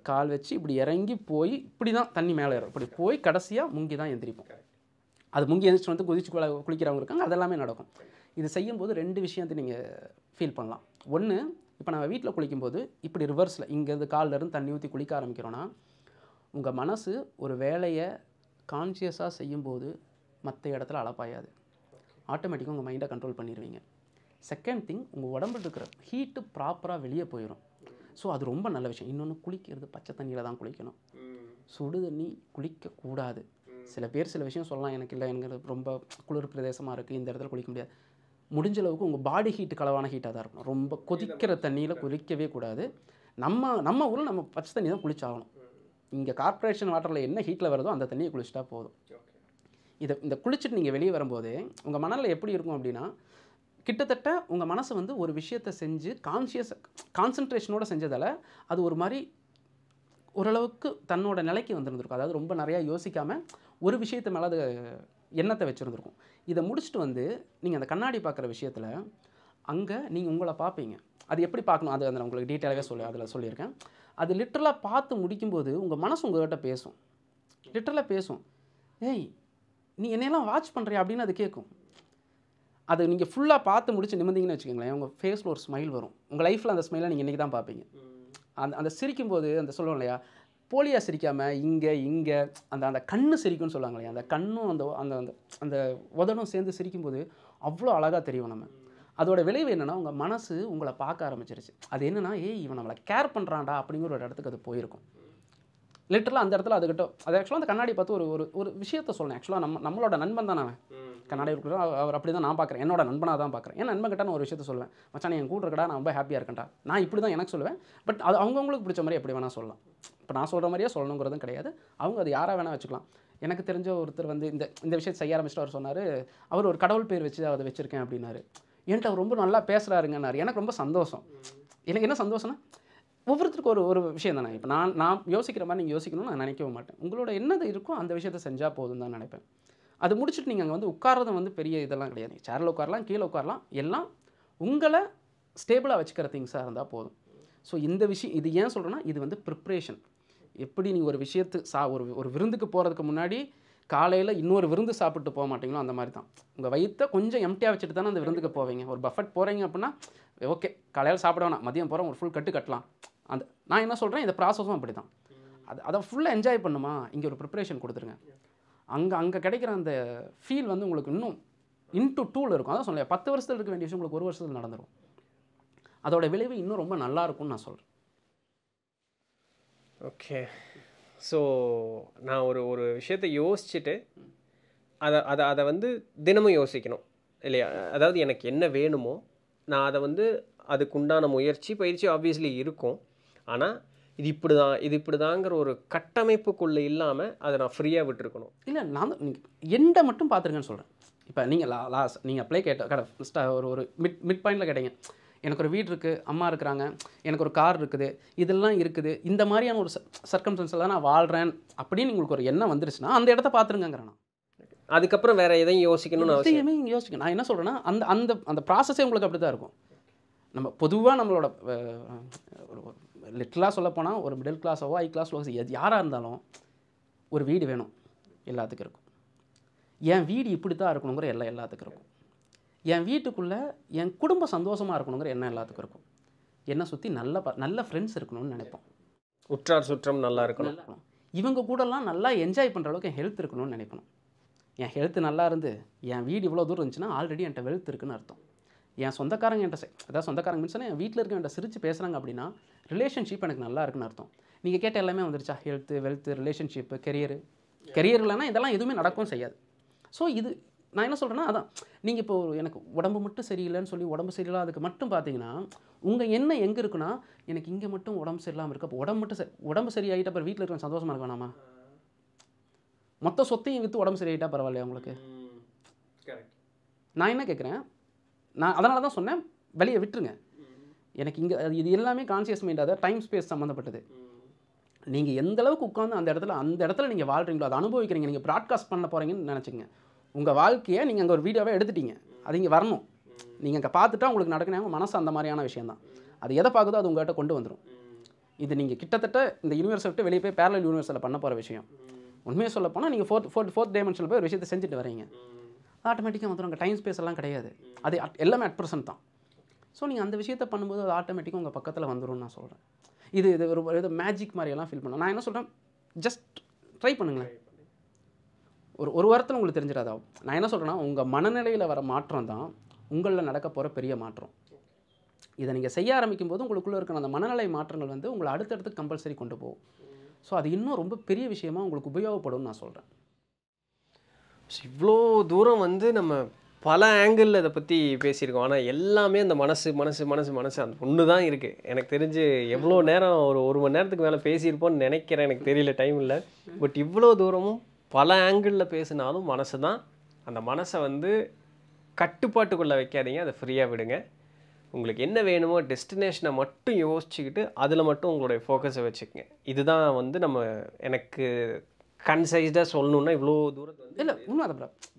Speaker 2: கால் வச்சு இப்படி இறங்கி போய் இப்படி தான் தண்ணி மேலே ஏறும் இப்படி போய் கடைசியாக முங்கி தான் எந்திரிப்போம் அது முங்கி எந்திரிச்சு வந்து குதிச்சு குளிக்கிறவங்க இருக்காங்க அதெல்லாமே நடக்கும் இது செய்யும்போது ரெண்டு விஷயத்தை நீங்கள் ஃபீல் பண்ணலாம் ஒன்று இப்போ நம்ம வீட்டில் குளிக்கும்போது இப்படி ரிவர்ஸில் இங்கேருந்து காலில் இருந்து தண்ணி ஊற்றி குளிக்க ஆரம்பிக்கிறோன்னா உங்கள் மனசு ஒரு வேலையை கான்சியஸாக செய்யும்போது மற்ற இடத்துல அளப்பாயாது ஆட்டோமேட்டிக்காக உங்கள் மைண்டை கண்ட்ரோல் பண்ணிடுவீங்க செகண்ட் திங் உங்கள் உடம்புல இருக்கிற ஹீட்டு ப்ராப்பராக வெளியே போயிடும் ஸோ அது ரொம்ப நல்ல விஷயம் இன்னொன்று குளிக்கிறது பச்சை தண்ணியில் தான் குளிக்கணும் சுடு தண்ணி குளிக்கக்கூடாது சில பேர் சில விஷயம் சொல்லலாம் எனக்கு இல்லை எனக்கு ரொம்ப குளிர் பிரதேசமாக இருக்குது இந்த இடத்துல குளிக்க முடியாது முடிஞ்ச அளவுக்கு உங்கள் பாடி ஹீட் கலவான ஹீட்டாக தான் இருக்கணும் ரொம்ப கொதிக்கிற தண்ணியில் குளிக்கவே கூடாது நம்ம நம்ம ஊரில் நம்ம பச்சை தண்ணி தான் குளிச்சாகணும் இங்கே கார்ப்பரேஷன் வாட்டரில் என்ன ஹீட்டில் வருதோ அந்த தண்ணியை குளிச்சிட்டா போதும் இதை இந்த குளிச்சுட்டு நீங்கள் வெளியே வரும்போது உங்கள் மணலில் எப்படி இருக்கும் அப்படின்னா கிட்டத்தட்ட உங்கள் மனசு வந்து ஒரு விஷயத்தை செஞ்சு கான்ஷியஸ் கான்சன்ட்ரேஷனோடு செஞ்சதால் அது ஒரு மாதிரி ஓரளவுக்கு தன்னோட நிலைக்கு வந்துருந்துருக்கும் அதாவது ரொம்ப நிறையா யோசிக்காமல் ஒரு விஷயத்தை மேலே அது எண்ணத்தை வச்சுருந்துருக்கும் இதை முடிச்சுட்டு வந்து நீங்கள் அந்த கண்ணாடி பார்க்குற விஷயத்தில் அங்கே நீங்கள் உங்களை பார்ப்பீங்க அது எப்படி பார்க்கணும் அது அந்த உங்களுக்கு டீட்டெயிலாகவே சொல்லி அதில் சொல்லியிருக்கேன் அது லிட்ரலாக பார்த்து முடிக்கும்போது உங்கள் மனசு உங்கள்கிட்ட பேசும் லிட்ரலாக பேசும் ஏய் நீ என்னையெல்லாம் வாட்ச் பண்ணுறியா அப்படின்னு அது கேட்கும் அது நீங்கள் ஃபுல்லாக பார்த்து முடிச்சு நிமிந்திங்கன்னு வச்சுக்கோங்களேன் உங்கள் ஃபேஸில் ஒரு ஸ்மைல் வரும் உங்கள் லைஃப்பில் அந்த ஸ்மைலை நீங்கள் இன்றைக்கி தான் பார்ப்பீங்க அந்த அந்த சிரிக்கும் போது அந்த சொல்லுவோம் இல்லையா போலியாக சிரிக்காமல் இங்கே இங்கே அந்த அந்த கண்ணு சிரிக்கும்னு சொல்லுவாங்க இல்லையா அந்த கண்ணும் அந்த அந்த அந்த அந்த உதடும் சேர்ந்து சிரிக்கும்போது அவ்வளோ அழகாக தெரியும் நம்ம அதோட விளைவு என்னென்னா உங்கள் மனசு உங்களை பார்க்க ஆரம்பிச்சிருச்சு அது என்னென்னா ஏய் இவன் நம்மளை கேர் பண்ணுறான்டா அப்படிங்கிற ஒரு இடத்துக்கு அது போயிருக்கும் லிட்டரலாக அந்த இடத்துல அதுக்கிட்ட அது ஆக்சுவலாக அந்த கண்ணாடி பார்த்து ஒரு ஒரு ஒரு விஷயத்த சொல்லணும் ஆக்சுவலாக நம்ம நம்மளோட நண்பன் தான் அவன் கண்ணாடி கொடுக்குறோம் அவர் அப்படி தான் நான் பார்க்குறேன் என்னோட நண்பனாக தான் பார்க்குறேன் என் நண்பன் நான் ஒரு விஷயத்த சொல்லுவேன் மச்சான் என் கூட இருக்கடா நான் ரொம்ப ஹாப்பியாக இருக்கேன்டா நான் இப்படி தான் எனக்கு சொல்லுவேன் பட் அது அவங்கவுங்களுக்கு பிடிச்ச மாதிரி எப்படி வேணால் சொல்லலாம் இப்போ நான் சொல்கிற மாதிரியே சொல்லணுங்கிறதும் கிடையாது அவங்க அது யாராக வேணால் வச்சுக்கலாம் எனக்கு தெரிஞ்ச ஒருத்தர் வந்து இந்த இந்த விஷயத்தை செய்ய ஆரம்பிச்சிட்டு அவர் சொன்னார் அவர் ஒரு கடவுள் பேர் வச்சு அதை வச்சுருக்கேன் அப்படின்னாரு என்கிட்ட அவர் ரொம்ப நல்லா பேசுகிறாருங்கன்னாரு எனக்கு ரொம்ப சந்தோஷம் எனக்கு என்ன சந்தோஷம்னா ஒவ்வொருத்தருக்கும் ஒரு ஒரு விஷயம் தானே இப்போ நான் நான் யோசிக்கிற மாதிரி நீங்கள் யோசிக்கணும்னு நான் நினைக்கவும் மாட்டேன் உங்களோட என்னது இருக்கோ அந்த விஷயத்தை செஞ்சால் போதும் தான் நினைப்பேன் அது முடிச்சுட்டு நீங்கள் அங்கே வந்து உட்காரது வந்து பெரிய இதெல்லாம் கிடையாது சேரில் உட்காரலாம் கீழே உட்காரலாம் எல்லாம் உங்களை ஸ்டேபிளாக வச்சுக்கிற திங்ஸாக இருந்தால் போதும் ஸோ இந்த விஷயம் இது ஏன் சொல்கிறேன்னா இது வந்து ப்ரிப்ரேஷன் எப்படி நீங்கள் ஒரு விஷயத்து சா ஒரு ஒரு விருந்துக்கு போகிறதுக்கு முன்னாடி காலையில் இன்னொரு விருந்து சாப்பிட்டு போக மாட்டீங்களோ அந்த மாதிரி தான் உங்கள் வயிற்றை கொஞ்சம் எம்டியாக வச்சுட்டு தானே அந்த விருந்துக்கு போவீங்க ஒரு பஃபட் போகிறீங்க அப்படின்னா ஓகே காலையில் சாப்பிட வேணாம் மதியம் போகிறோம் ஒரு ஃபுல் கட்டு கட்டலாம் அந்த நான் என்ன சொல்கிறேன் இந்த ப்ராசஸும் அப்படி தான் அதை அதை ஃபுல்லாக என்ஜாய் பண்ணுமா இங்கே ஒரு ப்ரிப்ரேஷன் கொடுத்துருங்க அங்கே அங்கே கிடைக்கிற அந்த ஃபீல் வந்து உங்களுக்கு இன்னும் இன்டு டூவில் இருக்கும் அதான் சொல்லலையா பத்து வருஷத்தில் இருக்க வேண்டிய விஷயம் உங்களுக்கு ஒரு வருஷத்தில் நடந்துடும் அதோட விளைவு இன்னும் ரொம்ப நல்லா இருக்கும்னு நான் சொல்கிறேன்
Speaker 1: ஓகே ஸோ நான் ஒரு ஒரு விஷயத்தை யோசிச்சுட்டு அதை அதை அதை வந்து தினமும் யோசிக்கணும் இல்லையா அதாவது எனக்கு என்ன வேணுமோ நான் அதை வந்து அதுக்குண்டான முயற்சி பயிற்சி ஆப்வியஸ்லி இருக்கும் ஆனால் இது இப்படி தான் இது இப்படி தாங்கிற ஒரு கட்டமைப்புக்குள்ளே இல்லாமல் அதை நான் ஃப்ரீயாக விட்டுருக்கணும் இல்லை நான் எண்டை மட்டும் பார்த்துருங்கன்னு சொல்கிறேன் இப்போ நீங்கள் லா லாஸ்ட் நீங்கள் அப்ளை கேட்ட
Speaker 2: கடை ஒரு ஒரு மிட் மிட் பாயிண்டில் கேட்டீங்க எனக்கு ஒரு வீடு இருக்குது அம்மா இருக்கிறாங்க எனக்கு ஒரு கார் இருக்குது இதெல்லாம் இருக்குது இந்த மாதிரியான ஒரு சர்க்கம்ஸ்டன்ஸில் நான் வாழ்கிறேன் அப்படின்னு உங்களுக்கு ஒரு எண்ணம் வந்துருச்சுன்னா அந்த இடத்த பார்த்துருங்கிறேன் அதுக்கப்புறம் வேறு எதையும் யோசிக்கணும்னு எதையுமே யோசிக்கணும் நான் என்ன சொல்கிறேன்னா அந்த அந்த அந்த ப்ராசஸே உங்களுக்கு அப்படி தான் இருக்கும் நம்ம பொதுவாக நம்மளோட லிட்டலாக சொல்லப்போனால் ஒரு மிடில் கிளாஸாவோ ஹை கிளாஸ் லோஸ் யாராக இருந்தாலும் ஒரு வீடு வேணும் எல்லாத்துக்கும் இருக்கும் என் வீடு இப்படி தான் இருக்கணுங்கிற எல்லாம் எல்லாத்துக்கும் இருக்கும் என் வீட்டுக்குள்ளே என் குடும்பம் சந்தோஷமாக இருக்கணுங்கிற எண்ணம் எல்லாத்துக்கும் இருக்கும் என்னை சுற்றி நல்ல ப நல்ல ஃப்ரெண்ட்ஸ் இருக்கணும்னு நினைப்போம்
Speaker 1: உற்றார் சுற்றம் நல்லா இருக்கணும்
Speaker 2: இவங்க கூடலாம் நல்லா என்ஜாய் பண்ணுற அளவுக்கு என் ஹெல்த் இருக்கணும்னு நினைக்கணும் என் ஹெல்த் நல்லா இருந்து என் வீடு இவ்வளோ தூரம் இருந்துச்சுன்னா ஆல்ரெடி என்கிட்ட வெல்த் இருக்குன்னு அர்த்தம் என் சொந்தக்காரங்க என்கிட்ட அதாவது சொந்தக்காரங்க மீன்ஸ் என் வீட்டில் இருக்கவன்ட்ட சிரித்து பேசுகிறாங்க அப்படின்னா ரிலேஷன்ஷிப் எனக்கு நல்லா இருக்குன்னு அர்த்தம் நீங்கள் கேட்ட எல்லாமே வந்துருச்சா health wealth relationship career career இல்லைன்னா இதெல்லாம் எதுவுமே நடக்கவும் செய்யாது ஸோ இது நான் என்ன சொல்கிறேன்னா அதான் நீங்கள் இப்போது எனக்கு உடம்பு மட்டும் சரியில்லைன்னு சொல்லி உடம்பு சரியில்லை அதுக்கு மட்டும் பார்த்தீங்கன்னா உங்கள் எண்ணம் எங்கே இருக்குன்னா எனக்கு இங்கே மட்டும் உடம்பு சரியில்லாமல் இருக்குது அப்போ உடம்பு மட்டும் சரி உடம்பு சரியாகிட்டு அப்புறம் வீட்டில் இருக்கிற சந்தோஷமாக இருக்க வேணாமா மொத்த சொத்தையும் விற்று உடம்பு சரியாயிட்டா பரவாயில்லையா உங்களுக்கு நான் என்ன கேட்குறேன் நான் அதனால தான் சொன்னேன் வெளியே விட்டுருங்க எனக்கு இங்கே இது எல்லாமே கான்சியஸ் மைண்டாக டைம் ஸ்பேஸ் சம்மந்தப்பட்டது நீங்கள் எந்த அளவுக்கு உட்காந்து அந்த இடத்துல அந்த இடத்துல நீங்கள் வாழ்கிறீங்களோ அதை அனுபவிக்கிறீங்க நீங்கள் ப்ராட்காஸ்ட் பண்ண போகிறீங்கன்னு நினச்சிங்க உங்கள் வாழ்க்கையை நீங்கள் அங்கே ஒரு வீடியோவே எடுத்துட்டீங்க அது இங்கே வரணும் நீங்கள் அங்கே பார்த்துட்டா உங்களுக்கு நடக்கணும் மனசு அந்த மாதிரியான விஷயம் தான் அது எதை பார்க்குதோ அது உங்கள்கிட்ட கொண்டு வந்துடும் இது நீங்கள் கிட்டத்தட்ட இந்த யூனிவர்ஸை விட்டு வெளியே போய் பேரலல் யூனிவர்ஸில் பண்ண போகிற விஷயம் உண்மையாக சொல்ல போனால் நீங்கள் ஃபோர்த் ஃபோர்த் ஃபோர்த் டைமென்ஷனில் போய் ஒரு விஷயத்தை செஞ்சுட்டு வரீங்க ஆட்டோமேட்டிக்காக வந்துடும் அங்கே டைம் ஸ்பேஸ் எல்லாம் கிடையாது அது அட் எல்லாமே அட் ப்ரெசன்ட் தான் ஸோ நீங்கள் அந்த விஷயத்தை பண்ணும்போது அது ஆட்டோமேட்டிக்காக உங்கள் பக்கத்தில் வந்துடும் நான் சொல்கிறேன் இது இது ஒரு இது மேஜிக் மாதிரியெல்லாம் ஃபீல் பண்ணலாம் நான் என்ன சொல்கிறேன் ஜஸ்ட் ட்ரை பண்ணுங்களேன் ஒரு ஒரு வாரத்தில் உங்களுக்கு தெரிஞ்சிடாதா நான் என்ன சொல்கிறேன்னா உங்கள் மனநிலையில் வர மாற்றம் தான் உங்களில் நடக்க போகிற பெரிய மாற்றம் இதை நீங்கள் செய்ய ஆரம்பிக்கும் போது உங்களுக்குள்ளே இருக்கிற அந்த மனநிலை மாற்றங்கள் வந்து உங்களை அடுத்தடுத்து கம்பல்சரி கொண்டு போகும் ஸோ அது இன்னும் ரொம்ப பெரிய விஷயமாக உங்களுக்கு உபயோகப்படும்னு நான் சொல்கிறேன்
Speaker 1: இவ்வளோ தூரம் வந்து நம்ம பல ஆங்கிளில் இதை பற்றி பேசியிருக்கோம் ஆனால் எல்லாமே அந்த மனசு மனசு மனசு மனசு அந்த ஒன்று தான் இருக்குது எனக்கு தெரிஞ்சு எவ்வளோ நேரம் ஒரு ஒரு மணி நேரத்துக்கு மேலே பேசியிருப்போம்னு நினைக்கிறேன் எனக்கு தெரியல டைம் இல்லை பட் இவ்வளோ தூரமும் பல ஆங்கிளில் பேசினாலும் மனசு தான் அந்த மனசை வந்து கட்டுப்பாட்டுக்குள்ளே வைக்காதீங்க அதை ஃப்ரீயாக விடுங்க உங்களுக்கு என்ன வேணுமோ டெஸ்டினேஷனை மட்டும் யோசிச்சுக்கிட்டு அதில் மட்டும் உங்களுடைய ஃபோக்கஸை வச்சுக்கோங்க இதுதான் வந்து நம்ம எனக்கு கன்சைஸ்டாக சொல்லணுன்னா இவ்வளோ தூரம் இல்லை இன்னும் அதை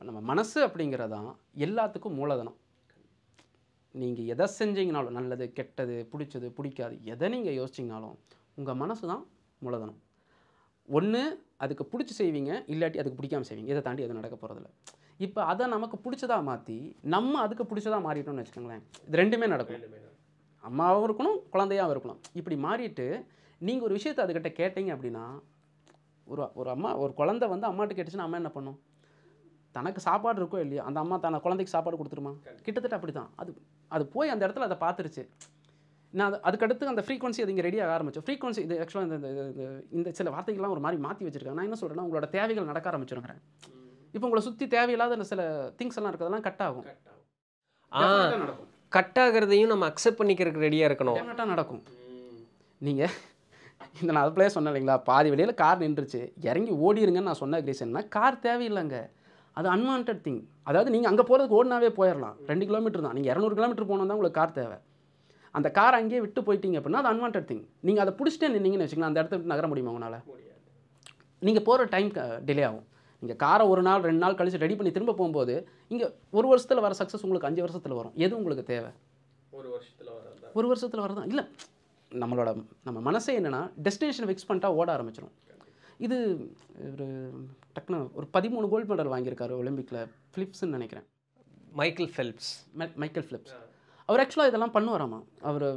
Speaker 1: நம்ம மனசு அப்படிங்கிறதான் எல்லாத்துக்கும் மூலதனம்
Speaker 2: நீங்கள் எதை செஞ்சீங்கனாலும் நல்லது கெட்டது பிடிச்சது பிடிக்காது எதை நீங்கள் யோசிச்சிங்கனாலும் உங்கள் மனசு தான் மூலதனம் ஒன்று அதுக்கு பிடிச்சி செய்வீங்க இல்லாட்டி அதுக்கு பிடிக்காமல் செய்வீங்க இதை தாண்டி எதுவும் நடக்க போகிறதில்ல இப்போ அதை நமக்கு பிடிச்சதாக மாற்றி நம்ம அதுக்கு பிடிச்சதாக மாறிட்டோம்னு வச்சுக்கோங்களேன் இது ரெண்டுமே நடக்கும் அம்மாவும் இருக்கணும் குழந்தையாகவும் இருக்கணும் இப்படி மாறிட்டு நீங்கள் ஒரு விஷயத்தை அதுக்கிட்ட கேட்டீங்க அப்படின்னா ஒரு ஒரு அம்மா ஒரு குழந்தை வந்து அம்மாட்ட கேட்டுச்சுன்னா அம்மா என்ன பண்ணும் தனக்கு சாப்பாடு இருக்கோ இல்லையோ அந்த அம்மா தன குழந்தைக்கு சாப்பாடு கொடுத்துருமா கிட்டத்தட்ட அப்படி தான் அது அது போய் அந்த இடத்துல அதை பார்த்துருச்சு நான் அது அதுக்கடுத்து அந்த ஃப்ரீக்வன்சி அது இங்கே ரெடியாக ஆரம்பிச்சோம் ஃப்ரீக்வன்சி இது ஆக்சுவலாக இந்த இந்த சில வார்த்தைகள்லாம் ஒரு மாதிரி மாற்றி வச்சிருக்கேன் நான் என்ன சொல்கிறேன்னா உங்களோட தேவைகள் நடக்க ஆரம்பிச்சிருக்கிறேன் இப்போ உங்களை சுற்றி தேவையில்லாத சில திங்ஸ் எல்லாம் இருக்கிறதெல்லாம் கட் ஆகும்
Speaker 1: கட் ஆகிறதையும் நம்ம அக்செப்ட் பண்ணிக்கிறதுக்கு ரெடியாக இருக்கணும் நடக்கும்
Speaker 2: நீங்கள் இந்த நான் பிள்ளையே சொன்னேன் இல்லைங்களா பாதி வெளியில் கார் நின்றுச்சு இறங்கி ஓடிடுங்கன்னு நான் சொன்ன ரீசன்னா கார் தேவையில்லைங்க அது அன்வான்ட் திங் அதாவது நீங்கள் அங்கே போகிறதுக்கு ஓடினாவே போயிடலாம் ரெண்டு கிலோமீட்டர் தான் நீங்கள் இரநூறு கிலோமீட்டர் போனால் தான் உங்களுக்கு கார் தேவை அந்த கார் அங்கேயே விட்டு போயிட்டீங்க அப்படின்னா அது அன்வான்ட் திங் நீங்கள் அதை பிடிச்சிட்டே நின்னீங்கன்னு வச்சுக்கலாம் அந்த இடத்த விட்டு நகர முடியுமா உங்களால் நீங்கள் போகிற டைம் டிலே ஆகும் நீங்கள் காரை ஒரு நாள் ரெண்டு நாள் கழித்து ரெடி பண்ணி திரும்ப போகும்போது இங்கே ஒரு வருஷத்தில் வர சக்ஸஸ் உங்களுக்கு அஞ்சு வருஷத்தில் வரும் எது உங்களுக்கு தேவை
Speaker 1: ஒரு வருஷத்தில் வர ஒரு
Speaker 2: வருஷத்தில் வரதான் இல்லை நம்மளோட நம்ம மனசே என்னென்னா டெஸ்டினேஷன் ஃபிக்ஸ் பண்ணிட்டா ஓட ஆரம்பிச்சிடும் இது ஒரு டக்குன்னு ஒரு பதிமூணு கோல்டு மெடல் வாங்கியிருக்காரு ஒலிம்பிக்கில் ஃபிலிப்ஸ்ன்னு நினைக்கிறேன் மைக்கேல் ஃபெல்ப்ஸ் மைக்கேல் ஃபிலிப்ஸ் அவர் ஆக்சுவலாக இதெல்லாம் பண்ணுவாராமா அவர்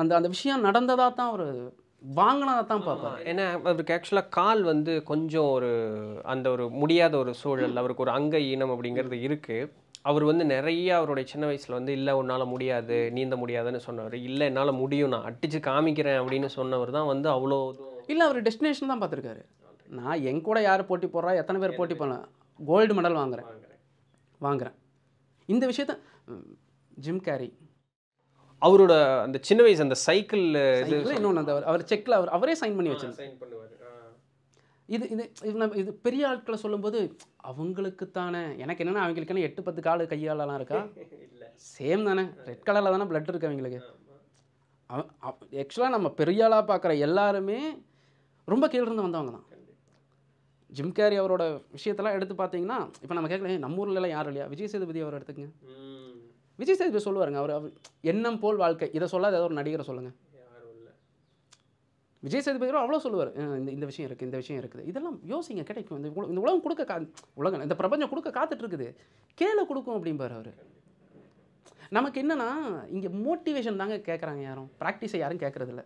Speaker 2: அந்த அந்த விஷயம் நடந்ததாக தான் அவர்
Speaker 1: வாங்கினதாக தான் பார்ப்பார் ஏன்னா அவருக்கு ஆக்சுவலாக கால் வந்து கொஞ்சம் ஒரு அந்த ஒரு முடியாத ஒரு சூழல் அவருக்கு ஒரு அங்க ஈனம் அப்படிங்கிறது இருக்குது அவர் வந்து நிறைய அவருடைய சின்ன வயசில் வந்து இல்லை உன்னால் முடியாது நீந்த முடியாதுன்னு சொன்னவர் இல்லை என்னால் முடியும் நான் அடித்து காமிக்கிறேன் அப்படின்னு சொன்னவர் தான் வந்து அவ்வளோ இல்லை அவர் டெஸ்டினேஷன் தான் பார்த்துருக்காரு
Speaker 2: நான் என் கூட யார் போட்டி போடுறா எத்தனை பேர் போட்டி போடலாம் கோல்டு மெடல் வாங்குறேன் வாங்குறேன் இந்த விஷயத்த
Speaker 1: ஜிம் கேரி அவரோட அந்த சின்ன வயசு அந்த சைக்கிளில் இன்னொன்று
Speaker 2: அந்த அவர் செக்கில் அவர் அவரே சைன் பண்ணி
Speaker 1: பண்ணுவார்
Speaker 2: இது இது இது நம்ம இது பெரிய ஆட்களை சொல்லும்போது அவங்களுக்குத்தானே எனக்கு என்னென்ன அவங்களுக்கான எட்டு பத்து கால் கையாலலாம் இருக்கா சேம் தானே ரெட் கலரில் தானே பிளட் இருக்குது அவங்களுக்கு ஆக்சுவலாக நம்ம பெரிய ஆளாக பார்க்குற எல்லாருமே ரொம்ப கீழிருந்து வந்தவங்க தான் ஜிம் கேரி அவரோட விஷயத்தெல்லாம் எடுத்து பார்த்தீங்கன்னா இப்போ நம்ம கேட்கலாம் நம்ம ஊர்லலாம் யாரும் இல்லையா விஜய் சேதுபதி அவர் எடுத்துக்கங்க விஜய் சேதுபதி சொல்லுவாருங்க அவர் எண்ணம் போல் வாழ்க்கை இதை சொல்லாத ஏதோ ஒரு நடிகரை சொல்லுங்கள் விஜய் சேதுபதியோ அவ்வளோ சொல்லுவார் இந்த இந்த விஷயம் இருக்குது இந்த விஷயம் இருக்குது இதெல்லாம் யோசிங்க கிடைக்கும் இந்த இந்த உலகம் கொடுக்க கா உலகம் இந்த பிரபஞ்சம் கொடுக்க காத்துட்ருக்குது கேளை கொடுக்கும் அப்படிம்பார் அவர் நமக்கு என்னென்னா இங்கே மோட்டிவேஷன் தாங்க கேட்குறாங்க யாரும் ப்ராக்டிஸை யாரும் கேட்குறதில்ல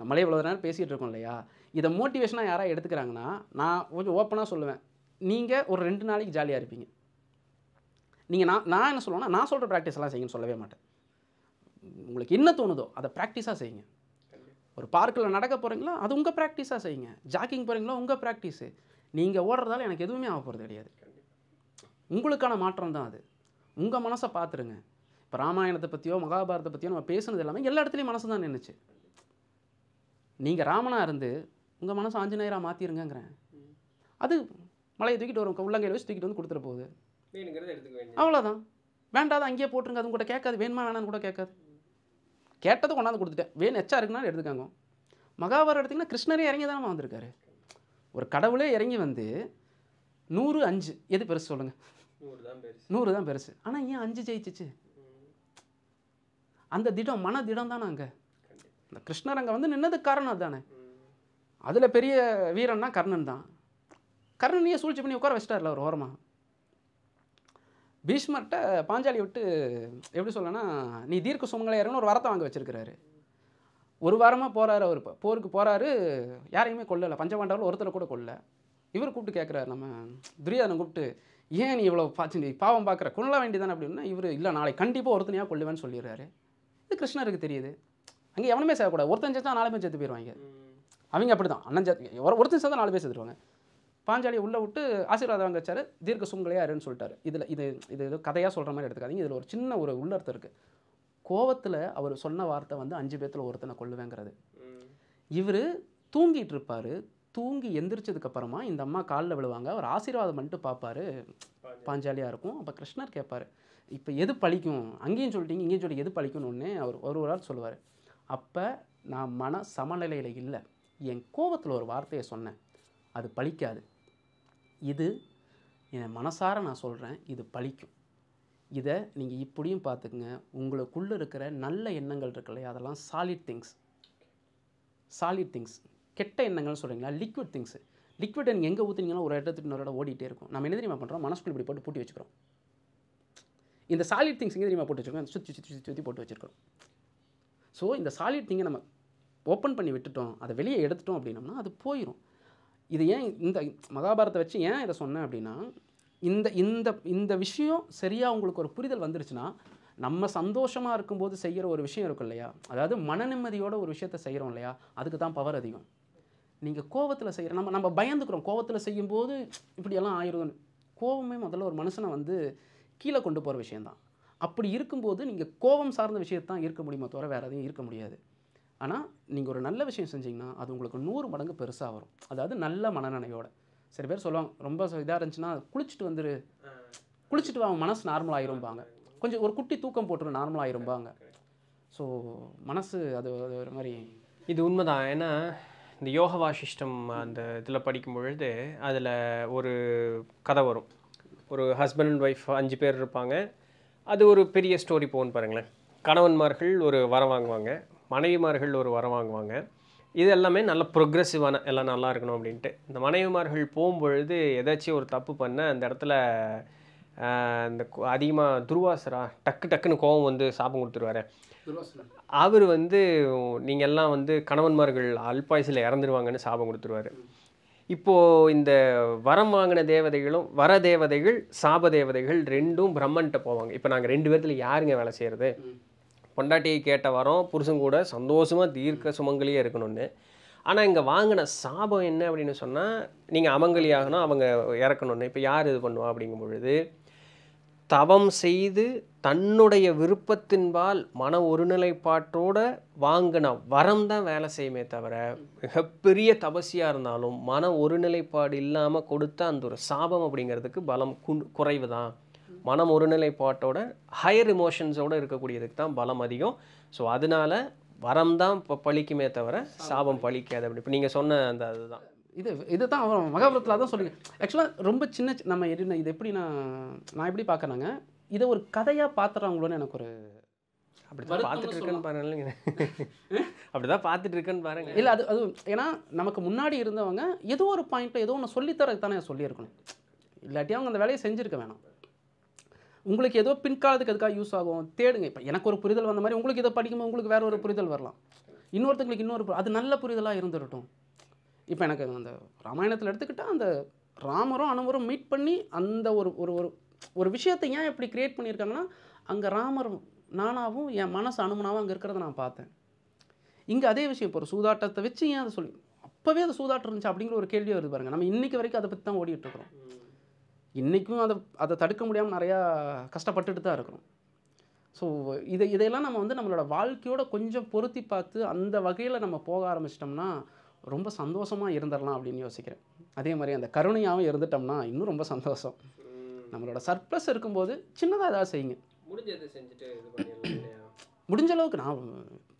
Speaker 2: நம்மளே இவ்வளோ நேரம் பேசிகிட்டு இருக்கோம் இல்லையா இதை மோட்டிவேஷனாக யாராக எடுத்துக்கிறாங்கன்னா நான் கொஞ்சம் ஓப்பனாக சொல்லுவேன் நீங்கள் ஒரு ரெண்டு நாளைக்கு ஜாலியாக இருப்பீங்க நீங்கள் நான் நான் என்ன சொல்லுவேன்னா நான் சொல்கிற ப்ராக்டிஸ்லாம் செய்யுன்னு சொல்லவே மாட்டேன் உங்களுக்கு என்ன தோணுதோ அதை ப்ராக்டிஸாக செய்யுங்க ஒரு பார்க்கில் நடக்க போகிறீங்களோ அது உங்கள் ப்ராக்டிஸாக செய்யுங்க ஜாக்கிங் போகிறீங்களோ உங்கள் ப்ராக்டிஸு நீங்கள் ஓடுறதால எனக்கு எதுவுமே ஆக போகிறது கிடையாது உங்களுக்கான மாற்றம் தான் அது உங்கள் மனசை பார்த்துருங்க இப்போ ராமாயணத்தை பற்றியோ மகாபாரத்தை பற்றியோ நம்ம பேசுனது எல்லாமே எல்லா இடத்துலையும் மனசு தான் நின்றுச்சு நீங்கள் ராமனாக இருந்து உங்கள் மனசு ஆஞ்சநேயராக மாற்றிருங்கிறேன் அது மலையை தூக்கிட்டு வரும் உள்ளங்கையில் வச்சு தூக்கிட்டு வந்து கொடுத்துட்டு
Speaker 1: போகுது
Speaker 2: அவ்வளோதான் வேண்டாத அங்கேயே போட்டுருங்க அது உங்கள்கிட்ட கேட்காது வேணுமா வேணான்னு கூட கேட்காது கேட்டதை கொண்டாந்து கொடுத்துட்டேன் வேணும் எச்சா இருக்குன்னா எடுத்துக்காங்க மகாபாரதம் எடுத்திங்கன்னா கிருஷ்ணரே இறங்கி தானே வந்திருக்காரு ஒரு கடவுளே இறங்கி வந்து நூறு அஞ்சு எது பெருசு சொல்லுங்கள் நூறு தான் பெருசு ஆனால் ஏன் அஞ்சு ஜெயிச்சிச்சு அந்த திடம் மன திடம் தானே அங்கே இந்த கிருஷ்ணர் அங்கே வந்து நின்னதுக்கு காரணம் அதுதானே அதில் பெரிய வீரன்னா கர்ணன் தான் கர்ணனையே சூழ்ச்சி பண்ணி உட்கார வச்சிட்டார்ல ஒரு ஓரமாக பீஷ்மர்கிட்ட பாஞ்சாலி விட்டு எப்படி சொல்லனா நீ தீர்க்க சுமங்கலையாருன்னு ஒரு வரத்தை வாங்க வச்சிருக்கிறாரு ஒரு வாரமாக போகிறாரு அவர் இப்போ போருக்கு போகிறாரு யாரையுமே கொல்லலை பஞ்சபாண்டவில் ஒருத்தரை கூட கொல்ல இவர் கூப்பிட்டு கேட்குறாரு நம்ம துரியாதனை கூப்பிட்டு ஏன் நீ இவ்வளோ பார்த்து நீ பாவம் பார்க்குற கொள்ள வேண்டியதானே அப்படின்னா இவர் இல்லை நாளைக்கு கண்டிப்பாக ஒருத்தனையாக கொள்ளுவேன்னு சொல்லிடுறாரு இது கிருஷ்ணருக்கு தெரியுது அங்கே எவனுமே செய்யக்கூடாது ஒருத்தன் சேர்த்தா நாலு பேர் சேர்த்து போயிடுவாங்க அவங்க அப்படி தான் அண்ணன் சேர்த்து ஒருத்தன் சேர்த்தா நாலு பேர் சேர்த்துருவாங்க பாஞ்சாலியை உள்ளே விட்டு ஆசீர்வாதம் வாங்க வச்சார் தீர்க்க சுங்கலையா சொல்லிட்டாரு இதில் இது இது ஏதோ கதையாக சொல்கிற மாதிரி எடுத்துக்காதீங்க இதில் ஒரு சின்ன ஒரு உள்ளர்த்தம் இருக்குது கோவத்தில் அவர் சொன்ன வார்த்தை வந்து அஞ்சு பேத்தில் ஒருத்தனை கொள்ளுவேங்கிறது இவர் தூங்கிட்டு இருப்பார் தூங்கி எந்திரிச்சதுக்கப்புறமா இந்த அம்மா காலில் விழுவாங்க அவர் ஆசீர்வாதம் பண்ணிட்டு பார்ப்பாரு பாஞ்சாலியாக இருக்கும் அப்போ கிருஷ்ணர் கேட்பார் இப்போ எது பழிக்கும் அங்கேயும் சொல்லிட்டீங்க இங்கேயும் சொல்லி எது பழிக்கணும்னு அவர் ஒரு ஒரு ஆள் சொல்லுவார் அப்போ நான் மன சமநிலையில் இல்லை என் கோபத்தில் ஒரு வார்த்தையை சொன்னேன் அது பழிக்காது இது என் மனசார நான் சொல்கிறேன் இது பழிக்கும் இதை நீங்கள் இப்படியும் பார்த்துக்குங்க உங்களுக்குள்ளே இருக்கிற நல்ல எண்ணங்கள் இருக்குல்ல அதெல்லாம் சாலிட் திங்ஸ் சாலிட் திங்ஸ் கெட்ட எண்ணங்கள்னு சொல்கிறீங்களா லிக்விட் திங்ஸு லிக்விட் நீங்கள் எங்கே ஊற்றுனீங்கன்னா ஒரு இடத்துக்கு இன்னொரு இடம் ஓடிட்டே இருக்கும் நம்ம என்ன தெரியுமா பண்ணுறோம் மனசுக்குள்ள இப்படி போட்டு பூட்டி வச்சுக்கிறோம் இந்த சாலிட் திங்ஸ் எங்கே தெரியுமா போட்டு வச்சுருக்கோம் சுற்றி சுற்றி சுற்றி சுற்றி போட்டு வச்சுருக்கோம் ஸோ இந்த சாலிட் திங்கை நம்ம ஓப்பன் பண்ணி விட்டுட்டோம் அதை வெளியே எடுத்துட்டோம் அப்படின்னோம்னா அது போயிடும் இது ஏன் இந்த மகாபாரத்தை வச்சு ஏன் இதை சொன்னேன் அப்படின்னா இந்த இந்த இந்த விஷயம் சரியாக உங்களுக்கு ஒரு புரிதல் வந்துருச்சுன்னா நம்ம சந்தோஷமாக இருக்கும்போது செய்கிற ஒரு விஷயம் இருக்கும் இல்லையா அதாவது மன நிம்மதியோட ஒரு விஷயத்த செய்கிறோம் இல்லையா அதுக்கு தான் பவர் அதிகம் நீங்கள் கோவத்தில் செய்கிற நம்ம நம்ம பயந்துக்கிறோம் கோவத்தில் செய்யும்போது இப்படியெல்லாம் ஆயிரும் கோவமே முதல்ல ஒரு மனுஷனை வந்து கீழே கொண்டு போகிற விஷயந்தான் அப்படி இருக்கும்போது நீங்கள் கோவம் சார்ந்த விஷயத்தான் இருக்க முடியுமா தவிர வேறு எதையும் இருக்க முடியாது ஆனால் நீங்கள் ஒரு நல்ல விஷயம் செஞ்சிங்கன்னா அது உங்களுக்கு நூறு மடங்கு பெருசாக வரும் அதாவது நல்ல மனநிலையோட சில பேர் சொல்லுவாங்க ரொம்ப இதாக இருந்துச்சுன்னா குளிச்சுட்டு வந்துரு குளிச்சுட்டு வாங்க மனசு நார்மலாக ஆயிரும்பாங்க கொஞ்சம் ஒரு குட்டி தூக்கம் போட்டு நார்மல் ஆயிரும்பாங்க ஸோ மனசு அது ஒரு மாதிரி
Speaker 1: இது உண்மைதான் ஏன்னா இந்த யோக வாசிஷ்டம் அந்த இதில் படிக்கும் பொழுது அதில் ஒரு கதை வரும் ஒரு ஹஸ்பண்ட் அண்ட் ஒய்ஃப் அஞ்சு பேர் இருப்பாங்க அது ஒரு பெரிய ஸ்டோரி போகணும் பாருங்களேன் கணவன்மார்கள் ஒரு வரம் வாங்குவாங்க மனைவிமார்கள் ஒரு வரம் வாங்குவாங்க இது எல்லாமே நல்ல ப்ரொக்ரெசிவான எல்லாம் நல்லா இருக்கணும் அப்படின்ட்டு இந்த மனைவிமார்கள் போகும்பொழுது ஏதாச்சும் ஒரு தப்பு பண்ண அந்த இடத்துல இந்த அதிகமாக துருவாசரா டக்கு டக்குன்னு கோபம் வந்து சாபம் கொடுத்துருவாரு அவர் வந்து நீங்கள் எல்லாம் வந்து கணவன்மார்கள் அல்பாயுசில் இறந்துருவாங்கன்னு சாபம் கொடுத்துருவாரு இப்போது இந்த வரம் வாங்கின தேவதைகளும் வர தேவதைகள் சாப தேவதைகள் ரெண்டும் பிரம்மன்ட்ட போவாங்க இப்போ நாங்கள் ரெண்டு பேர்த்தில் யாருங்க வேலை செய்கிறது பொண்டாட்டியை கேட்ட வரோம் புருஷன் கூட சந்தோஷமாக தீர்க்க சுமங்கலியாக இருக்கணும்னு ஆனால் இங்கே வாங்கின சாபம் என்ன அப்படின்னு சொன்னால் நீங்கள் அமங்கலியாகணும் அவங்க இறக்கணும்னு இப்போ யார் இது பண்ணுவா அப்படிங்கும் பொழுது தவம் செய்து தன்னுடைய விருப்பத்தின்பால் மன ஒருநிலைப்பாட்டோடு வாங்கின வரம் தான் வேலை செய்யுமே தவிர மிகப்பெரிய தபசியாக இருந்தாலும் மன ஒருநிலைப்பாடு இல்லாமல் கொடுத்த அந்த ஒரு சாபம் அப்படிங்கிறதுக்கு பலம் குறைவு தான் மனம் ஒருநிலைப்பாட்டோட ஹையர் இமோஷன்ஸோடு இருக்கக்கூடியதுக்கு தான் பலம் அதிகம் ஸோ அதனால் வரம் தான் இப்போ பழிக்குமே தவிர சாபம் பழிக்காது அப்படி இப்போ நீங்கள் சொன்ன அந்த அதுதான்
Speaker 2: இது இது தான் அவன் மகாபுரத்தில் தான் சொல்லுங்கள் ஆக்சுவலாக ரொம்ப சின்ன நம்ம என்ன இது எப்படி நான் நான் எப்படி பார்க்குறாங்க இதை ஒரு கதையாக பார்த்துறாங்களோன்னு எனக்கு
Speaker 1: ஒரு அப்படி தான் பார்த்துட்டு இருக்கேன்னு பாருங்க அப்படி தான் பார்த்துட்டு இருக்கேன்னு பாருங்க இல்லை அது அது
Speaker 2: ஏன்னா நமக்கு முன்னாடி இருந்தவங்க ஏதோ ஒரு பாயிண்ட்டில் ஏதோ ஒன்று சொல்லித்தரதுக்கு தானே சொல்லியிருக்கணும் இல்லாட்டியும் அவங்க அந்த வேலையை செஞ்சுருக்க வேணாம் உங்களுக்கு ஏதோ பின்காலத்துக்கு அதுக்காக யூஸ் ஆகும் தேடுங்க இப்போ எனக்கு ஒரு புரிதல் வந்த மாதிரி உங்களுக்கு இதை படிக்கும்போது உங்களுக்கு வேறு ஒரு புரிதல் வரலாம் இன்னொருத்தங்களுக்கு இன்னொரு அது நல்ல புரிதலாக இருந்துருட்டும் இப்போ எனக்கு அந்த ராமாயணத்தில் எடுத்துக்கிட்டால் அந்த ராமரும் அனுமரும் மீட் பண்ணி அந்த ஒரு ஒரு ஒரு ஒரு விஷயத்தை ஏன் இப்படி க்ரியேட் பண்ணியிருக்காங்கன்னா அங்கே ராமர் நானாகவும் என் மனசு அனுமனாகவும் அங்கே இருக்கிறத நான் பார்த்தேன் இங்கே அதே விஷயம் இப்போ ஒரு சூதாட்டத்தை வச்சு ஏன் அதை சொல்லி அப்போவே அது சூதாட்டம் இருந்துச்சு அப்படிங்கிற ஒரு கேள்வியை வருது பாருங்கள் நம்ம இன்றைக்கி வரைக்கும் அதை பற்றி தான் ஓடிட்டுருக்குறோம் இன்றைக்கும் அதை அதை தடுக்க முடியாமல் நிறையா கஷ்டப்பட்டுட்டு தான் இருக்கிறோம் ஸோ இதை இதையெல்லாம் நம்ம வந்து நம்மளோட வாழ்க்கையோட கொஞ்சம் பொருத்தி பார்த்து அந்த வகையில் நம்ம போக ஆரம்பிச்சிட்டோம்னா ரொம்ப சந்தோஷமாக இருந்துடலாம் அப்படின்னு யோசிக்கிறேன் அதே மாதிரி அந்த கருணையாகவும் இருந்துட்டோம்னா இன்னும் ரொம்ப சந்தோஷம் நம்மளோட சர்ப்ளஸ் இருக்கும்போது சின்னதாக ஏதாவது செய்யுங்க முடிஞ்சது முடிஞ்ச அளவுக்கு நான்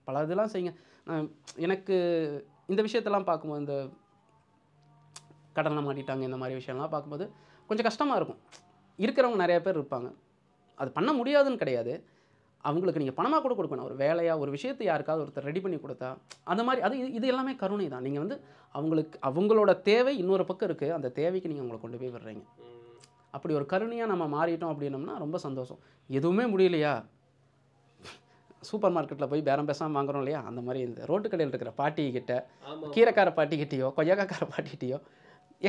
Speaker 2: பல இதெல்லாம் செய்யுங்க எனக்கு இந்த விஷயத்தெல்லாம் பார்க்கும்போது இந்த கடனை மாட்டிட்டாங்க இந்த மாதிரி விஷயம்லாம் பார்க்கும்போது கொஞ்சம் கஷ்டமாக இருக்கும் இருக்கிறவங்க நிறையா பேர் இருப்பாங்க அது பண்ண முடியாதுன்னு கிடையாது அவங்களுக்கு நீங்கள் பணமாக கூட கொடுக்கணும் ஒரு வேலையாக ஒரு விஷயத்தை யாருக்காவது ஒருத்தர் ரெடி பண்ணி கொடுத்தா அந்த மாதிரி அது இது எல்லாமே கருணை தான் நீங்கள் வந்து அவங்களுக்கு அவங்களோட தேவை இன்னொரு பக்கம் இருக்குது அந்த தேவைக்கு நீங்கள் அவங்களை கொண்டு போய் விடுறீங்க அப்படி ஒரு கருணையாக நம்ம மாறிட்டோம் அப்படின்னம்னா ரொம்ப சந்தோஷம் எதுவுமே முடியலையா சூப்பர் மார்க்கெட்டில் போய் பேரம் பேசாமல் வாங்குறோம் இல்லையா அந்த மாதிரி இந்த ரோட்டு கடையில் இருக்கிற பாட்டிக்கிட்ட கீரைக்கார பாட்டிக்கிட்டேயோ கொய்யாக்கார பாட்டிக்கிட்டேயோ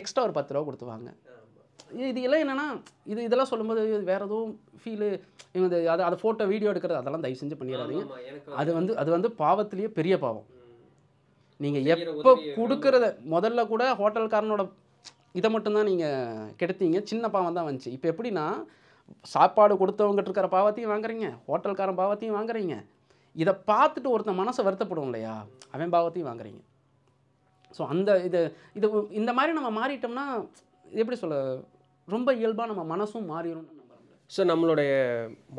Speaker 2: எக்ஸ்ட்ரா ஒரு பத்து ரூபா கொடுத்துவாங்க இது எல்லாம் என்னென்னா இது இதெல்லாம் சொல்லும்போது வேறு எதுவும் ஃபீலு இவங்க அதை அதை ஃபோட்டோ வீடியோ எடுக்கிறது அதெல்லாம் தயவு செஞ்சு பண்ணிடாதீங்க அது வந்து அது வந்து பாவத்திலேயே பெரிய பாவம் நீங்கள் எப்போ கொடுக்குறத முதல்ல கூட ஹோட்டல்காரனோட இதை மட்டும்தான் நீங்கள் கெடுத்தீங்க சின்ன பாவம் தான் வந்துச்சு இப்போ எப்படின்னா சாப்பாடு கொடுத்தவங்ககிட்ட இருக்கிற பாவத்தையும் வாங்குறீங்க ஹோட்டல்காரன் பாவத்தையும் வாங்குறீங்க இதை பார்த்துட்டு ஒருத்தன் மனசை வருத்தப்படுவோம் இல்லையா அவன் பாவத்தையும் வாங்குறீங்க ஸோ அந்த இது இது இந்த மாதிரி நம்ம மாறிட்டோம்னா எப்படி சொல்ல ரொம்ப இயல்பாக நம்ம மனசும் மாறிடும்
Speaker 1: ஸோ நம்மளுடைய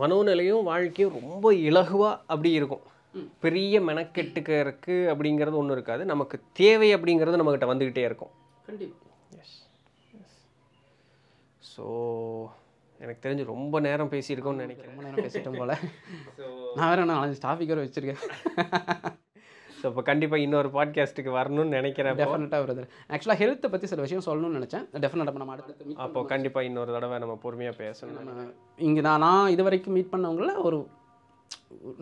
Speaker 1: மனோநிலையும் வாழ்க்கையும் ரொம்ப இலகுவாக அப்படி இருக்கும் பெரிய மெனக்கெட்டுக்க இருக்குது அப்படிங்கிறது ஒன்றும் இருக்காது நமக்கு தேவை அப்படிங்கிறது நம்மக்கிட்ட வந்துக்கிட்டே இருக்கும்
Speaker 2: கண்டிப்பாக எஸ்
Speaker 1: ஸோ எனக்கு தெரிஞ்சு ரொம்ப நேரம் பேசியிருக்கோம்னு நினைக்கிறேன் ரொம்ப நேரம் பேசிட்டோம் போல் நான் வேறு நான் அஞ்சு டாபிக் வச்சுருக்கேன் ஸோ இப்போ கண்டிப்பாக இன்னொரு பாட்காஸ்ட்டுக்கு வரணும்னு நினைக்கிறேன் டெஃபினட்டாக வருது ஆக்சுவலாக ஹெல்த்தை பற்றி சில விஷயம் சொல்லணும்னு நினச்சேன் டெஃபினட்டாக நம்ம அடுத்து அப்போ கண்டிப்பாக இன்னொரு தடவை நம்ம பொறுமையாக பேசணும்
Speaker 2: இங்கே நான் நான் இது வரைக்கும் மீட் பண்ணவங்கள ஒரு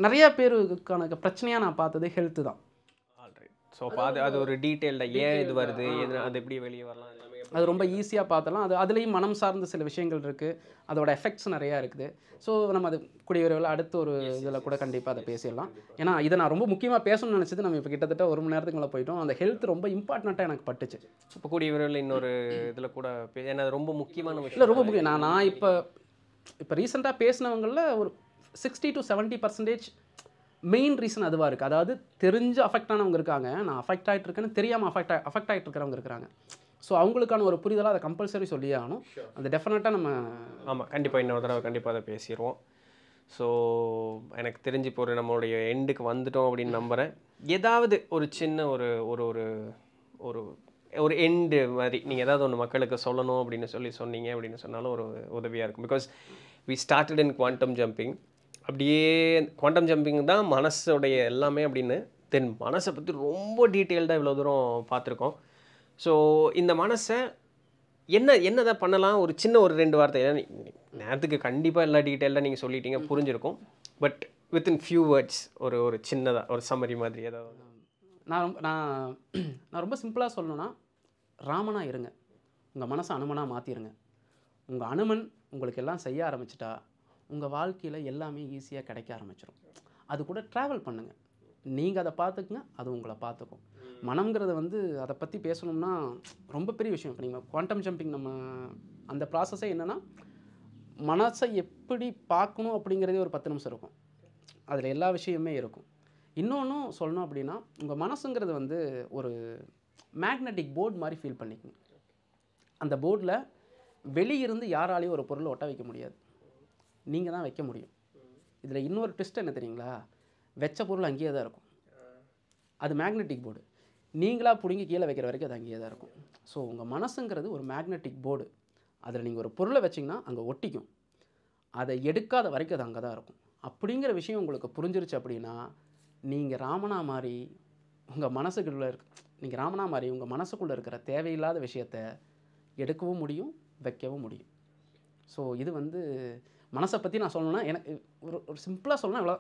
Speaker 2: நிறைய பேருக்கான பிரச்சனையாக நான் பார்த்தது ஹெல்த்து தான்
Speaker 1: ஸோ அது அது ஒரு டீட்டெயில்டாக ஏன் இது வருது அது எப்படி வெளியே வரலாம்
Speaker 2: அது ரொம்ப ஈஸியாக பார்த்தலாம் அது அதுலேயும் மனம் சார்ந்த சில விஷயங்கள் இருக்குது அதோட எஃபெக்ட்ஸ் நிறையா இருக்குது ஸோ நம்ம அது கூடிய அடுத்த ஒரு இதில் கூட கண்டிப்பாக அதை பேசிடலாம் ஏன்னா இதை நான் ரொம்ப முக்கியமாக பேசணும்னு நினச்சது நம்ம இப்போ கிட்டத்தட்ட ஒரு மணி நேரத்துக்குள்ள
Speaker 1: போயிட்டோம் அந்த ஹெல்த் ரொம்ப
Speaker 2: இம்பார்ட்டண்ட்டாக எனக்கு பட்டுச்சு
Speaker 1: இப்போ கூடிய இன்னொரு இதில் கூட ஏன்னா ரொம்ப முக்கியமான விஷயம் இல்லை ரொம்ப முக்கியம்
Speaker 2: நான் நான் இப்போ
Speaker 1: இப்போ ரீசெண்டாக பேசினவங்களில் ஒரு sixty
Speaker 2: to seventy percentage main reason அதுவாக இருக்குது அதாவது தெரிஞ்சு அஃபெக்ட் ஆனவங்க இருக்காங்க நான் அஃபெக்ட் ஆகிட்டு இருக்கேன்னு தெரியாமல் அஃபெக்ட் ஆ அஃபெக்ட் ஆகிட்டு இருக்கிறவங்க இருக்கிறாங்க ஸோ அவங்களுக்கான ஒரு புரிதலாக அதை கம்பல்சரி சொல்லி ஆகணும் அந்த டெஃபினட்டாக நம்ம
Speaker 1: ஆமாம் கண்டிப்பாக இன்னொரு தடவை கண்டிப்பாக அதை பேசிடுவோம் ஸோ எனக்கு தெரிஞ்சு இப்போ ஒரு நம்மளுடைய எண்டுக்கு வந்துட்டோம் அப்படின்னு நம்புகிறேன் ஏதாவது ஒரு சின்ன ஒரு ஒரு ஒரு ஒரு ஒரு எண்டு மாதிரி நீங்கள் ஏதாவது ஒன்று மக்களுக்கு சொல்லணும் அப்படின்னு சொல்லி சொன்னீங்க அப்படின்னு சொன்னாலும் ஒரு உதவியாக இருக்கும் because we started in quantum jumping அப்படியே குவாண்டம் ஜம்பிங் தான் மனசுடைய எல்லாமே அப்படின்னு தென் மனசை பற்றி ரொம்ப டீட்டெயில்டாக இவ்வளோ தூரம் பார்த்துருக்கோம் ஸோ இந்த மனசை என்ன தான் பண்ணலாம் ஒரு சின்ன ஒரு ரெண்டு வார்த்தை நேரத்துக்கு கண்டிப்பாக எல்லா டீட்டெயிலாக நீங்கள் சொல்லிட்டீங்க புரிஞ்சிருக்கும் பட் வித்தின் ஃபியூ வேர்ட்ஸ் ஒரு ஒரு சின்னதாக ஒரு சம்மரி மாதிரி ஏதாவது
Speaker 2: நான் ரொம்ப நான் நான் ரொம்ப சிம்பிளாக சொல்லணுன்னா ராமனாக இருங்க உங்கள் மனசை அனுமனாக மாற்றிடுங்க உங்கள் அனுமன் உங்களுக்கு எல்லாம் செய்ய ஆரம்பிச்சிட்டா உங்கள் வாழ்க்கையில் எல்லாமே ஈஸியாக கிடைக்க ஆரம்பிச்சிடும் அது கூட ட்ராவல் பண்ணுங்கள் நீங்கள் அதை பார்த்துக்குங்க அது உங்களை பார்த்துக்கும் மனம்ங்கிறத வந்து அதை பற்றி பேசணும்னா ரொம்ப பெரிய விஷயம் இப்போ நீங்கள் குவாண்டம் ஜம்பிங் நம்ம அந்த ப்ராசஸே என்னென்னா மனசை எப்படி பார்க்கணும் அப்படிங்கிறதே ஒரு பத்து நிமிஷம் இருக்கும் அதில் எல்லா விஷயமே இருக்கும் இன்னொன்றும் சொல்லணும் அப்படின்னா உங்கள் மனசுங்கிறது வந்து ஒரு மேக்னட்டிக் போர்டு மாதிரி ஃபீல் பண்ணிக்கோங்க அந்த போர்டில் வெளியிருந்து யாராலையும் ஒரு பொருளை ஒட்ட வைக்க முடியாது நீங்கள் தான் வைக்க முடியும் இதில் இன்னொரு ட்விஸ்ட் என்ன தெரியுங்களா வெச்ச பொருள் அங்கேயே தான் இருக்கும் அது மேக்னெட்டிக் போர்டு நீங்களாக பிடுங்கி கீழே வைக்கிற வரைக்கும் அது அங்கேயே தான் இருக்கும் ஸோ உங்கள் மனசுங்கிறது ஒரு மேக்னெட்டிக் போர்டு அதில் நீங்கள் ஒரு பொருளை வச்சிங்கன்னா அங்கே ஒட்டிக்கும் அதை எடுக்காத வரைக்கும் அது அங்கே தான் இருக்கும் அப்படிங்கிற விஷயம் உங்களுக்கு புரிஞ்சிருச்சு அப்படின்னா நீங்கள் ராமனா மாதிரி உங்கள் மனசுக்குள்ளே இருக்க நீங்கள் ராமனா மாதிரி உங்கள் மனசுக்குள்ளே இருக்கிற தேவையில்லாத விஷயத்த எடுக்கவும் முடியும் வைக்கவும் முடியும் ஸோ இது வந்து மனசை பற்றி நான் சொல்லணும்னா எனக்கு ஒரு ஒரு சிம்பிளாக சொல்லணும் இவ்வளோ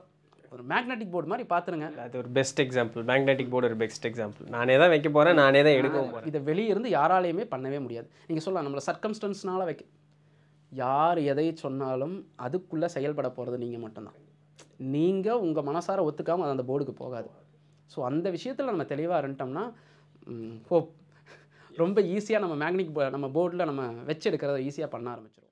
Speaker 2: ஒரு மேக்னெட்டிக் போர்டு மாதிரி பார்த்துருங்க அது
Speaker 1: ஒரு பெஸ்ட் எக்ஸாம்பிள் மேக்னெட்டிக் போர்டு ஒரு பெஸ்ட் எக்ஸாம்பிள் நானே தான் வைக்க போகிறேன் நானே தான் எடுக்க போகிறேன்
Speaker 2: இதை வெளியே இருந்து யாராலையுமே பண்ணவே முடியாது நீங்கள் சொல்லலாம் நம்மளை சர்க்கம்ஸ்டன்ஸ்னால வைக்க யார் எதை சொன்னாலும் அதுக்குள்ளே செயல்பட போகிறது நீங்கள் மட்டும்தான் நீங்கள் உங்கள் மனசார ஒத்துக்காமல் அது அந்த போர்டுக்கு போகாது ஸோ அந்த விஷயத்தில் நம்ம தெளிவாக இருந்துட்டோம்னா ஹோப் ரொம்ப ஈஸியாக நம்ம மேக்னிக் நம்ம போர்டில் நம்ம வச்சு எடுக்கிறத
Speaker 1: ஈஸியாக பண்ண ஆரம்பிச்சிடும்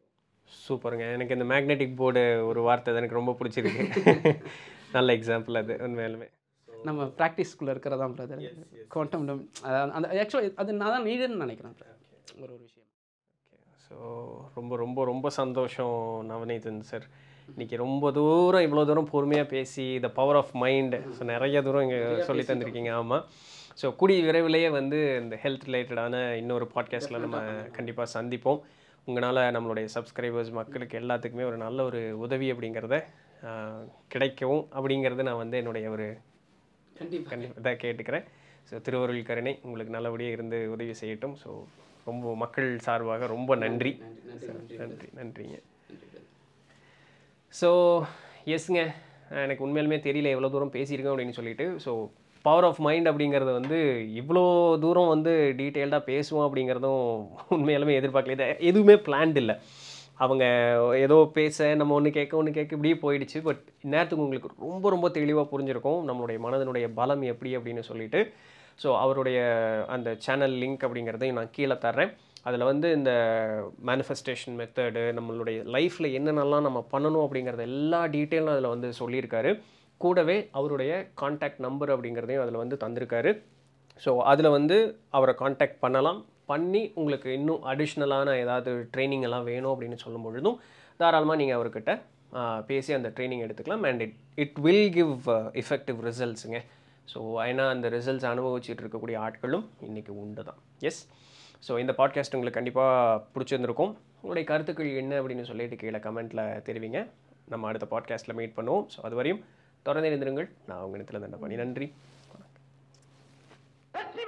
Speaker 1: சூப்பருங்க எனக்கு இந்த மேக்னெட்டிக் போர்டு ஒரு வார்த்தை எனக்கு ரொம்ப பிடிச்சிருக்கு நல்ல எக்ஸாம்பிள் அது உண்மையிலுமே
Speaker 2: நம்ம ப்ராக்டிஸ்குள்ளே இருக்கிறதான் பிரதர் குவாண்டம் டம் அந்த ஆக்சுவலி அது நான் தான்
Speaker 1: நீடுன்னு நினைக்கிறேன் ஒரு ஒரு விஷயம் ஸோ ரொம்ப ரொம்ப ரொம்ப சந்தோஷம் நவநீதன் சார் இன்றைக்கி ரொம்ப தூரம் இவ்வளோ தூரம் பொறுமையாக பேசி the power of mind so நிறைய தூரம் இங்கே சொல்லி தந்திருக்கீங்க ஆமாம் ஸோ கூடிய விரைவிலேயே வந்து இந்த ஹெல்த் ரிலேட்டடான இன்னொரு பாட்காஸ்ட்டில் நம்ம கண்டிப்பாக சந்திப்போம் உங்களால் நம்மளுடைய சப்ஸ்கிரைபர்ஸ் மக்களுக்கு எல்லாத்துக்குமே ஒரு நல்ல ஒரு உதவி அப்படிங்கிறத கிடைக்கவும் அப்படிங்கிறது நான் வந்து என்னுடைய ஒரு கண்டிப்பாக கேட்டுக்கிறேன் ஸோ திருவருள் கருணை உங்களுக்கு நல்லபடியாக இருந்து உதவி செய்யட்டும் ஸோ ரொம்ப மக்கள் சார்பாக ரொம்ப நன்றி நன்றி நன்றிங்க ஸோ எஸ்ங்க எனக்கு உண்மையிலுமே தெரியல எவ்வளோ தூரம் பேசியிருக்கேன் அப்படின்னு சொல்லிட்டு ஸோ பவர் ஆஃப் மைண்ட் அப்படிங்கிறது வந்து இவ்வளோ தூரம் வந்து டீட்டெயில்டாக பேசுவோம் அப்படிங்கிறதும் உண்மையிலுமே எதிர்பார்க்கல எதுவுமே பிளான்ட் இல்லை அவங்க ஏதோ பேச நம்ம ஒன்று கேட்க ஒன்று கேட்க இப்படியே போயிடுச்சு பட் இந்நேரத்துக்கு உங்களுக்கு ரொம்ப ரொம்ப தெளிவாக புரிஞ்சிருக்கும் நம்மளுடைய மனதனுடைய பலம் எப்படி அப்படின்னு சொல்லிட்டு ஸோ அவருடைய அந்த சேனல் லிங்க் அப்படிங்கிறதையும் நான் கீழே தர்றேன் அதில் வந்து இந்த மேனிஃபெஸ்டேஷன் மெத்தடு நம்மளுடைய லைஃப்பில் என்னென்னலாம் நம்ம பண்ணணும் அப்படிங்கிறத எல்லா டீட்டெயிலும் அதில் வந்து சொல்லியிருக்காரு கூடவே அவருடைய காண்டாக்ட் நம்பர் அப்படிங்கிறதையும் அதில் வந்து தந்திருக்காரு ஸோ அதில் வந்து அவரை காண்டாக்ட் பண்ணலாம் பண்ணி உங்களுக்கு இன்னும் அடிஷ்னலான ஏதாவது ட்ரைனிங் எல்லாம் வேணும் அப்படின்னு சொல்லும் பொழுதும் தாராளமாக நீங்கள் அவர்கிட்ட பேசி அந்த ட்ரைனிங் எடுத்துக்கலாம் and it it will give effective ரிசல்ட்ஸுங்க ஸோ ஏன்னா அந்த ரிசல்ட்ஸ் அனுபவிச்சுட்டு இருக்கக்கூடிய ஆட்களும் இன்றைக்கி உண்டு தான் எஸ் ஸோ இந்த பாட்காஸ்ட் உங்களுக்கு கண்டிப்பாக பிடிச்சிருந்துருக்கும் உங்களுடைய கருத்துக்கள் என்ன அப்படின்னு சொல்லிட்டு கீழே கமெண்ட்டில் தெரிவிங்க நம்ம அடுத்த பாட்காஸ்ட்டில் மீட் பண்ணுவோம் ஸோ அது வரையும் தொடர்ந்து இருந்துருங்கள் நான் உங்கள் இடத்துல தண்டை பண்ணி நன்றி